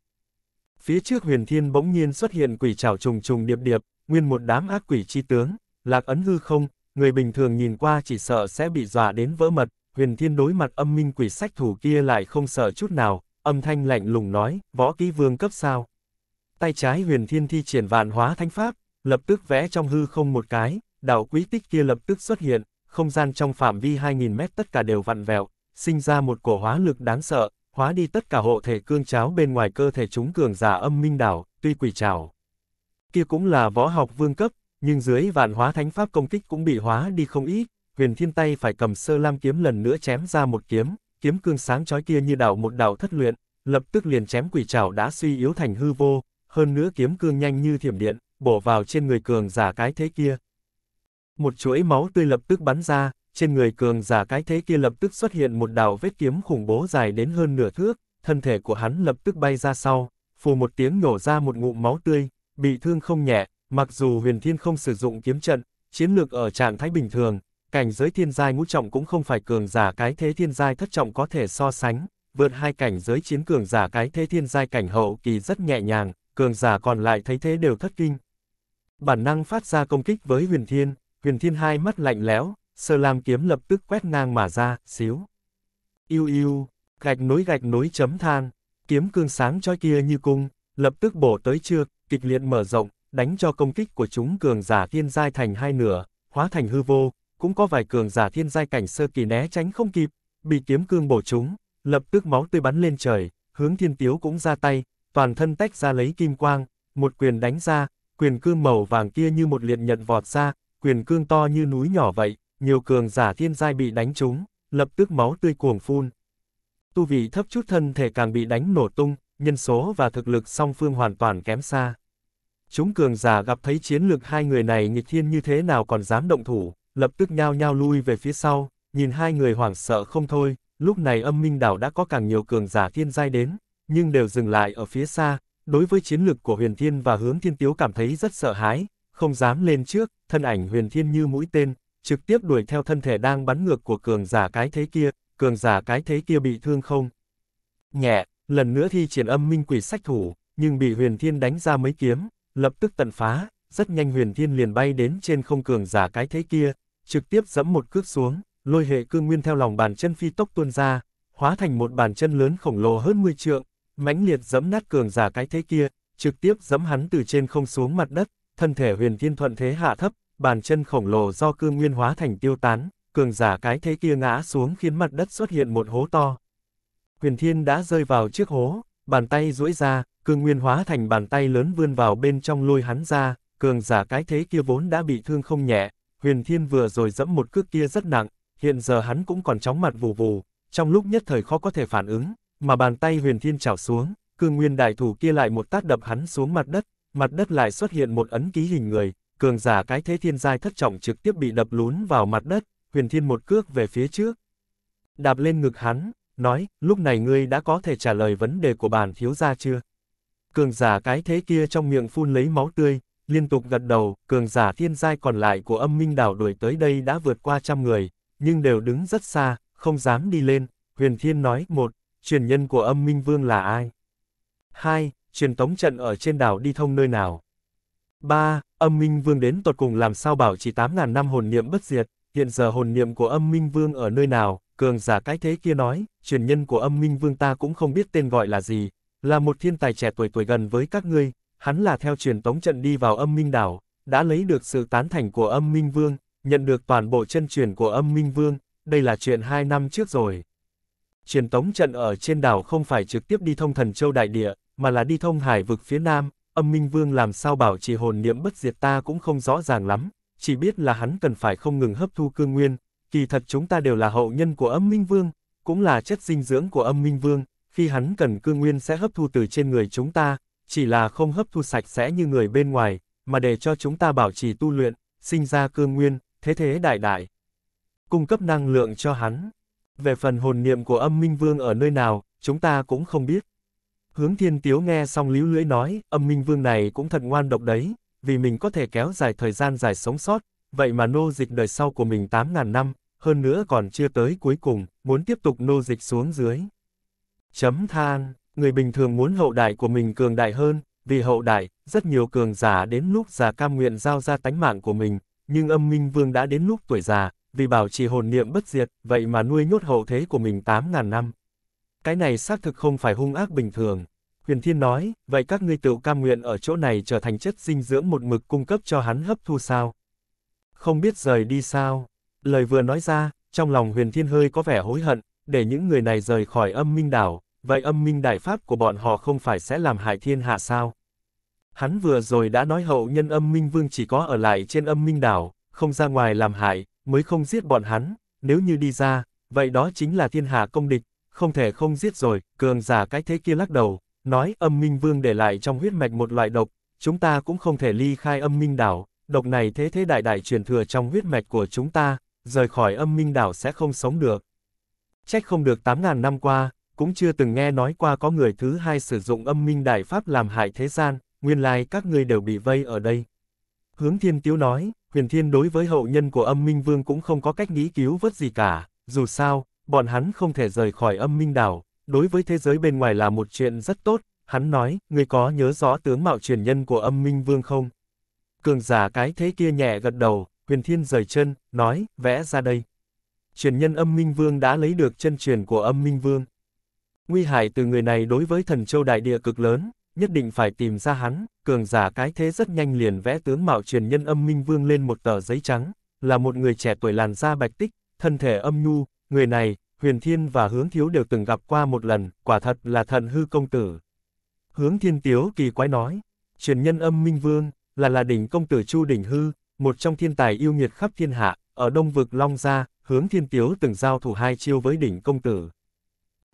Phía trước huyền thiên bỗng nhiên xuất hiện quỷ trảo trùng trùng điệp điệp, nguyên một đám ác quỷ chi tướng, lạc ấn hư không, người bình thường nhìn qua chỉ sợ sẽ bị dọa đến vỡ mật, huyền thiên đối mặt âm minh quỷ sách thủ kia lại không sợ chút nào, âm thanh lạnh lùng nói, võ kỹ vương cấp sao. Tay trái huyền thiên thi triển vạn hóa thánh pháp, lập tức vẽ trong hư không một cái, đạo quý tích kia lập tức xuất hiện, không gian trong phạm vi 2.000 mét tất cả đều vặn vẹo, sinh ra một cổ hóa lực đáng sợ, hóa đi tất cả hộ thể cương cháo bên ngoài cơ thể chúng cường giả âm minh đảo, tuy quỷ trào. Kia cũng là võ học vương cấp, nhưng dưới vạn hóa thánh pháp công kích cũng bị hóa đi không ít, huyền thiên tay phải cầm sơ lam kiếm lần nữa chém ra một kiếm, kiếm cương sáng chói kia như đảo một đảo thất luyện, lập tức liền chém quỷ trảo đã suy yếu thành hư vô, hơn nữa kiếm cương nhanh như thiểm điện, bổ vào trên người cường giả cái thế kia. Một chuỗi máu tươi lập tức bắn ra, trên người cường giả cái thế kia lập tức xuất hiện một đạo vết kiếm khủng bố dài đến hơn nửa thước, thân thể của hắn lập tức bay ra sau, phù một tiếng nổ ra một ngụm máu tươi, bị thương không nhẹ, mặc dù huyền thiên không sử dụng kiếm trận, chiến lược ở trạng thái bình thường, cảnh giới thiên giai ngũ trọng cũng không phải cường giả cái thế thiên giai thất trọng có thể so sánh, vượt hai cảnh giới chiến cường giả cái thế thiên giai cảnh hậu kỳ rất nhẹ nhàng, cường giả còn lại thấy thế đều thất kinh. Bản năng phát ra công kích với huyền thiên, huyền thiên hai mắt lạnh lẽo, sơ lam kiếm lập tức quét ngang mà ra, xíu. Yêu yêu, gạch nối gạch nối chấm than, kiếm cương sáng cho kia như cung, lập tức bổ tới chưa, kịch liệt mở rộng, đánh cho công kích của chúng cường giả thiên giai thành hai nửa, hóa thành hư vô, cũng có vài cường giả thiên giai cảnh sơ kỳ né tránh không kịp, bị kiếm cương bổ chúng, lập tức máu tươi bắn lên trời, hướng thiên tiếu cũng ra tay, toàn thân tách ra lấy kim quang, một quyền đánh ra, quyền cương màu vàng kia như một liệt nhận vọt ra, quyền cương to như núi nhỏ vậy, nhiều cường giả thiên giai bị đánh trúng, lập tức máu tươi cuồng phun. Tu vị thấp chút thân thể càng bị đánh nổ tung, nhân số và thực lực song phương hoàn toàn kém xa. Chúng cường giả gặp thấy chiến lược hai người này nghịch thiên như thế nào còn dám động thủ, lập tức nhao nhao lui về phía sau, nhìn hai người hoảng sợ không thôi, lúc này âm minh đảo đã có càng nhiều cường giả thiên giai đến, nhưng đều dừng lại ở phía xa, đối với chiến lược của huyền thiên và hướng thiên tiếu cảm thấy rất sợ hãi, không dám lên trước, thân ảnh huyền thiên như mũi tên, trực tiếp đuổi theo thân thể đang bắn ngược của cường giả cái thế kia, cường giả cái thế kia bị thương không? Nhẹ, lần nữa thi triển âm minh quỷ sách thủ, nhưng bị huyền thiên đánh ra mấy kiếm, lập tức tận phá, rất nhanh huyền thiên liền bay đến trên không cường giả cái thế kia, trực tiếp dẫm một cước xuống, lôi hệ cương nguyên theo lòng bàn chân phi tốc tuôn ra, hóa thành một bàn chân lớn khổng lồ hơn 10 trượng, mãnh liệt dẫm nát cường giả cái thế kia, trực tiếp dẫm hắn từ trên không xuống mặt đất, thân thể huyền thiên thuận thế hạ thấp, bàn chân khổng lồ do cương nguyên hóa thành tiêu tán, cường giả cái thế kia ngã xuống khiến mặt đất xuất hiện một hố to. Huyền Thiên đã rơi vào chiếc hố, bàn tay duỗi ra, cương nguyên hóa thành bàn tay lớn vươn vào bên trong lôi hắn ra, cường giả cái thế kia vốn đã bị thương không nhẹ, Huyền Thiên vừa rồi dẫm một cước kia rất nặng, hiện giờ hắn cũng còn chóng mặt vù vù, trong lúc nhất thời khó có thể phản ứng, mà bàn tay Huyền Thiên chảo xuống, cương nguyên đại thủ kia lại một tát đập hắn xuống mặt đất, mặt đất lại xuất hiện một ấn ký hình người, cường giả cái thế thiên giai thất trọng trực tiếp bị đập lún vào mặt đất, huyền thiên một cước về phía trước. Đạp lên ngực hắn, nói, lúc này ngươi đã có thể trả lời vấn đề của bản thiếu gia chưa? Cường giả cái thế kia trong miệng phun lấy máu tươi, liên tục gật đầu, cường giả thiên giai còn lại của âm minh đảo đuổi tới đây đã vượt qua trăm người, nhưng đều đứng rất xa, không dám đi lên. Huyền thiên nói, một, truyền nhân của âm minh vương là ai? Hai, truyền tống trận ở trên đảo đi thông nơi nào? 3. Âm Minh Vương đến tột cùng làm sao bảo chỉ 8.000 năm hồn niệm bất diệt, hiện giờ hồn niệm của âm Minh Vương ở nơi nào, cường giả cái thế kia nói, truyền nhân của âm Minh Vương ta cũng không biết tên gọi là gì, là một thiên tài trẻ tuổi tuổi gần với các ngươi, hắn là theo truyền tống trận đi vào âm Minh Đảo, đã lấy được sự tán thành của âm Minh Vương, nhận được toàn bộ chân truyền của âm Minh Vương, đây là chuyện 2 năm trước rồi. Truyền tống trận ở trên đảo không phải trực tiếp đi thông thần châu đại địa, mà là đi thông hải vực phía nam, âm minh vương làm sao bảo trì hồn niệm bất diệt ta cũng không rõ ràng lắm, chỉ biết là hắn cần phải không ngừng hấp thu cương nguyên, kỳ thật chúng ta đều là hậu nhân của âm minh vương, cũng là chất dinh dưỡng của âm minh vương, khi hắn cần cương nguyên sẽ hấp thu từ trên người chúng ta, chỉ là không hấp thu sạch sẽ như người bên ngoài, mà để cho chúng ta bảo trì tu luyện, sinh ra cương nguyên, thế thế đại đại. Cung cấp năng lượng cho hắn. Về phần hồn niệm của âm minh vương ở nơi nào, chúng ta cũng không biết, Hướng thiên tiếu nghe xong líu lưỡi nói, âm minh vương này cũng thật ngoan độc đấy, vì mình có thể kéo dài thời gian dài sống sót, vậy mà nô dịch đời sau của mình 8.000 năm, hơn nữa còn chưa tới cuối cùng, muốn tiếp tục nô dịch xuống dưới. Chấm than, người bình thường muốn hậu đại của mình cường đại hơn, vì hậu đại, rất nhiều cường giả đến lúc già cam nguyện giao ra tánh mạng của mình, nhưng âm minh vương đã đến lúc tuổi già, vì bảo trì hồn niệm bất diệt, vậy mà nuôi nhốt hậu thế của mình 8.000 năm. Cái này xác thực không phải hung ác bình thường. Huyền Thiên nói, vậy các ngươi tự cam nguyện ở chỗ này trở thành chất dinh dưỡng một mực cung cấp cho hắn hấp thu sao? Không biết rời đi sao? Lời vừa nói ra, trong lòng Huyền Thiên hơi có vẻ hối hận, để những người này rời khỏi âm minh đảo, vậy âm minh đại pháp của bọn họ không phải sẽ làm hại thiên hạ sao? Hắn vừa rồi đã nói hậu nhân âm minh vương chỉ có ở lại trên âm minh đảo, không ra ngoài làm hại, mới không giết bọn hắn, nếu như đi ra, vậy đó chính là thiên hạ công địch, không thể không giết rồi, cường giả cái thế kia lắc đầu, nói âm minh vương để lại trong huyết mạch một loại độc, chúng ta cũng không thể ly khai âm minh đảo, độc này thế thế đại đại truyền thừa trong huyết mạch của chúng ta, rời khỏi âm minh đảo sẽ không sống được. Trách không được 8.000 năm qua, cũng chưa từng nghe nói qua có người thứ hai sử dụng âm minh đại pháp làm hại thế gian, nguyên lai các ngươi đều bị vây ở đây. Hướng thiên tiếu nói, huyền thiên đối với hậu nhân của âm minh vương cũng không có cách nghĩ cứu vớt gì cả, dù sao, bọn hắn không thể rời khỏi âm minh đảo, đối với thế giới bên ngoài là một chuyện rất tốt, hắn nói, người có nhớ rõ tướng mạo truyền nhân của âm minh vương không? Cường giả cái thế kia nhẹ gật đầu, huyền thiên rời chân, nói, vẽ ra đây. Truyền nhân âm minh vương đã lấy được chân truyền của âm minh vương. Nguy hại từ người này đối với thần châu đại địa cực lớn, nhất định phải tìm ra hắn, cường giả cái thế rất nhanh liền vẽ tướng mạo truyền nhân âm minh vương lên một tờ giấy trắng, là một người trẻ tuổi làn da bạch tích, thân thể âm nhu, người này, Huyền Thiên và Hướng Thiếu đều từng gặp qua một lần, quả thật là thận hư công tử. Hướng Thiên Tiếu kỳ quái nói, truyền nhân âm Minh Vương, là là đỉnh công tử Chu Đỉnh Hư, một trong thiên tài yêu nghiệt khắp thiên hạ, ở Đông Vực Long Gia, Hướng Thiên Tiếu từng giao thủ hai chiêu với đỉnh công tử.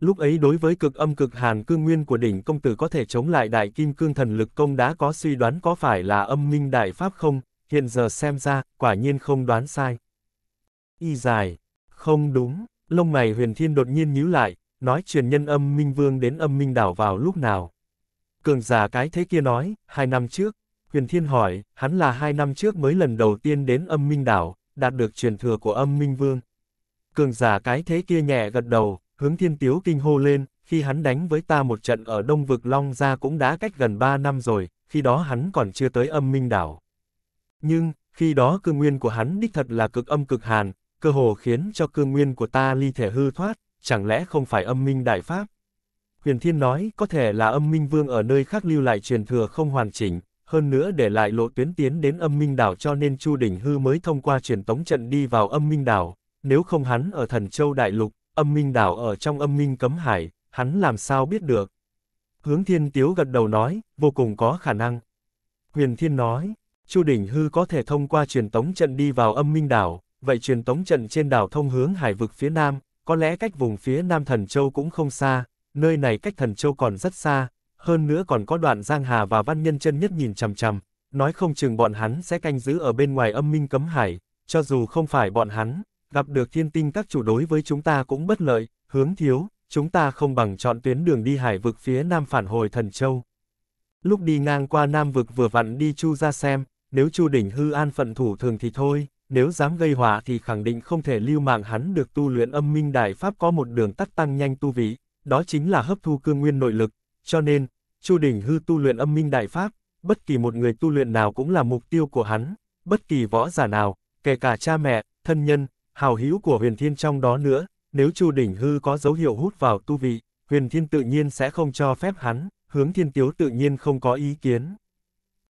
Lúc ấy đối với cực âm cực hàn cương nguyên của đỉnh công tử có thể chống lại đại kim cương thần lực công đã có suy đoán có phải là âm minh đại pháp không, hiện giờ xem ra, quả nhiên không đoán sai. Y dài, không đúng lông mày huyền thiên đột nhiên nhíu lại, nói truyền nhân âm minh vương đến âm minh đảo vào lúc nào. Cường giả cái thế kia nói, hai năm trước, huyền thiên hỏi, hắn là hai năm trước mới lần đầu tiên đến âm minh đảo, đạt được truyền thừa của âm minh vương. Cường giả cái thế kia nhẹ gật đầu, hướng thiên tiếu kinh hô lên, khi hắn đánh với ta một trận ở Đông Vực Long Gia cũng đã cách gần ba năm rồi, khi đó hắn còn chưa tới âm minh đảo. Nhưng, khi đó cương nguyên của hắn đích thật là cực âm cực hàn, cơ hồ khiến cho cương nguyên của ta ly thể hư thoát, chẳng lẽ không phải âm minh đại pháp? Huyền Thiên nói có thể là âm minh vương ở nơi khác lưu lại truyền thừa không hoàn chỉnh, hơn nữa để lại lộ tuyến tiến đến âm minh đảo cho nên Chu Đỉnh Hư mới thông qua truyền tống trận đi vào âm minh đảo, nếu không hắn ở thần châu đại lục, âm minh đảo ở trong âm minh cấm hải, hắn làm sao biết được? Hướng Thiên Tiếu gật đầu nói, vô cùng có khả năng. Huyền Thiên nói, Chu Đỉnh Hư có thể thông qua truyền tống trận đi vào âm minh đảo, vậy truyền tống trận trên đảo thông hướng hải vực phía nam, có lẽ cách vùng phía nam Thần Châu cũng không xa, nơi này cách Thần Châu còn rất xa, hơn nữa còn có đoạn Giang Hà và Văn Nhân chân nhất nhìn chằm chằm, nói không chừng bọn hắn sẽ canh giữ ở bên ngoài âm minh cấm hải, cho dù không phải bọn hắn, gặp được thiên tinh các chủ đối với chúng ta cũng bất lợi, hướng thiếu, chúng ta không bằng chọn tuyến đường đi hải vực phía nam phản hồi Thần Châu. Lúc đi ngang qua Nam vực vừa vặn đi Chu ra xem, nếu Chu đỉnh hư an phận thủ thường thì thôi nếu dám gây họa thì khẳng định không thể lưu mạng hắn được tu luyện âm minh đại pháp có một đường tắt tăng nhanh tu vị, đó chính là hấp thu cương nguyên nội lực, cho nên, Chu Đình Hư tu luyện âm minh đại pháp, bất kỳ một người tu luyện nào cũng là mục tiêu của hắn, bất kỳ võ giả nào, kể cả cha mẹ, thân nhân, hào hữu của huyền thiên trong đó nữa, nếu Chu Đình Hư có dấu hiệu hút vào tu vị, huyền thiên tự nhiên sẽ không cho phép hắn, hướng thiên tiếu tự nhiên không có ý kiến.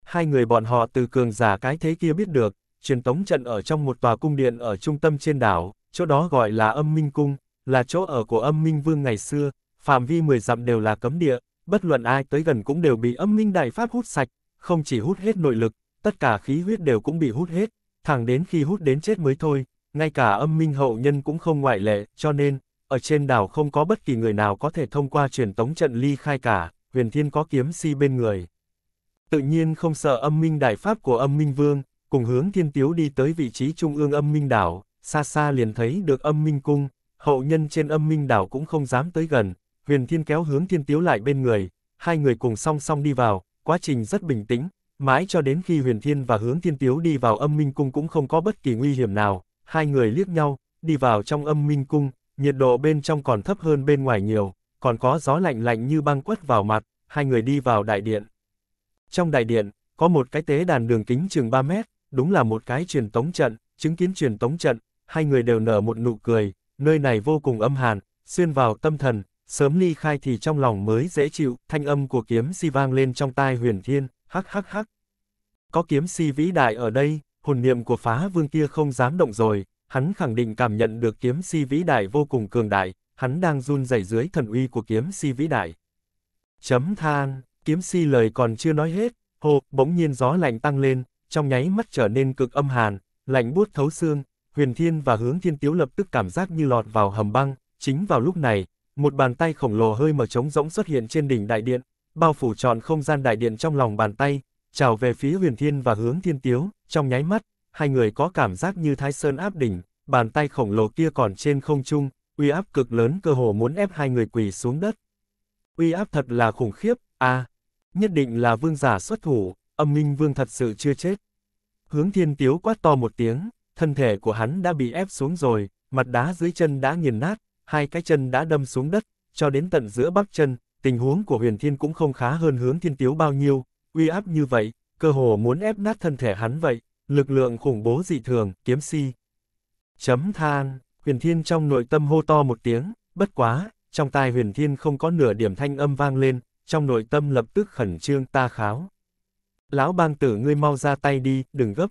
Hai người bọn họ từ cường giả cái thế kia biết được, truyền tống trận ở trong một tòa cung điện ở trung tâm trên đảo, chỗ đó gọi là âm minh cung, là chỗ ở của âm minh vương ngày xưa, phạm vi 10 dặm đều là cấm địa, bất luận ai tới gần cũng đều bị âm minh đại pháp hút sạch, không chỉ hút hết nội lực, tất cả khí huyết đều cũng bị hút hết, thẳng đến khi hút đến chết mới thôi, ngay cả âm minh hậu nhân cũng không ngoại lệ, cho nên, ở trên đảo không có bất kỳ người nào có thể thông qua truyền tống trận ly khai cả, huyền thiên có kiếm si bên người. Tự nhiên không sợ âm minh đại pháp của âm minh vương, cùng hướng thiên tiếu đi tới vị trí trung ương âm minh đảo, xa xa liền thấy được âm minh cung, hậu nhân trên âm minh đảo cũng không dám tới gần, huyền thiên kéo hướng thiên tiếu lại bên người, hai người cùng song song đi vào, quá trình rất bình tĩnh, mãi cho đến khi huyền thiên và hướng thiên tiếu đi vào âm minh cung cũng không có bất kỳ nguy hiểm nào, hai người liếc nhau, đi vào trong âm minh cung, nhiệt độ bên trong còn thấp hơn bên ngoài nhiều, còn có gió lạnh lạnh như băng quất vào mặt, hai người đi vào đại điện. Trong đại điện, có một cái tế đàn đường kính chừng 3 mét, đúng là một cái truyền tống trận, chứng kiến truyền tống trận, hai người đều nở một nụ cười, nơi này vô cùng âm hàn, xuyên vào tâm thần, sớm ly khai thì trong lòng mới dễ chịu, thanh âm của kiếm si vang lên trong tai huyền thiên, hắc hắc hắc. Có kiếm si vĩ đại ở đây, hồn niệm của phá vương kia không dám động rồi, hắn khẳng định cảm nhận được kiếm si vĩ đại vô cùng cường đại, hắn đang run rẩy dưới thần uy của kiếm si vĩ đại. Chấm than, kiếm si lời còn chưa nói hết, hộp bỗng nhiên gió lạnh tăng lên, trong nháy mắt trở nên cực âm hàn, lạnh buốt thấu xương, Huyền Thiên và Hướng Thiên Tiếu lập tức cảm giác như lọt vào hầm băng, chính vào lúc này, một bàn tay khổng lồ hơi mở trống rỗng xuất hiện trên đỉnh đại điện, bao phủ tròn không gian đại điện trong lòng bàn tay, chào về phía Huyền Thiên và Hướng Thiên Tiếu, trong nháy mắt, hai người có cảm giác như Thái Sơn áp đỉnh, bàn tay khổng lồ kia còn trên không trung, uy áp cực lớn cơ hồ muốn ép hai người quỳ xuống đất. Uy áp thật là khủng khiếp, a, à, nhất định là vương giả xuất thủ, âm minh vương thật sự chưa chết. Hướng thiên tiếu quát to một tiếng, thân thể của hắn đã bị ép xuống rồi, mặt đá dưới chân đã nghiền nát, hai cái chân đã đâm xuống đất, cho đến tận giữa bắp chân, tình huống của huyền thiên cũng không khá hơn hướng thiên tiếu bao nhiêu, uy áp như vậy, cơ hồ muốn ép nát thân thể hắn vậy, lực lượng khủng bố dị thường, kiếm si. Chấm than, huyền thiên trong nội tâm hô to một tiếng, bất quá, trong tai huyền thiên không có nửa điểm thanh âm vang lên, trong nội tâm lập tức khẩn trương ta kháo. Lão bang tử ngươi mau ra tay đi, đừng gấp.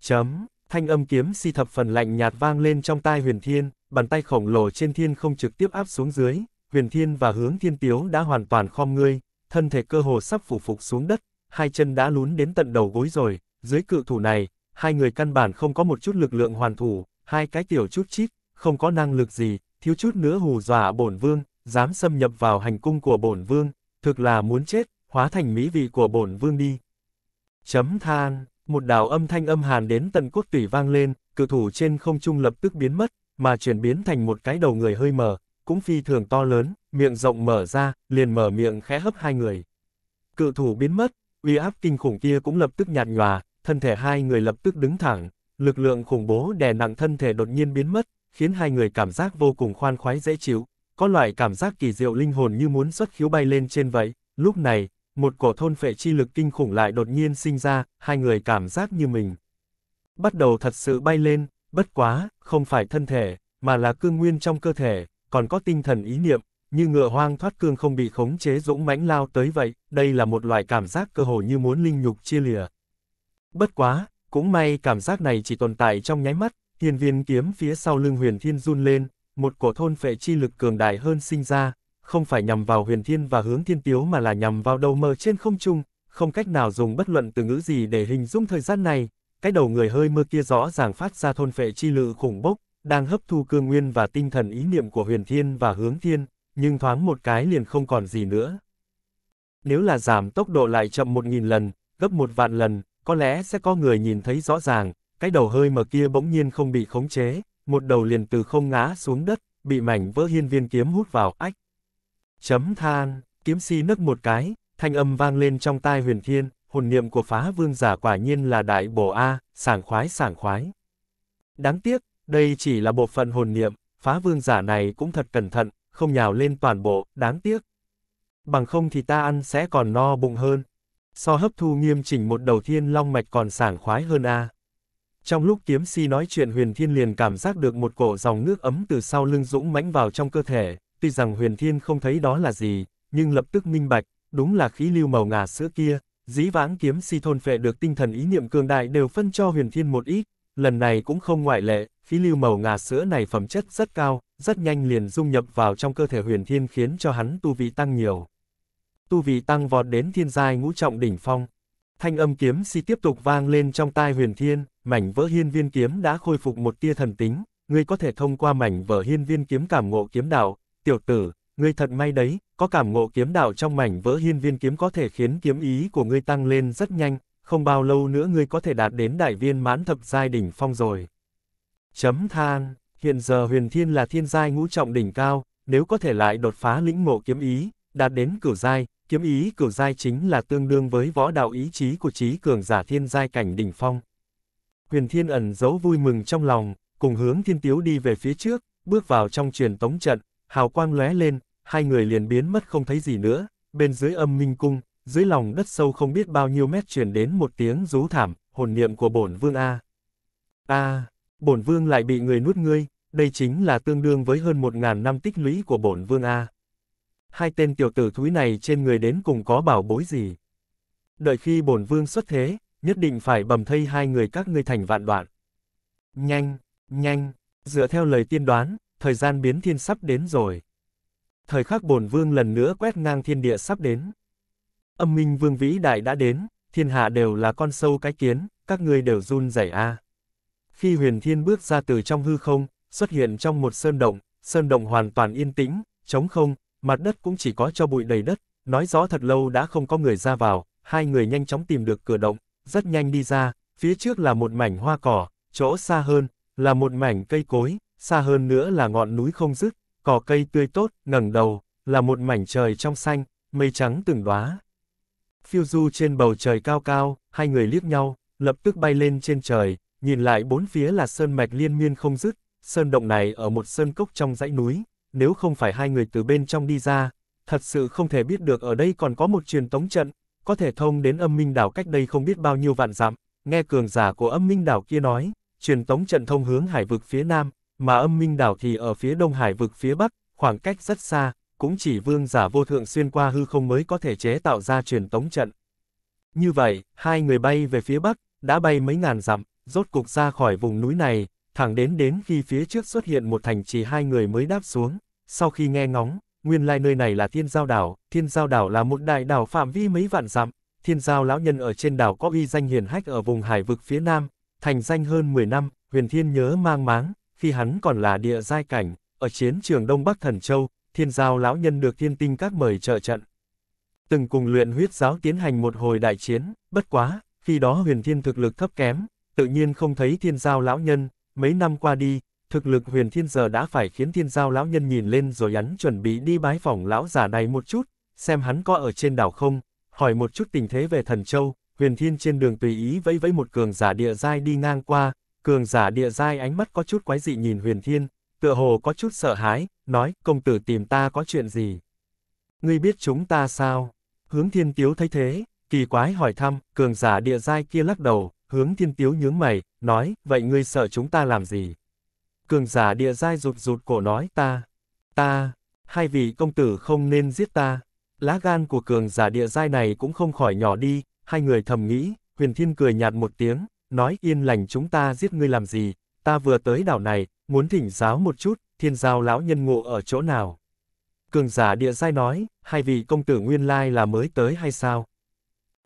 Chấm, thanh âm kiếm si thập phần lạnh nhạt vang lên trong tai huyền thiên, bàn tay khổng lồ trên thiên không trực tiếp áp xuống dưới, huyền thiên và hướng thiên tiếu đã hoàn toàn khom ngươi, thân thể cơ hồ sắp phủ phục xuống đất, hai chân đã lún đến tận đầu gối rồi, dưới cự thủ này, hai người căn bản không có một chút lực lượng hoàn thủ, hai cái tiểu chút chít, không có năng lực gì, thiếu chút nữa hù dọa bổn vương, dám xâm nhập vào hành cung của bổn vương, thực là muốn chết, hóa thành mỹ vị của bổn vương đi. Chấm than, một đạo âm thanh âm hàn đến tận cốt tủy vang lên, cự thủ trên không trung lập tức biến mất, mà chuyển biến thành một cái đầu người hơi mờ, cũng phi thường to lớn, miệng rộng mở ra, liền mở miệng khẽ hấp hai người. Cự thủ biến mất, uy áp kinh khủng kia cũng lập tức nhạt nhòa, thân thể hai người lập tức đứng thẳng, lực lượng khủng bố đè nặng thân thể đột nhiên biến mất, khiến hai người cảm giác vô cùng khoan khoái dễ chịu, có loại cảm giác kỳ diệu linh hồn như muốn xuất khiếu bay lên trên vậy. Lúc này, một cổ thôn phệ chi lực kinh khủng lại đột nhiên sinh ra, hai người cảm giác như mình. Bắt đầu thật sự bay lên, bất quá, không phải thân thể, mà là cương nguyên trong cơ thể, còn có tinh thần ý niệm, như ngựa hoang thoát cương không bị khống chế dũng mãnh lao tới vậy, đây là một loại cảm giác cơ hồ như muốn linh nhục chia lìa. Bất quá, cũng may cảm giác này chỉ tồn tại trong nháy mắt, thiên viên kiếm phía sau lưng huyền thiên run lên, một cổ thôn phệ chi lực cường đại hơn sinh ra, không phải nhằm vào huyền thiên và hướng thiên tiếu mà là nhằm vào đầu mờ trên không trung, không cách nào dùng bất luận từ ngữ gì để hình dung thời gian này, cái đầu người hơi mơ kia rõ ràng phát ra thôn phệ chi lự khủng bốc, đang hấp thu cương nguyên và tinh thần ý niệm của huyền thiên và hướng thiên, nhưng thoáng một cái liền không còn gì nữa. Nếu là giảm tốc độ lại chậm một nghìn lần, gấp một vạn lần, có lẽ sẽ có người nhìn thấy rõ ràng, cái đầu hơi mờ kia bỗng nhiên không bị khống chế, một đầu liền từ không ngã xuống đất, bị mảnh vỡ hiên viên kiếm hút vào ách. Chấm than, kiếm si nấc một cái, thanh âm vang lên trong tai huyền thiên, hồn niệm của phá vương giả quả nhiên là đại bổ A, sảng khoái sảng khoái. Đáng tiếc, đây chỉ là bộ phận hồn niệm, phá vương giả này cũng thật cẩn thận, không nhào lên toàn bộ, đáng tiếc. Bằng không thì ta ăn sẽ còn no bụng hơn. So hấp thu nghiêm chỉnh một đầu thiên long mạch còn sảng khoái hơn A. Trong lúc kiếm si nói chuyện huyền thiên liền cảm giác được một cổ dòng nước ấm từ sau lưng dũng mãnh vào trong cơ thể, tuy rằng huyền thiên không thấy đó là gì, nhưng lập tức minh bạch, đúng là khí lưu màu ngà sữa kia, dĩ vãng kiếm si thôn phệ được tinh thần ý niệm cường đại đều phân cho huyền thiên một ít, lần này cũng không ngoại lệ, khí lưu màu ngà sữa này phẩm chất rất cao, rất nhanh liền dung nhập vào trong cơ thể huyền thiên khiến cho hắn tu vị tăng nhiều. Tu vị tăng vọt đến thiên giai ngũ trọng đỉnh phong. Thanh âm kiếm si tiếp tục vang lên trong tai huyền thiên, mảnh vỡ hiên viên kiếm đã khôi phục một tia thần tính, ngươi có thể thông qua mảnh vỡ hiên viên kiếm cảm ngộ kiếm đạo, tiểu tử, ngươi thật may đấy, có cảm ngộ kiếm đạo trong mảnh vỡ hiên viên kiếm có thể khiến kiếm ý của ngươi tăng lên rất nhanh, không bao lâu nữa ngươi có thể đạt đến đại viên mãn thập giai đỉnh phong rồi. Chấm than, hiện giờ huyền thiên là thiên giai ngũ trọng đỉnh cao, nếu có thể lại đột phá lĩnh ngộ kiếm ý, đạt đến cửu giai, kiếm ý cửu giai chính là tương đương với võ đạo ý chí của trí cường giả thiên giai cảnh đỉnh phong. Huyền thiên ẩn giấu vui mừng trong lòng, cùng hướng thiên tiếu đi về phía trước, bước vào trong truyền tống trận, hào quang lóe lên, hai người liền biến mất không thấy gì nữa, bên dưới âm minh cung, dưới lòng đất sâu không biết bao nhiêu mét truyền đến một tiếng rú thảm, hồn niệm của bổn vương A. A, bổn vương lại bị người nuốt ngươi, đây chính là tương đương với hơn một ngàn năm tích lũy của bổn vương A. Hai tên tiểu tử thúi này trên người đến cùng có bảo bối gì. Đợi khi bổn vương xuất thế, nhất định phải bầm thây hai người các ngươi thành vạn đoạn. Nhanh, nhanh, dựa theo lời tiên đoán, thời gian biến thiên sắp đến rồi. Thời khắc bổn vương lần nữa quét ngang thiên địa sắp đến. Âm minh vương vĩ đại đã đến, thiên hạ đều là con sâu cái kiến, các ngươi đều run rẩy a. À. Khi huyền thiên bước ra từ trong hư không, xuất hiện trong một sơn động, sơn động hoàn toàn yên tĩnh, trống không, mặt đất cũng chỉ có cho bụi đầy đất, nói rõ thật lâu đã không có người ra vào, hai người nhanh chóng tìm được cửa động, rất nhanh đi ra, phía trước là một mảnh hoa cỏ, chỗ xa hơn, là một mảnh cây cối, xa hơn nữa là ngọn núi không dứt, cỏ cây tươi tốt, ngẩng đầu, là một mảnh trời trong xanh, mây trắng từng đóa. Phiêu du trên bầu trời cao cao, hai người liếc nhau, lập tức bay lên trên trời, nhìn lại bốn phía là sơn mạch liên miên không dứt, sơn động này ở một sơn cốc trong dãy núi, nếu không phải hai người từ bên trong đi ra, thật sự không thể biết được ở đây còn có một truyền tống trận, có thể thông đến âm minh đảo cách đây không biết bao nhiêu vạn dặm, nghe cường giả của âm minh đảo kia nói, truyền tống trận thông hướng hải vực phía nam, mà âm minh đảo thì ở phía đông hải vực phía bắc, khoảng cách rất xa, cũng chỉ vương giả vô thượng xuyên qua hư không mới có thể chế tạo ra truyền tống trận. Như vậy, hai người bay về phía bắc, đã bay mấy ngàn dặm, rốt cục ra khỏi vùng núi này, thẳng đến đến khi phía trước xuất hiện một thành trì hai người mới đáp xuống, sau khi nghe ngóng, nguyên lai nơi này là Thiên Giao Đảo, Thiên Giao Đảo là một đại đảo phạm vi mấy vạn dặm, Thiên Giao lão nhân ở trên đảo có uy danh hiển hách ở vùng hải vực phía nam, thành danh hơn 10 năm, huyền thiên nhớ mang máng, khi hắn còn là địa giai cảnh, ở chiến trường Đông Bắc Thần Châu, thiên giao lão nhân được thiên tinh các mời trợ trận. Từng cùng luyện huyết giáo tiến hành một hồi đại chiến, bất quá, khi đó huyền thiên thực lực thấp kém, tự nhiên không thấy thiên giao lão nhân, mấy năm qua đi, thực lực huyền thiên giờ đã phải khiến thiên giao lão nhân nhìn lên rồi hắn chuẩn bị đi bái phỏng lão giả này một chút, xem hắn có ở trên đảo không, hỏi một chút tình thế về thần châu, huyền thiên trên đường tùy ý vẫy vẫy một cường giả địa giai đi ngang qua, cường giả địa giai ánh mắt có chút quái dị nhìn huyền thiên, tựa hồ có chút sợ hãi, nói, công tử tìm ta có chuyện gì? Ngươi biết chúng ta sao? Hướng thiên tiếu thấy thế, kỳ quái hỏi thăm, cường giả địa giai kia lắc đầu, hướng thiên tiếu nhướng mày, nói, vậy ngươi sợ chúng ta làm gì? Cường giả địa giai rụt rụt cổ nói ta, ta, hai vị công tử không nên giết ta. Lá gan của cường giả địa giai này cũng không khỏi nhỏ đi, hai người thầm nghĩ, huyền thiên cười nhạt một tiếng, nói yên lành chúng ta giết ngươi làm gì, ta vừa tới đảo này, muốn thỉnh giáo một chút, thiên giao lão nhân ngộ ở chỗ nào. Cường giả địa giai nói, hai vị công tử nguyên lai là mới tới hay sao?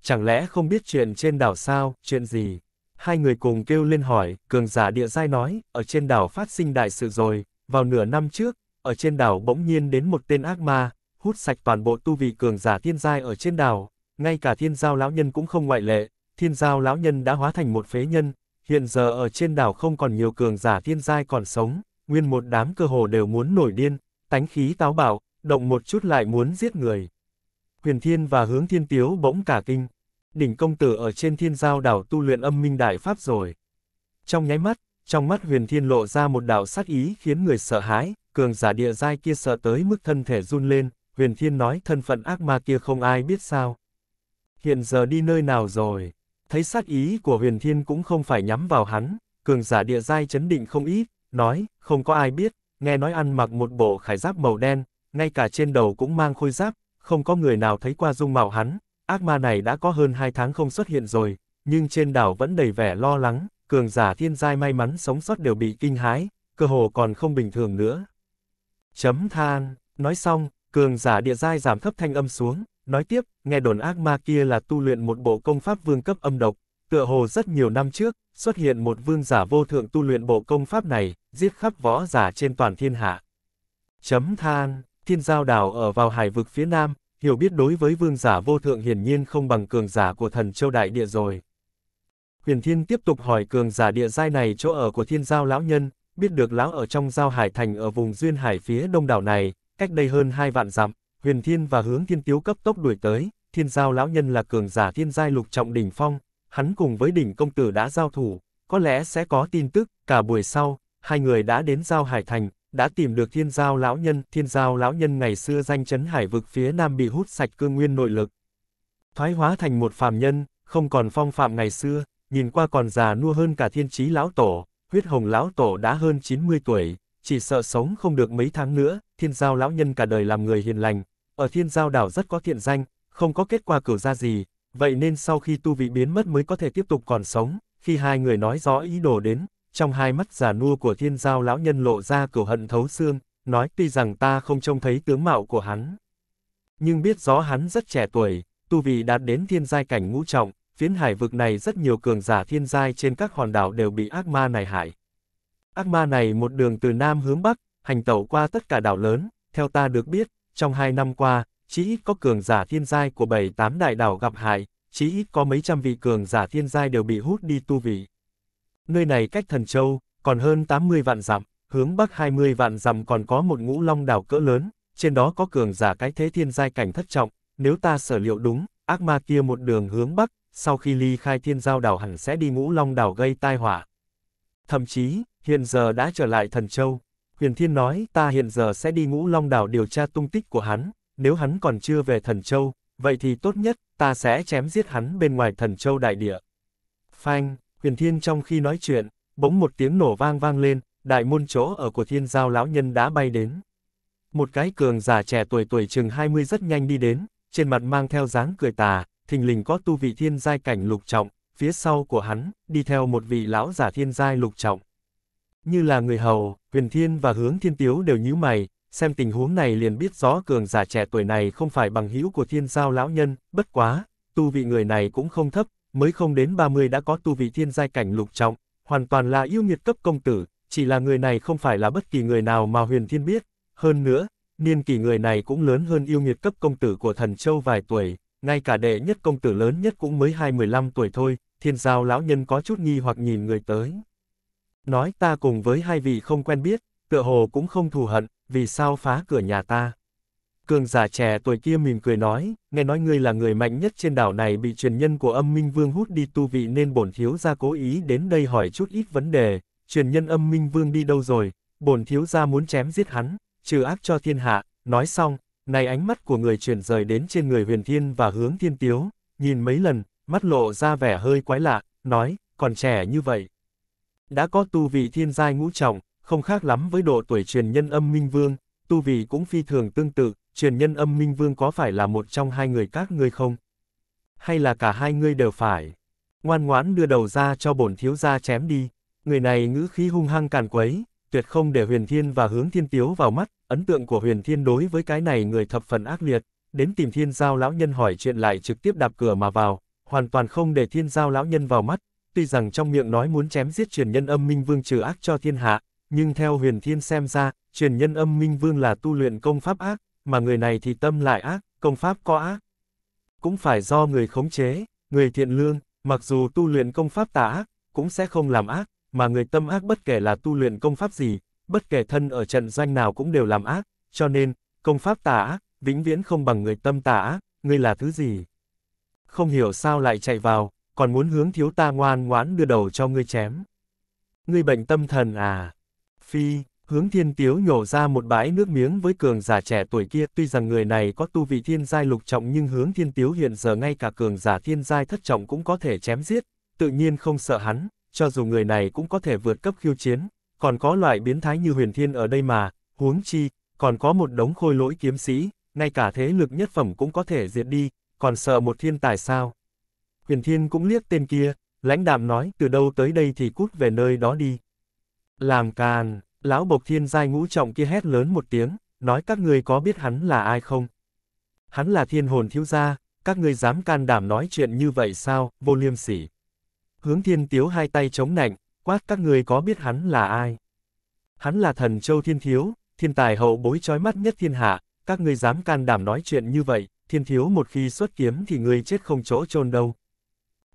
Chẳng lẽ không biết chuyện trên đảo sao, chuyện gì? Hai người cùng kêu lên hỏi, cường giả địa giai nói, ở trên đảo phát sinh đại sự rồi, vào nửa năm trước, ở trên đảo bỗng nhiên đến một tên ác ma, hút sạch toàn bộ tu vị cường giả thiên giai ở trên đảo, ngay cả thiên giao lão nhân cũng không ngoại lệ, thiên giao lão nhân đã hóa thành một phế nhân, hiện giờ ở trên đảo không còn nhiều cường giả thiên giai còn sống, nguyên một đám cơ hồ đều muốn nổi điên, tánh khí táo bạo, động một chút lại muốn giết người. Huyền Thiên và Hướng Thiên Tiếu bỗng cả kinh, đỉnh công tử ở trên thiên giao đảo tu luyện âm minh đại pháp rồi. Trong nháy mắt, trong mắt Huyền Thiên lộ ra một đạo sát ý khiến người sợ hãi, cường giả địa giai kia sợ tới mức thân thể run lên, Huyền Thiên nói thân phận ác ma kia không ai biết sao. Hiện giờ đi nơi nào rồi? thấy sát ý của huyền thiên cũng không phải nhắm vào hắn, cường giả địa giai chấn định không ít, nói, không có ai biết, nghe nói ăn mặc một bộ khải giáp màu đen, ngay cả trên đầu cũng mang khôi giáp, không có người nào thấy qua dung mạo hắn, ác ma này đã có hơn hai tháng không xuất hiện rồi, nhưng trên đảo vẫn đầy vẻ lo lắng, cường giả thiên giai may mắn sống sót đều bị kinh hái, cơ hồ còn không bình thường nữa. Chấm than, nói xong, cường giả địa giai giảm thấp thanh âm xuống, Nói tiếp, nghe đồn ác ma kia là tu luyện một bộ công pháp vương cấp âm độc, tựa hồ rất nhiều năm trước, xuất hiện một vương giả vô thượng tu luyện bộ công pháp này, giết khắp võ giả trên toàn thiên hạ. Chấm than, thiên giao đảo ở vào hải vực phía nam, hiểu biết đối với vương giả vô thượng hiển nhiên không bằng cường giả của thần châu đại địa rồi. Huyền Thiên tiếp tục hỏi cường giả địa giai này chỗ ở của thiên giao lão nhân, biết được lão ở trong giao hải thành ở vùng duyên hải phía đông đảo này, cách đây hơn hai vạn dặm, Huyền Thiên và Hướng Thiên Tiếu cấp tốc đuổi tới, Thiên Giao lão nhân là cường giả thiên giai lục trọng đỉnh phong, hắn cùng với đỉnh công tử đã giao thủ, có lẽ sẽ có tin tức, cả buổi sau, hai người đã đến Giao Hải Thành, đã tìm được Thiên Giao lão nhân, Thiên Giao lão nhân ngày xưa danh chấn hải vực phía nam bị hút sạch cương nguyên nội lực. Thoái hóa thành một phàm nhân, không còn phong phạm ngày xưa, nhìn qua còn già nua hơn cả thiên trí lão tổ, huyết hồng lão tổ đã hơn 90 tuổi, chỉ sợ sống không được mấy tháng nữa, thiên giao lão nhân cả đời làm người hiền lành, ở thiên giao đảo rất có thiện danh, không có kết quả cửu ra gì, vậy nên sau khi tu vị biến mất mới có thể tiếp tục còn sống, khi hai người nói rõ ý đồ đến, trong hai mắt giả nua của thiên giao lão nhân lộ ra cửu hận thấu xương, nói tuy rằng ta không trông thấy tướng mạo của hắn. Nhưng biết rõ hắn rất trẻ tuổi, tu vị đạt đến thiên giai cảnh ngũ trọng, phiến hải vực này rất nhiều cường giả thiên giai trên các hòn đảo đều bị ác ma này hại, ác ma này một đường từ Nam hướng Bắc, hành tẩu qua tất cả đảo lớn, theo ta được biết, trong hai năm qua, chỉ ít có cường giả thiên giai của bảy tám đại đảo gặp hại, chỉ ít có mấy trăm vị cường giả thiên giai đều bị hút đi tu vị. Nơi này cách Thần Châu, còn hơn 80 vạn dặm, hướng Bắc 20 vạn dặm còn có một ngũ long đảo cỡ lớn, trên đó có cường giả cái thế thiên giai cảnh thất trọng, nếu ta sở liệu đúng, ác ma kia một đường hướng Bắc, sau khi ly khai thiên giao đảo hẳn sẽ đi ngũ long đảo gây tai họa. Thậm chí, hiện giờ đã trở lại thần châu. Huyền Thiên nói, ta hiện giờ sẽ đi ngũ long đảo điều tra tung tích của hắn, nếu hắn còn chưa về thần châu, vậy thì tốt nhất, ta sẽ chém giết hắn bên ngoài thần châu đại địa. Phanh, Huyền Thiên trong khi nói chuyện, bỗng một tiếng nổ vang vang lên, đại môn chỗ ở của thiên giao lão nhân đã bay đến. Một cái cường giả trẻ tuổi tuổi chừng 20 rất nhanh đi đến, trên mặt mang theo dáng cười tà, thình lình có tu vị thiên giai cảnh lục trọng, phía sau của hắn, đi theo một vị lão giả thiên giai lục trọng. Như là người hầu, Huyền Thiên và Hướng Thiên Tiếu đều nhíu mày, xem tình huống này liền biết rõ cường giả trẻ tuổi này không phải bằng hữu của thiên giao lão nhân, bất quá, tu vị người này cũng không thấp, mới không đến 30 đã có tu vị thiên giai cảnh lục trọng, hoàn toàn là yêu nghiệt cấp công tử, chỉ là người này không phải là bất kỳ người nào mà Huyền Thiên biết, hơn nữa, niên kỷ người này cũng lớn hơn yêu nghiệt cấp công tử của thần châu vài tuổi, ngay cả đệ nhất công tử lớn nhất cũng mới 25 tuổi thôi, thiên giao lão nhân có chút nghi hoặc nhìn người tới nói ta cùng với hai vị không quen biết, tựa hồ cũng không thù hận, vì sao phá cửa nhà ta. Cường giả trẻ tuổi kia mỉm cười nói, nghe nói ngươi là người mạnh nhất trên đảo này bị truyền nhân của âm minh vương hút đi tu vị nên bổn thiếu gia cố ý đến đây hỏi chút ít vấn đề, truyền nhân âm minh vương đi đâu rồi, bổn thiếu gia muốn chém giết hắn, trừ ác cho thiên hạ, nói xong, này ánh mắt của người chuyển rời đến trên người huyền thiên và hướng thiên tiếu, nhìn mấy lần, mắt lộ ra vẻ hơi quái lạ, nói, còn trẻ như vậy, đã có tu vị thiên giai ngũ trọng, không khác lắm với độ tuổi truyền nhân âm minh vương, tu vị cũng phi thường tương tự, truyền nhân âm minh vương có phải là một trong hai người các ngươi không? Hay là cả hai ngươi đều phải? Ngoan ngoãn đưa đầu ra cho bổn thiếu gia chém đi, người này ngữ khí hung hăng càn quấy, tuyệt không để huyền thiên và hướng thiên tiếu vào mắt, ấn tượng của huyền thiên đối với cái này người thập phần ác liệt, đến tìm thiên giao lão nhân hỏi chuyện lại trực tiếp đạp cửa mà vào, hoàn toàn không để thiên giao lão nhân vào mắt, tuy rằng trong miệng nói muốn chém giết truyền nhân âm minh vương trừ ác cho thiên hạ, nhưng theo huyền thiên xem ra, truyền nhân âm minh vương là tu luyện công pháp ác, mà người này thì tâm lại ác, công pháp có ác. Cũng phải do người khống chế, người thiện lương, mặc dù tu luyện công pháp tà ác, cũng sẽ không làm ác, mà người tâm ác bất kể là tu luyện công pháp gì, bất kể thân ở trận doanh nào cũng đều làm ác, cho nên, công pháp tà ác, vĩnh viễn không bằng người tâm tà ác, người là thứ gì? Không hiểu sao lại chạy vào, còn muốn hướng thiếu ta ngoan ngoãn đưa đầu cho ngươi chém. Ngươi bệnh tâm thần à? Phi, hướng thiên tiếu nhổ ra một bãi nước miếng với cường giả trẻ tuổi kia, tuy rằng người này có tu vị thiên giai lục trọng nhưng hướng thiên tiếu hiện giờ ngay cả cường giả thiên giai thất trọng cũng có thể chém giết, tự nhiên không sợ hắn, cho dù người này cũng có thể vượt cấp khiêu chiến, còn có loại biến thái như huyền thiên ở đây mà, huống chi, còn có một đống khôi lỗi kiếm sĩ, ngay cả thế lực nhất phẩm cũng có thể diệt đi, còn sợ một thiên tài sao? Huyền Thiên cũng liếc tên kia, lãnh đạm nói từ đâu tới đây thì cút về nơi đó đi. Làm càn, lão bộc thiên giai ngũ trọng kia hét lớn một tiếng, nói các ngươi có biết hắn là ai không? Hắn là thiên hồn thiếu gia, các ngươi dám can đảm nói chuyện như vậy sao, vô liêm sỉ. Hướng thiên tiếu hai tay chống nạnh, quát các ngươi có biết hắn là ai? Hắn là thần châu thiên thiếu, thiên tài hậu bối trói mắt nhất thiên hạ, các ngươi dám can đảm nói chuyện như vậy, thiên thiếu một khi xuất kiếm thì ngươi chết không chỗ chôn đâu.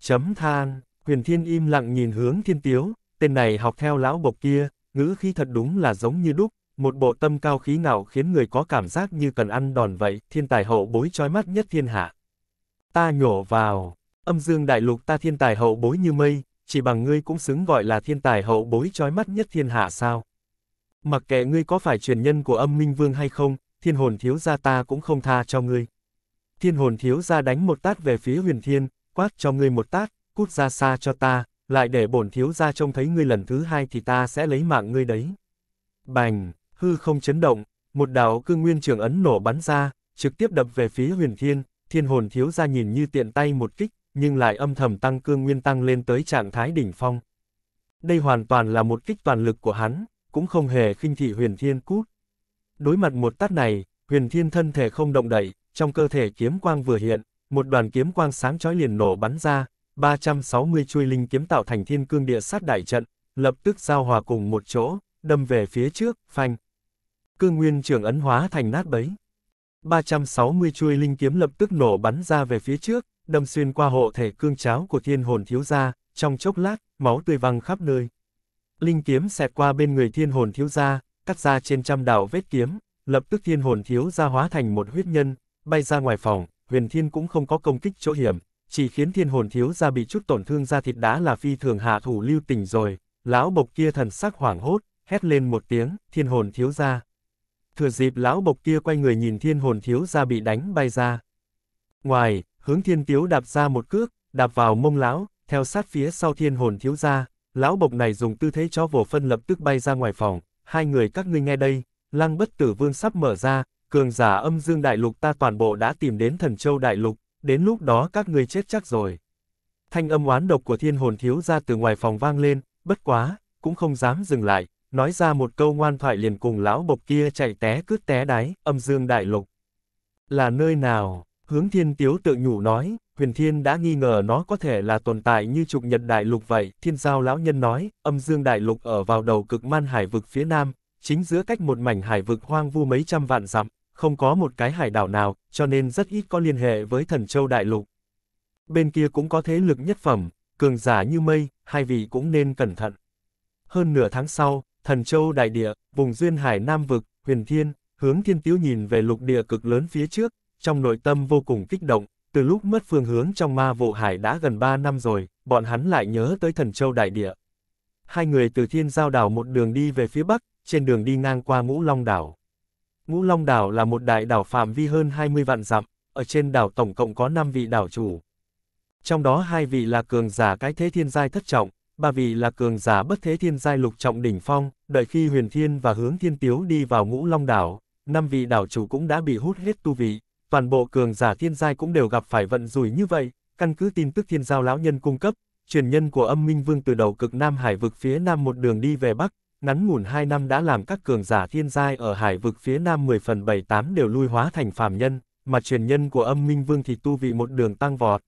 Chấm than, huyền thiên im lặng nhìn hướng thiên tiếu, tên này học theo lão bộc kia, ngữ khí thật đúng là giống như đúc, một bộ tâm cao khí ngạo khiến người có cảm giác như cần ăn đòn vậy, thiên tài hậu bối trói mắt nhất thiên hạ. Ta nhổ vào, âm dương đại lục ta thiên tài hậu bối như mây, chỉ bằng ngươi cũng xứng gọi là thiên tài hậu bối trói mắt nhất thiên hạ sao. Mặc kệ ngươi có phải truyền nhân của âm minh vương hay không, thiên hồn thiếu gia ta cũng không tha cho ngươi. Thiên hồn thiếu gia đánh một tát về phía huyền thiên, quát cho ngươi một tát, cút ra xa cho ta, lại để bổn thiếu gia trông thấy ngươi lần thứ hai thì ta sẽ lấy mạng ngươi đấy. Bành, hư không chấn động, một đạo cư nguyên trường ấn nổ bắn ra, trực tiếp đập về phía huyền thiên, thiên hồn thiếu gia nhìn như tiện tay một kích, nhưng lại âm thầm tăng cương nguyên tăng lên tới trạng thái đỉnh phong. Đây hoàn toàn là một kích toàn lực của hắn, cũng không hề khinh thị huyền thiên cút. Đối mặt một tát này, huyền thiên thân thể không động đậy, trong cơ thể kiếm quang vừa hiện, một đoàn kiếm quang sáng chói liền nổ bắn ra, 360 chuôi linh kiếm tạo thành thiên cương địa sát đại trận, lập tức giao hòa cùng một chỗ, đâm về phía trước, phanh. Cương nguyên trưởng ấn hóa thành nát bấy. 360 chuôi linh kiếm lập tức nổ bắn ra về phía trước, đâm xuyên qua hộ thể cương cháo của thiên hồn thiếu gia, trong chốc lát, máu tươi văng khắp nơi. Linh kiếm xẹt qua bên người thiên hồn thiếu gia, cắt ra trên trăm đạo vết kiếm, lập tức thiên hồn thiếu gia hóa thành một huyết nhân, bay ra ngoài phòng, huyền thiên cũng không có công kích chỗ hiểm, chỉ khiến thiên hồn thiếu ra bị chút tổn thương da thịt đã là phi thường hạ thủ lưu tình rồi, lão bộc kia thần sắc hoảng hốt, hét lên một tiếng, thiên hồn thiếu ra. Thừa dịp lão bộc kia quay người nhìn thiên hồn thiếu ra bị đánh bay ra. Ngoài, hướng thiên tiếu đạp ra một cước, đạp vào mông lão, theo sát phía sau thiên hồn thiếu ra, lão bộc này dùng tư thế cho vồ phân lập tức bay ra ngoài phòng, hai người các ngươi nghe đây, lăng bất tử vương sắp mở ra, cường giả âm dương đại lục ta toàn bộ đã tìm đến thần châu đại lục, đến lúc đó các ngươi chết chắc rồi. Thanh âm oán độc của thiên hồn thiếu ra từ ngoài phòng vang lên, bất quá, cũng không dám dừng lại, nói ra một câu ngoan thoại liền cùng lão bộc kia chạy té cướp té đáy, âm dương đại lục. Là nơi nào? Hướng thiên tiếu tự nhủ nói, huyền thiên đã nghi ngờ nó có thể là tồn tại như trục nhật đại lục vậy, thiên giao lão nhân nói, âm dương đại lục ở vào đầu cực man hải vực phía nam, chính giữa cách một mảnh hải vực hoang vu mấy trăm vạn dặm, không có một cái hải đảo nào, cho nên rất ít có liên hệ với thần châu đại lục. Bên kia cũng có thế lực nhất phẩm, cường giả như mây, hai vị cũng nên cẩn thận. Hơn nửa tháng sau, thần châu đại địa, vùng duyên hải Nam Vực, huyền thiên, hướng thiên tiếu nhìn về lục địa cực lớn phía trước, trong nội tâm vô cùng kích động, từ lúc mất phương hướng trong ma vụ hải đã gần 3 năm rồi, bọn hắn lại nhớ tới thần châu đại địa. Hai người từ thiên giao đảo một đường đi về phía bắc, trên đường đi ngang qua ngũ long đảo. Ngũ Long đảo là một đại đảo phạm vi hơn 20 vạn dặm, ở trên đảo tổng cộng có 5 vị đảo chủ. Trong đó hai vị là cường giả cái thế thiên giai thất trọng, ba vị là cường giả bất thế thiên giai lục trọng đỉnh phong, đợi khi Huyền Thiên và Hướng Thiên Tiếu đi vào Ngũ Long đảo, năm vị đảo chủ cũng đã bị hút hết tu vị, toàn bộ cường giả thiên giai cũng đều gặp phải vận rủi như vậy, căn cứ tin tức thiên giao lão nhân cung cấp, truyền nhân của âm minh vương từ đầu cực Nam Hải vực phía Nam một đường đi về Bắc, ngắn ngủn 2 năm đã làm các cường giả thiên giai ở hải vực phía nam 10 phần 78 đều lui hóa thành phàm nhân, mà truyền nhân của âm minh vương thì tu vị một đường tăng vọt.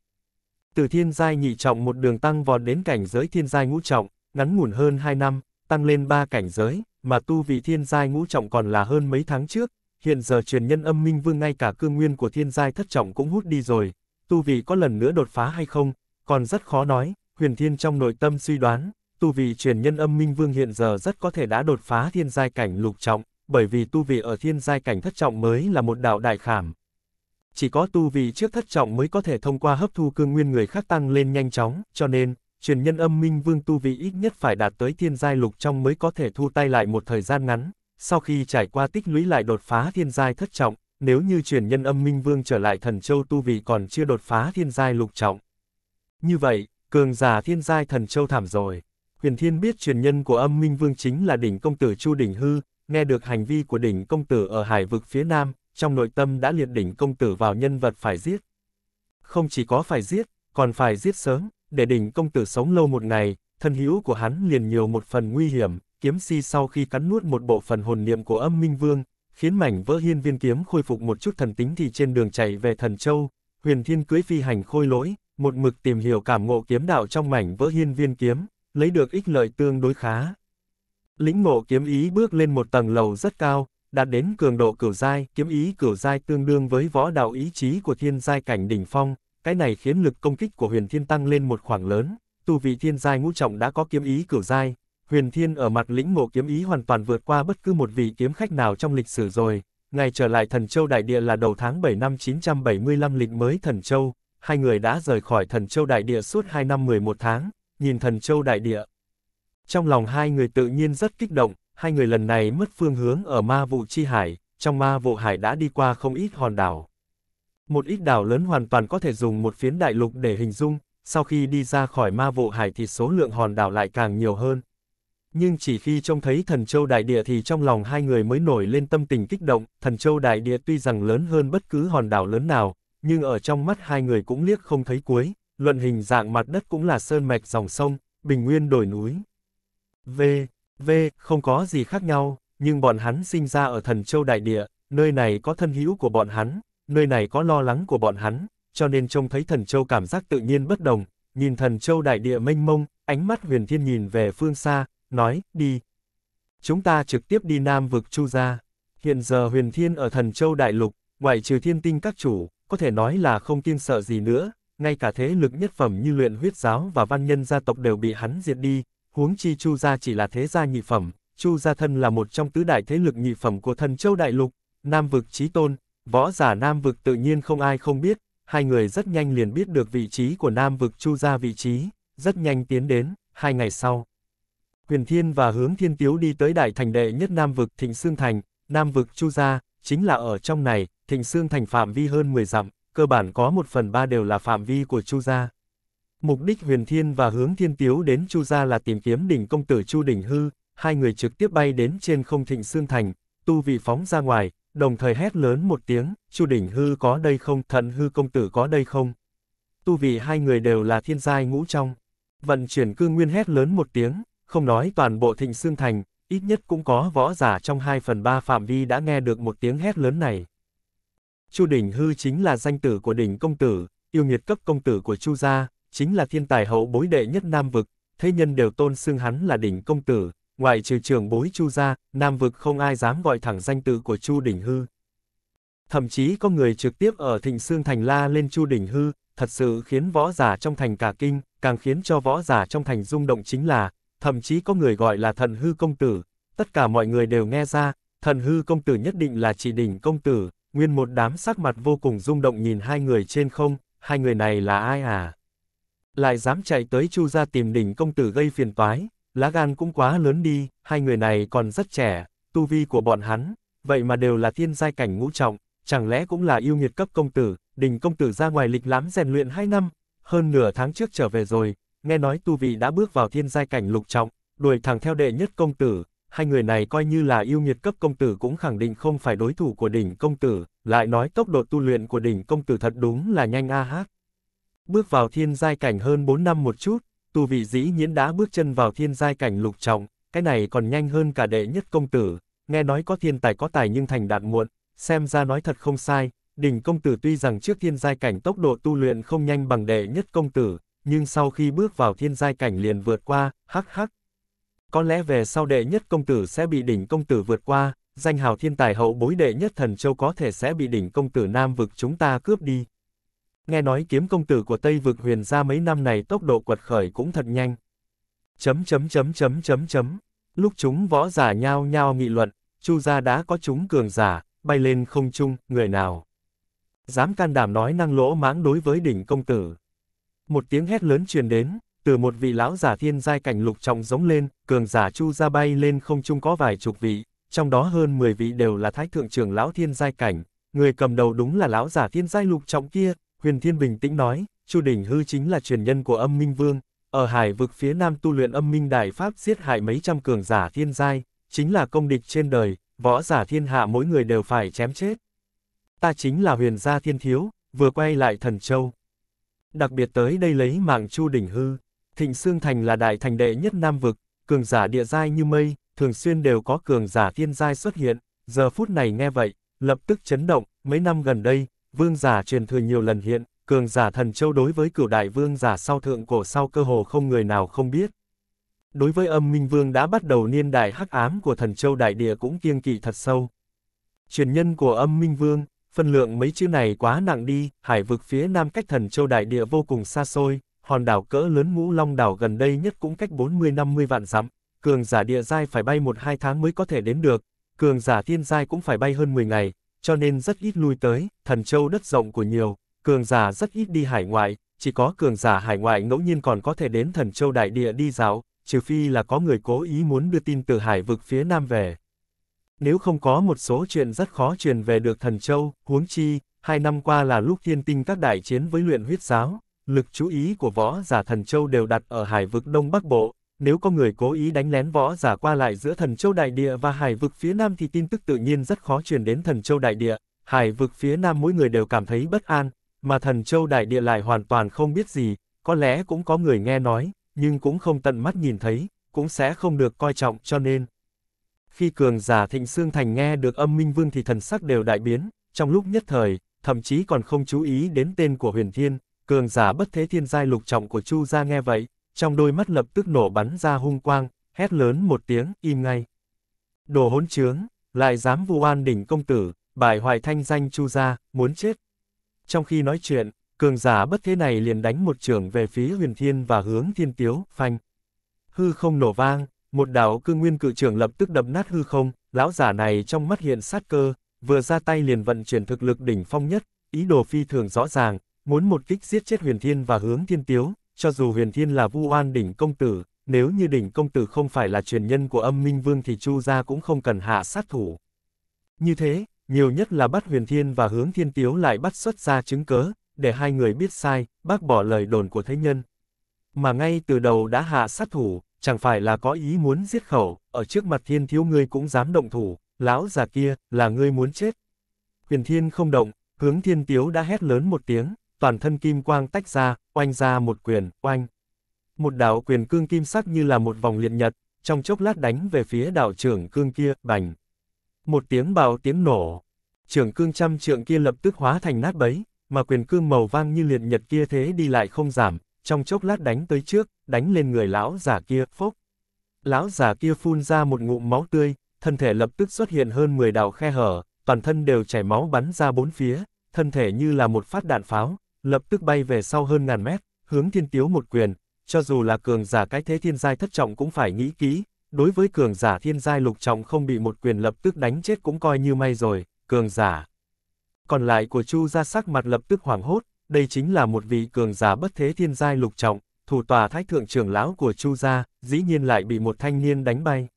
Từ thiên giai nhị trọng một đường tăng vọt đến cảnh giới thiên giai ngũ trọng, ngắn ngủn hơn 2 năm, tăng lên 3 cảnh giới, mà tu vị thiên giai ngũ trọng còn là hơn mấy tháng trước, hiện giờ truyền nhân âm minh vương ngay cả cương nguyên của thiên giai thất trọng cũng hút đi rồi, tu vị có lần nữa đột phá hay không, còn rất khó nói, huyền thiên trong nội tâm suy đoán, tu vị truyền nhân âm minh vương hiện giờ rất có thể đã đột phá thiên giai cảnh lục trọng, bởi vì tu vị ở thiên giai cảnh thất trọng mới là một đạo đại khảm. Chỉ có tu vị trước thất trọng mới có thể thông qua hấp thu cương nguyên người khác tăng lên nhanh chóng, cho nên, truyền nhân âm minh vương tu vị ít nhất phải đạt tới thiên giai lục trong mới có thể thu tay lại một thời gian ngắn, sau khi trải qua tích lũy lại đột phá thiên giai thất trọng, nếu như truyền nhân âm minh vương trở lại thần châu tu vị còn chưa đột phá thiên giai lục trọng. Như vậy, cường giả thiên giai thần châu thảm rồi. Huyền Thiên biết truyền nhân của âm minh vương chính là đỉnh công tử Chu Đỉnh Hư, nghe được hành vi của đỉnh công tử ở hải vực phía nam, trong nội tâm đã liệt đỉnh công tử vào nhân vật phải giết. Không chỉ có phải giết, còn phải giết sớm, để đỉnh công tử sống lâu một ngày, thân hữu của hắn liền nhiều một phần nguy hiểm, kiếm si sau khi cắn nuốt một bộ phần hồn niệm của âm minh vương, khiến mảnh vỡ hiên viên kiếm khôi phục một chút thần tính thì trên đường chạy về thần châu, huyền thiên cưới phi hành khôi lỗi, một mực tìm hiểu cảm ngộ kiếm đạo trong mảnh vỡ hiên viên kiếm, lấy được ích lợi tương đối khá. Lĩnh ngộ kiếm ý bước lên một tầng lầu rất cao, đạt đến cường độ cửu giai, kiếm ý cửu giai tương đương với võ đạo ý chí của thiên giai cảnh đỉnh phong, cái này khiến lực công kích của Huyền Thiên tăng lên một khoảng lớn, tu vị thiên giai ngũ trọng đã có kiếm ý cửu giai, Huyền Thiên ở mặt lĩnh ngộ kiếm ý hoàn toàn vượt qua bất cứ một vị kiếm khách nào trong lịch sử rồi. Ngày trở lại Thần Châu Đại Địa là đầu tháng 7 năm 975 lịch mới Thần Châu, hai người đã rời khỏi Thần Châu Đại Địa suốt 2 năm 11 tháng, nhìn thần châu đại địa. Trong lòng hai người tự nhiên rất kích động, hai người lần này mất phương hướng ở ma vụ chi hải, trong ma vụ hải đã đi qua không ít hòn đảo. Một ít đảo lớn hoàn toàn có thể dùng một phiến đại lục để hình dung, sau khi đi ra khỏi ma vụ hải thì số lượng hòn đảo lại càng nhiều hơn. Nhưng chỉ khi trông thấy thần châu đại địa thì trong lòng hai người mới nổi lên tâm tình kích động, thần châu đại địa tuy rằng lớn hơn bất cứ hòn đảo lớn nào, nhưng ở trong mắt hai người cũng liếc không thấy cuối luận hình dạng mặt đất cũng là sơn mạch dòng sông, bình nguyên đồi núi. V, V, không có gì khác nhau, nhưng bọn hắn sinh ra ở thần châu đại địa, nơi này có thân hữu của bọn hắn, nơi này có lo lắng của bọn hắn, cho nên trông thấy thần châu cảm giác tự nhiên bất đồng, nhìn thần châu đại địa mênh mông, ánh mắt huyền thiên nhìn về phương xa, nói, đi. Chúng ta trực tiếp đi nam vực chu ra. Hiện giờ huyền thiên ở thần châu đại lục, ngoại trừ thiên tinh các chủ, có thể nói là không kiêng sợ gì nữa, ngay cả thế lực nhất phẩm như luyện huyết giáo và văn nhân gia tộc đều bị hắn diệt đi, huống chi Chu gia chỉ là thế gia nhị phẩm, Chu gia thân là một trong tứ đại thế lực nhị phẩm của thần châu đại lục, Nam vực chí tôn, võ giả Nam vực tự nhiên không ai không biết, hai người rất nhanh liền biết được vị trí của Nam vực Chu gia vị trí, rất nhanh tiến đến, hai ngày sau. Huyền Thiên và Hướng Thiên Tiếu đi tới đại thành đệ nhất Nam vực Thịnh Sương Thành, Nam vực Chu gia, chính là ở trong này, Thịnh Sương Thành phạm vi hơn 10 dặm, cơ bản có một phần ba đều là phạm vi của Chu gia. Mục đích Huyền Thiên và hướng Thiên Tiếu đến Chu gia là tìm kiếm đỉnh công tử Chu Đỉnh Hư, hai người trực tiếp bay đến trên không thịnh xương thành, tu vị phóng ra ngoài, đồng thời hét lớn một tiếng, Chu Đỉnh Hư có đây không, Thận Hư công tử có đây không. Tu vị hai người đều là thiên giai ngũ trong. Vận chuyển cư nguyên hét lớn một tiếng, không nói toàn bộ thịnh xương thành, ít nhất cũng có võ giả trong hai phần ba phạm vi đã nghe được một tiếng hét lớn này. Chu Đỉnh Hư chính là danh tử của đỉnh công tử, yêu nghiệt cấp công tử của Chu gia, chính là thiên tài hậu bối đệ nhất Nam vực, thế nhân đều tôn xưng hắn là đỉnh công tử, ngoại trừ trường bối Chu gia, Nam vực không ai dám gọi thẳng danh tử của Chu Đỉnh Hư. Thậm chí có người trực tiếp ở Thịnh Sương thành la lên Chu Đỉnh Hư, thật sự khiến võ giả trong thành cả kinh, càng khiến cho võ giả trong thành rung động chính là, thậm chí có người gọi là thần hư công tử, tất cả mọi người đều nghe ra, thần hư công tử nhất định là chỉ đỉnh công tử, nguyên một đám sắc mặt vô cùng rung động nhìn hai người trên không, hai người này là ai à? Lại dám chạy tới Chu ra tìm đỉnh công tử gây phiền toái, lá gan cũng quá lớn đi, hai người này còn rất trẻ, tu vi của bọn hắn, vậy mà đều là thiên giai cảnh ngũ trọng, chẳng lẽ cũng là yêu nghiệt cấp công tử, đỉnh công tử ra ngoài lịch lắm rèn luyện hai năm, hơn nửa tháng trước trở về rồi, nghe nói tu vị đã bước vào thiên giai cảnh lục trọng, đuổi thẳng theo đệ nhất công tử, hai người này coi như là yêu nghiệt cấp công tử cũng khẳng định không phải đối thủ của đỉnh công tử, lại nói tốc độ tu luyện của đỉnh công tử thật đúng là nhanh a hát. Bước vào thiên giai cảnh hơn 4 năm một chút, tu vị dĩ nhiễn đã bước chân vào thiên giai cảnh lục trọng, cái này còn nhanh hơn cả đệ nhất công tử, nghe nói có thiên tài có tài nhưng thành đạt muộn, xem ra nói thật không sai, đỉnh công tử tuy rằng trước thiên giai cảnh tốc độ tu luyện không nhanh bằng đệ nhất công tử, nhưng sau khi bước vào thiên giai cảnh liền vượt qua, hắc hắc, có lẽ về sau đệ nhất công tử sẽ bị đỉnh công tử vượt qua, danh hào thiên tài hậu bối đệ nhất thần châu có thể sẽ bị đỉnh công tử Nam vực chúng ta cướp đi. Nghe nói kiếm công tử của Tây vực huyền gia mấy năm này tốc độ quật khởi cũng thật nhanh. Chấm chấm chấm chấm chấm chấm. Lúc chúng võ giả nhau nhau nghị luận, Chu gia đã có chúng cường giả, bay lên không trung, người nào dám can đảm nói năng lỗ mãng đối với đỉnh công tử. Một tiếng hét lớn truyền đến, từ một vị lão giả thiên giai cảnh lục trọng giống lên, cường giả Chu ra bay lên không trung có vài chục vị, trong đó hơn 10 vị đều là thái thượng trưởng lão thiên giai cảnh, người cầm đầu đúng là lão giả thiên giai lục trọng kia, Huyền Thiên bình tĩnh nói, Chu Đỉnh Hư chính là truyền nhân của âm minh vương, ở hải vực phía nam tu luyện âm minh đại pháp giết hại mấy trăm cường giả thiên giai, chính là công địch trên đời, võ giả thiên hạ mỗi người đều phải chém chết. Ta chính là huyền gia thiên thiếu, vừa quay lại thần châu. Đặc biệt tới đây lấy mạng Chu Đỉnh Hư, Thịnh Xương Thành là đại thành đệ nhất Nam Vực, cường giả địa giai như mây, thường xuyên đều có cường giả thiên giai xuất hiện, giờ phút này nghe vậy, lập tức chấn động, mấy năm gần đây, vương giả truyền thừa nhiều lần hiện, cường giả thần châu đối với cửu đại vương giả sau thượng cổ sau cơ hồ không người nào không biết. Đối với âm minh vương đã bắt đầu niên đại hắc ám của thần châu đại địa cũng kiêng kỵ thật sâu. Truyền nhân của âm minh vương, phân lượng mấy chữ này quá nặng đi, hải vực phía nam cách thần châu đại địa vô cùng xa xôi, hòn đảo cỡ lớn ngũ long đảo gần đây nhất cũng cách 40-50 vạn dặm, cường giả địa giai phải bay 1-2 tháng mới có thể đến được, cường giả thiên giai cũng phải bay hơn 10 ngày, cho nên rất ít lui tới, thần châu đất rộng của nhiều, cường giả rất ít đi hải ngoại, chỉ có cường giả hải ngoại ngẫu nhiên còn có thể đến thần châu đại địa đi dạo, trừ phi là có người cố ý muốn đưa tin từ hải vực phía nam về. Nếu không có một số chuyện rất khó truyền về được thần châu, huống chi, hai năm qua là lúc thiên tinh các đại chiến với luyện huyết giáo lực chú ý của võ giả thần châu đều đặt ở hải vực Đông Bắc Bộ, nếu có người cố ý đánh lén võ giả qua lại giữa thần châu đại địa và hải vực phía Nam thì tin tức tự nhiên rất khó truyền đến thần châu đại địa, hải vực phía Nam mỗi người đều cảm thấy bất an, mà thần châu đại địa lại hoàn toàn không biết gì, có lẽ cũng có người nghe nói, nhưng cũng không tận mắt nhìn thấy, cũng sẽ không được coi trọng cho nên. Khi cường giả thịnh xương thành nghe được âm minh vương thì thần sắc đều đại biến, trong lúc nhất thời, thậm chí còn không chú ý đến tên của huyền thiên, Cường giả bất thế thiên giai lục trọng của Chu gia nghe vậy, trong đôi mắt lập tức nổ bắn ra hung quang, hét lớn một tiếng, im ngay. Đồ hỗn trướng, lại dám vu oan đỉnh công tử, bại hoại thanh danh Chu gia muốn chết. Trong khi nói chuyện, cường giả bất thế này liền đánh một trường về phía huyền thiên và hướng thiên tiếu, phanh. Hư không nổ vang, một đạo cư nguyên cự trưởng lập tức đập nát hư không, lão giả này trong mắt hiện sát cơ, vừa ra tay liền vận chuyển thực lực đỉnh phong nhất, ý đồ phi thường rõ ràng, muốn một kích giết chết huyền thiên và hướng thiên tiếu, cho dù huyền thiên là vu oan đỉnh công tử, nếu như đỉnh công tử không phải là truyền nhân của âm minh vương thì chu gia cũng không cần hạ sát thủ. Như thế, nhiều nhất là bắt huyền thiên và hướng thiên tiếu lại bắt xuất ra chứng cớ, để hai người biết sai, bác bỏ lời đồn của thế nhân. Mà ngay từ đầu đã hạ sát thủ, chẳng phải là có ý muốn giết khẩu, ở trước mặt thiên thiếu ngươi cũng dám động thủ, lão già kia, là ngươi muốn chết. Huyền thiên không động, hướng thiên tiếu đã hét lớn một tiếng toàn thân kim quang tách ra, oanh ra một quyền, oanh. Một đạo quyền cương kim sắc như là một vòng liệt nhật, trong chốc lát đánh về phía đạo trưởng cương kia, bành. Một tiếng bạo tiếng nổ, trưởng cương trăm trượng kia lập tức hóa thành nát bấy, mà quyền cương màu vang như liệt nhật kia thế đi lại không giảm, trong chốc lát đánh tới trước, đánh lên người lão giả kia, phốc. Lão giả kia phun ra một ngụm máu tươi, thân thể lập tức xuất hiện hơn 10 đạo khe hở, toàn thân đều chảy máu bắn ra bốn phía, thân thể như là một phát đạn pháo, lập tức bay về sau hơn ngàn mét, hướng thiên tiếu một quyền, cho dù là cường giả cái thế thiên giai thất trọng cũng phải nghĩ kỹ, đối với cường giả thiên giai lục trọng không bị một quyền lập tức đánh chết cũng coi như may rồi, cường giả. Còn lại của Chu ra sắc mặt lập tức hoảng hốt, đây chính là một vị cường giả bất thế thiên giai lục trọng, thủ tòa thái thượng trưởng lão của Chu gia, dĩ nhiên lại bị một thanh niên đánh bay.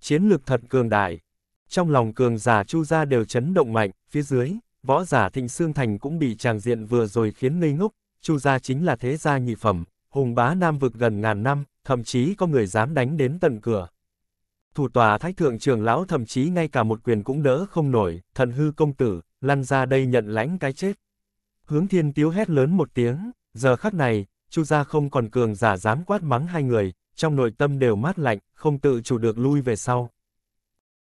Chiến lược thật cường đại. Trong lòng cường giả Chu gia đều chấn động mạnh, phía dưới, Võ giả Thịnh xương Thành cũng bị tràng diện vừa rồi khiến ngây ngốc, Chu gia chính là thế gia nhị phẩm, hùng bá nam vực gần ngàn năm, thậm chí có người dám đánh đến tận cửa. Thủ tòa Thái Thượng trưởng lão thậm chí ngay cả một quyền cũng đỡ không nổi, thần hư công tử, lăn ra đây nhận lãnh cái chết. Hướng thiên tiếu hét lớn một tiếng, giờ khắc này, Chu gia không còn cường giả dám quát mắng hai người, trong nội tâm đều mát lạnh, không tự chủ được lui về sau.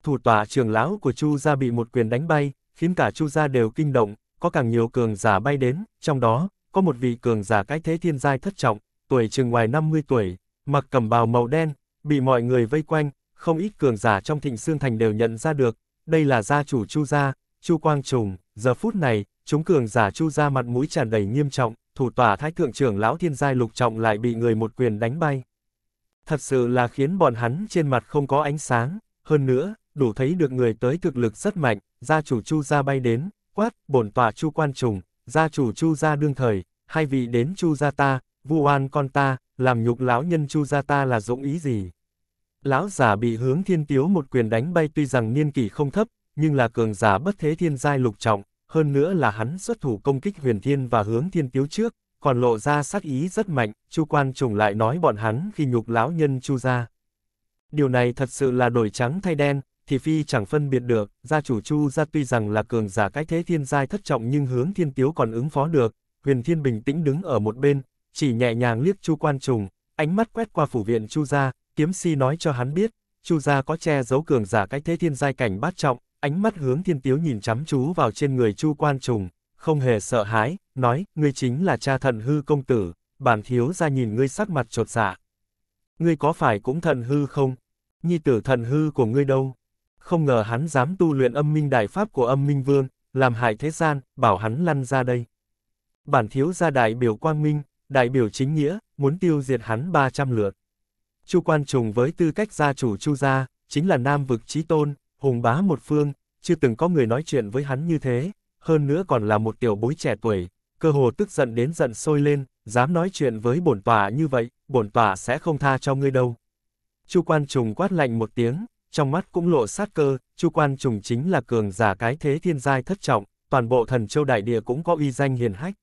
Thủ tòa trưởng lão của Chu gia bị một quyền đánh bay, khiến cả Chu gia đều kinh động, có càng nhiều cường giả bay đến, trong đó, có một vị cường giả cái thế thiên giai thất trọng, tuổi chừng ngoài 50 tuổi, mặc cẩm bào màu đen, bị mọi người vây quanh, không ít cường giả trong thịnh xương thành đều nhận ra được, đây là gia chủ Chu gia, Chu Quang Trùng, giờ phút này, chúng cường giả Chu gia mặt mũi tràn đầy nghiêm trọng, thủ tòa thái thượng trưởng lão thiên giai lục trọng lại bị người một quyền đánh bay. Thật sự là khiến bọn hắn trên mặt không có ánh sáng, hơn nữa, đủ thấy được người tới thực lực rất mạnh, gia chủ Chu gia bay đến, quát, bổn tòa Chu quan trùng, gia chủ Chu gia đương thời, hai vị đến Chu gia ta, vu oan con ta, làm nhục lão nhân Chu gia ta là dũng ý gì? Lão giả bị hướng thiên tiếu một quyền đánh bay tuy rằng niên kỷ không thấp, nhưng là cường giả bất thế thiên giai lục trọng, hơn nữa là hắn xuất thủ công kích huyền thiên và hướng thiên tiếu trước, còn lộ ra sát ý rất mạnh, Chu quan trùng lại nói bọn hắn khi nhục lão nhân Chu gia. Điều này thật sự là đổi trắng thay đen, thì phi chẳng phân biệt được, gia chủ Chu gia tuy rằng là cường giả cái thế thiên giai thất trọng nhưng hướng thiên tiếu còn ứng phó được, huyền thiên bình tĩnh đứng ở một bên, chỉ nhẹ nhàng liếc Chu quan trùng, ánh mắt quét qua phủ viện Chu gia, kiếm si nói cho hắn biết, Chu gia có che giấu cường giả cái thế thiên giai cảnh bát trọng, ánh mắt hướng thiên tiếu nhìn chăm chú vào trên người Chu quan trùng, không hề sợ hãi, nói, ngươi chính là cha thần hư công tử, bản thiếu gia nhìn ngươi sắc mặt trột dạ. Ngươi có phải cũng thần hư không? Nhi tử thần hư của ngươi đâu? không ngờ hắn dám tu luyện âm minh đại pháp của âm minh vương, làm hại thế gian, bảo hắn lăn ra đây. Bản thiếu gia đại biểu quang minh, đại biểu chính nghĩa, muốn tiêu diệt hắn 300 lượt. Chu Quan Trùng với tư cách gia chủ Chu gia, chính là nam vực chí tôn, hùng bá một phương, chưa từng có người nói chuyện với hắn như thế, hơn nữa còn là một tiểu bối trẻ tuổi, cơ hồ tức giận đến giận sôi lên, dám nói chuyện với bổn tòa như vậy, bổn tòa sẽ không tha cho ngươi đâu. Chu Quan Trùng quát lạnh một tiếng, trong mắt cũng lộ sát cơ, Chu Quan Trùng chính là cường giả cái thế thiên giai thất trọng, toàn bộ thần châu đại địa cũng có uy danh hiền hách.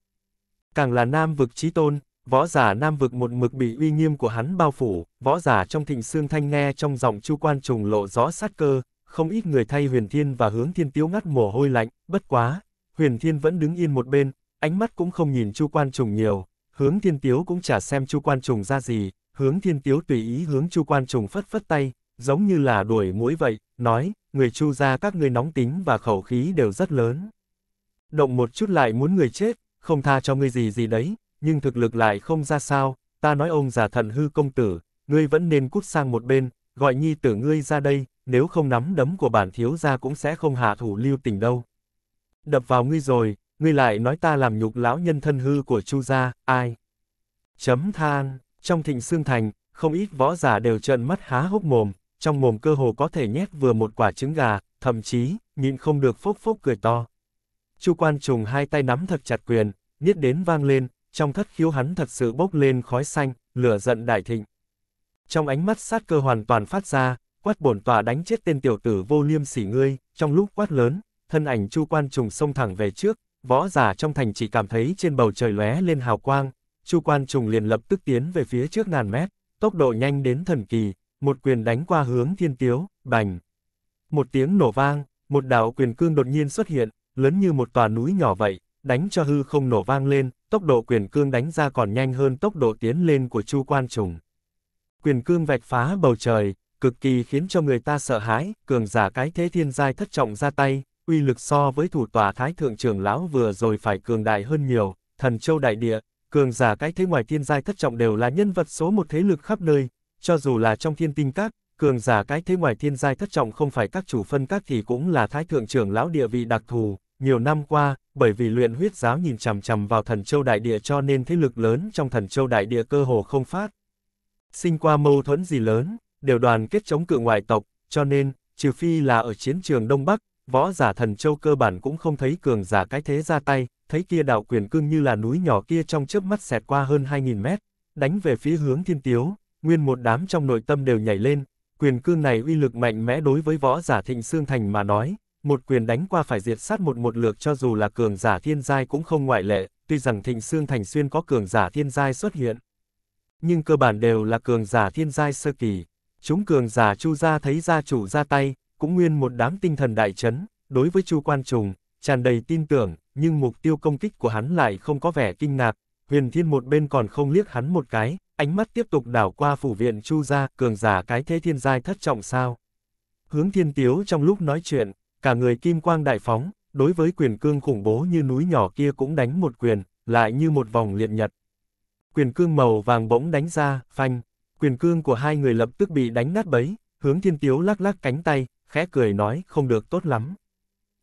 Càng là nam vực trí tôn, võ giả nam vực một mực bị uy nghiêm của hắn bao phủ, võ giả trong thịnh xương thanh nghe trong giọng Chu Quan Trùng lộ rõ sát cơ, không ít người thay huyền thiên và hướng thiên tiếu ngắt mồ hôi lạnh, bất quá, huyền thiên vẫn đứng yên một bên, ánh mắt cũng không nhìn Chu Quan Trùng nhiều, hướng thiên tiếu cũng chả xem Chu Quan Trùng ra gì, hướng thiên tiếu tùy ý hướng Chu Quan Trùng phất phất tay, giống như là đuổi muỗi vậy, nói, người chu ra các ngươi nóng tính và khẩu khí đều rất lớn. Động một chút lại muốn người chết, không tha cho ngươi gì gì đấy, nhưng thực lực lại không ra sao, ta nói ông già thần hư công tử, ngươi vẫn nên cút sang một bên, gọi nhi tử ngươi ra đây, nếu không nắm đấm của bản thiếu gia cũng sẽ không hạ thủ lưu tình đâu. Đập vào ngươi rồi, ngươi lại nói ta làm nhục lão nhân thân hư của chu gia, ai? Chấm than, trong thịnh xương thành, không ít võ giả đều trợn mắt há hốc mồm, trong mồm cơ hồ có thể nhét vừa một quả trứng gà, thậm chí, nhịn không được phốc phốc cười to. Chu quan trùng hai tay nắm thật chặt quyền, niết đến vang lên, trong thất khiếu hắn thật sự bốc lên khói xanh, lửa giận đại thịnh. Trong ánh mắt sát cơ hoàn toàn phát ra, quát bổn tòa đánh chết tên tiểu tử vô liêm sỉ ngươi, trong lúc quát lớn, thân ảnh chu quan trùng xông thẳng về trước, võ giả trong thành chỉ cảm thấy trên bầu trời lóe lên hào quang, chu quan trùng liền lập tức tiến về phía trước ngàn mét, tốc độ nhanh đến thần kỳ, một quyền đánh qua hướng thiên tiếu, bành. Một tiếng nổ vang, một đạo quyền cương đột nhiên xuất hiện, lớn như một tòa núi nhỏ vậy, đánh cho hư không nổ vang lên, tốc độ quyền cương đánh ra còn nhanh hơn tốc độ tiến lên của Chu Quan Trùng. Quyền cương vạch phá bầu trời, cực kỳ khiến cho người ta sợ hãi, cường giả cái thế thiên giai thất trọng ra tay, uy lực so với thủ tòa thái thượng trưởng lão vừa rồi phải cường đại hơn nhiều, thần châu đại địa, cường giả cái thế ngoài thiên giai thất trọng đều là nhân vật số một thế lực khắp nơi, cho dù là trong thiên tinh các, cường giả cái thế ngoài thiên giai thất trọng không phải các chủ phân các thì cũng là thái thượng trưởng lão địa vị đặc thù, nhiều năm qua, bởi vì luyện huyết giáo nhìn chằm chằm vào thần châu đại địa cho nên thế lực lớn trong thần châu đại địa cơ hồ không phát. Sinh qua mâu thuẫn gì lớn, đều đoàn kết chống cự ngoại tộc, cho nên, trừ phi là ở chiến trường Đông Bắc, võ giả thần châu cơ bản cũng không thấy cường giả cái thế ra tay, thấy kia đạo quyền cương như là núi nhỏ kia trong chớp mắt xẹt qua hơn 2.000 mét, đánh về phía hướng thiên tiếu, nguyên một đám trong nội tâm đều nhảy lên, quyền cương này uy lực mạnh mẽ đối với võ giả thịnh xương thành mà nói, một quyền đánh qua phải diệt sát một một lượt cho dù là cường giả thiên giai cũng không ngoại lệ, tuy rằng thịnh xương thành xuyên có cường giả thiên giai xuất hiện. Nhưng cơ bản đều là cường giả thiên giai sơ kỳ, chúng cường giả chu gia thấy gia chủ ra tay, cũng nguyên một đám tinh thần đại chấn, đối với chu quan trùng, tràn đầy tin tưởng, nhưng mục tiêu công kích của hắn lại không có vẻ kinh ngạc, huyền thiên một bên còn không liếc hắn một cái, ánh mắt tiếp tục đảo qua phủ viện Chu gia, cường giả cái thế thiên giai thất trọng sao. Hướng thiên tiếu trong lúc nói chuyện, cả người kim quang đại phóng, đối với quyền cương khủng bố như núi nhỏ kia cũng đánh một quyền, lại như một vòng liệt nhật. Quyền cương màu vàng bỗng đánh ra, phanh, quyền cương của hai người lập tức bị đánh nát bấy, hướng thiên tiếu lắc lắc cánh tay, khẽ cười nói không được tốt lắm.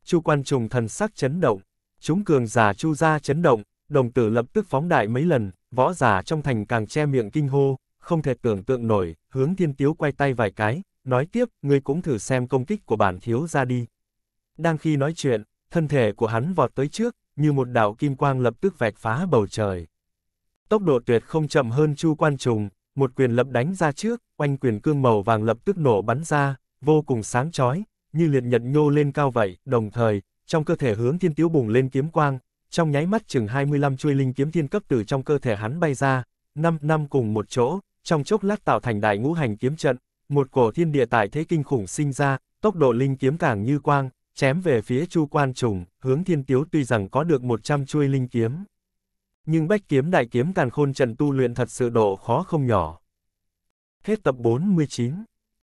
Chu quan trùng thần sắc chấn động, chúng cường giả chu gia chấn động, đồng tử lập tức phóng đại mấy lần, võ giả trong thành càng che miệng kinh hô, không thể tưởng tượng nổi, hướng thiên tiếu quay tay vài cái, nói tiếp, ngươi cũng thử xem công kích của bản thiếu ra đi. Đang khi nói chuyện, thân thể của hắn vọt tới trước, như một đạo kim quang lập tức vạch phá bầu trời. Tốc độ tuyệt không chậm hơn Chu Quan Trùng, một quyền lập đánh ra trước, quanh quyền cương màu vàng lập tức nổ bắn ra, vô cùng sáng chói, như liệt nhật nhô lên cao vậy, đồng thời, trong cơ thể hướng thiên tiếu bùng lên kiếm quang, trong nháy mắt chừng 25 chuôi linh kiếm thiên cấp từ trong cơ thể hắn bay ra, năm năm cùng một chỗ, trong chốc lát tạo thành đại ngũ hành kiếm trận, một cổ thiên địa tại thế kinh khủng sinh ra, tốc độ linh kiếm càng như quang, chém về phía Chu Quan Trùng, hướng Thiên Tiếu tuy rằng có được 100 chuôi linh kiếm. Nhưng bách kiếm đại kiếm càng khôn trận tu luyện thật sự độ khó không nhỏ. Hết tập 49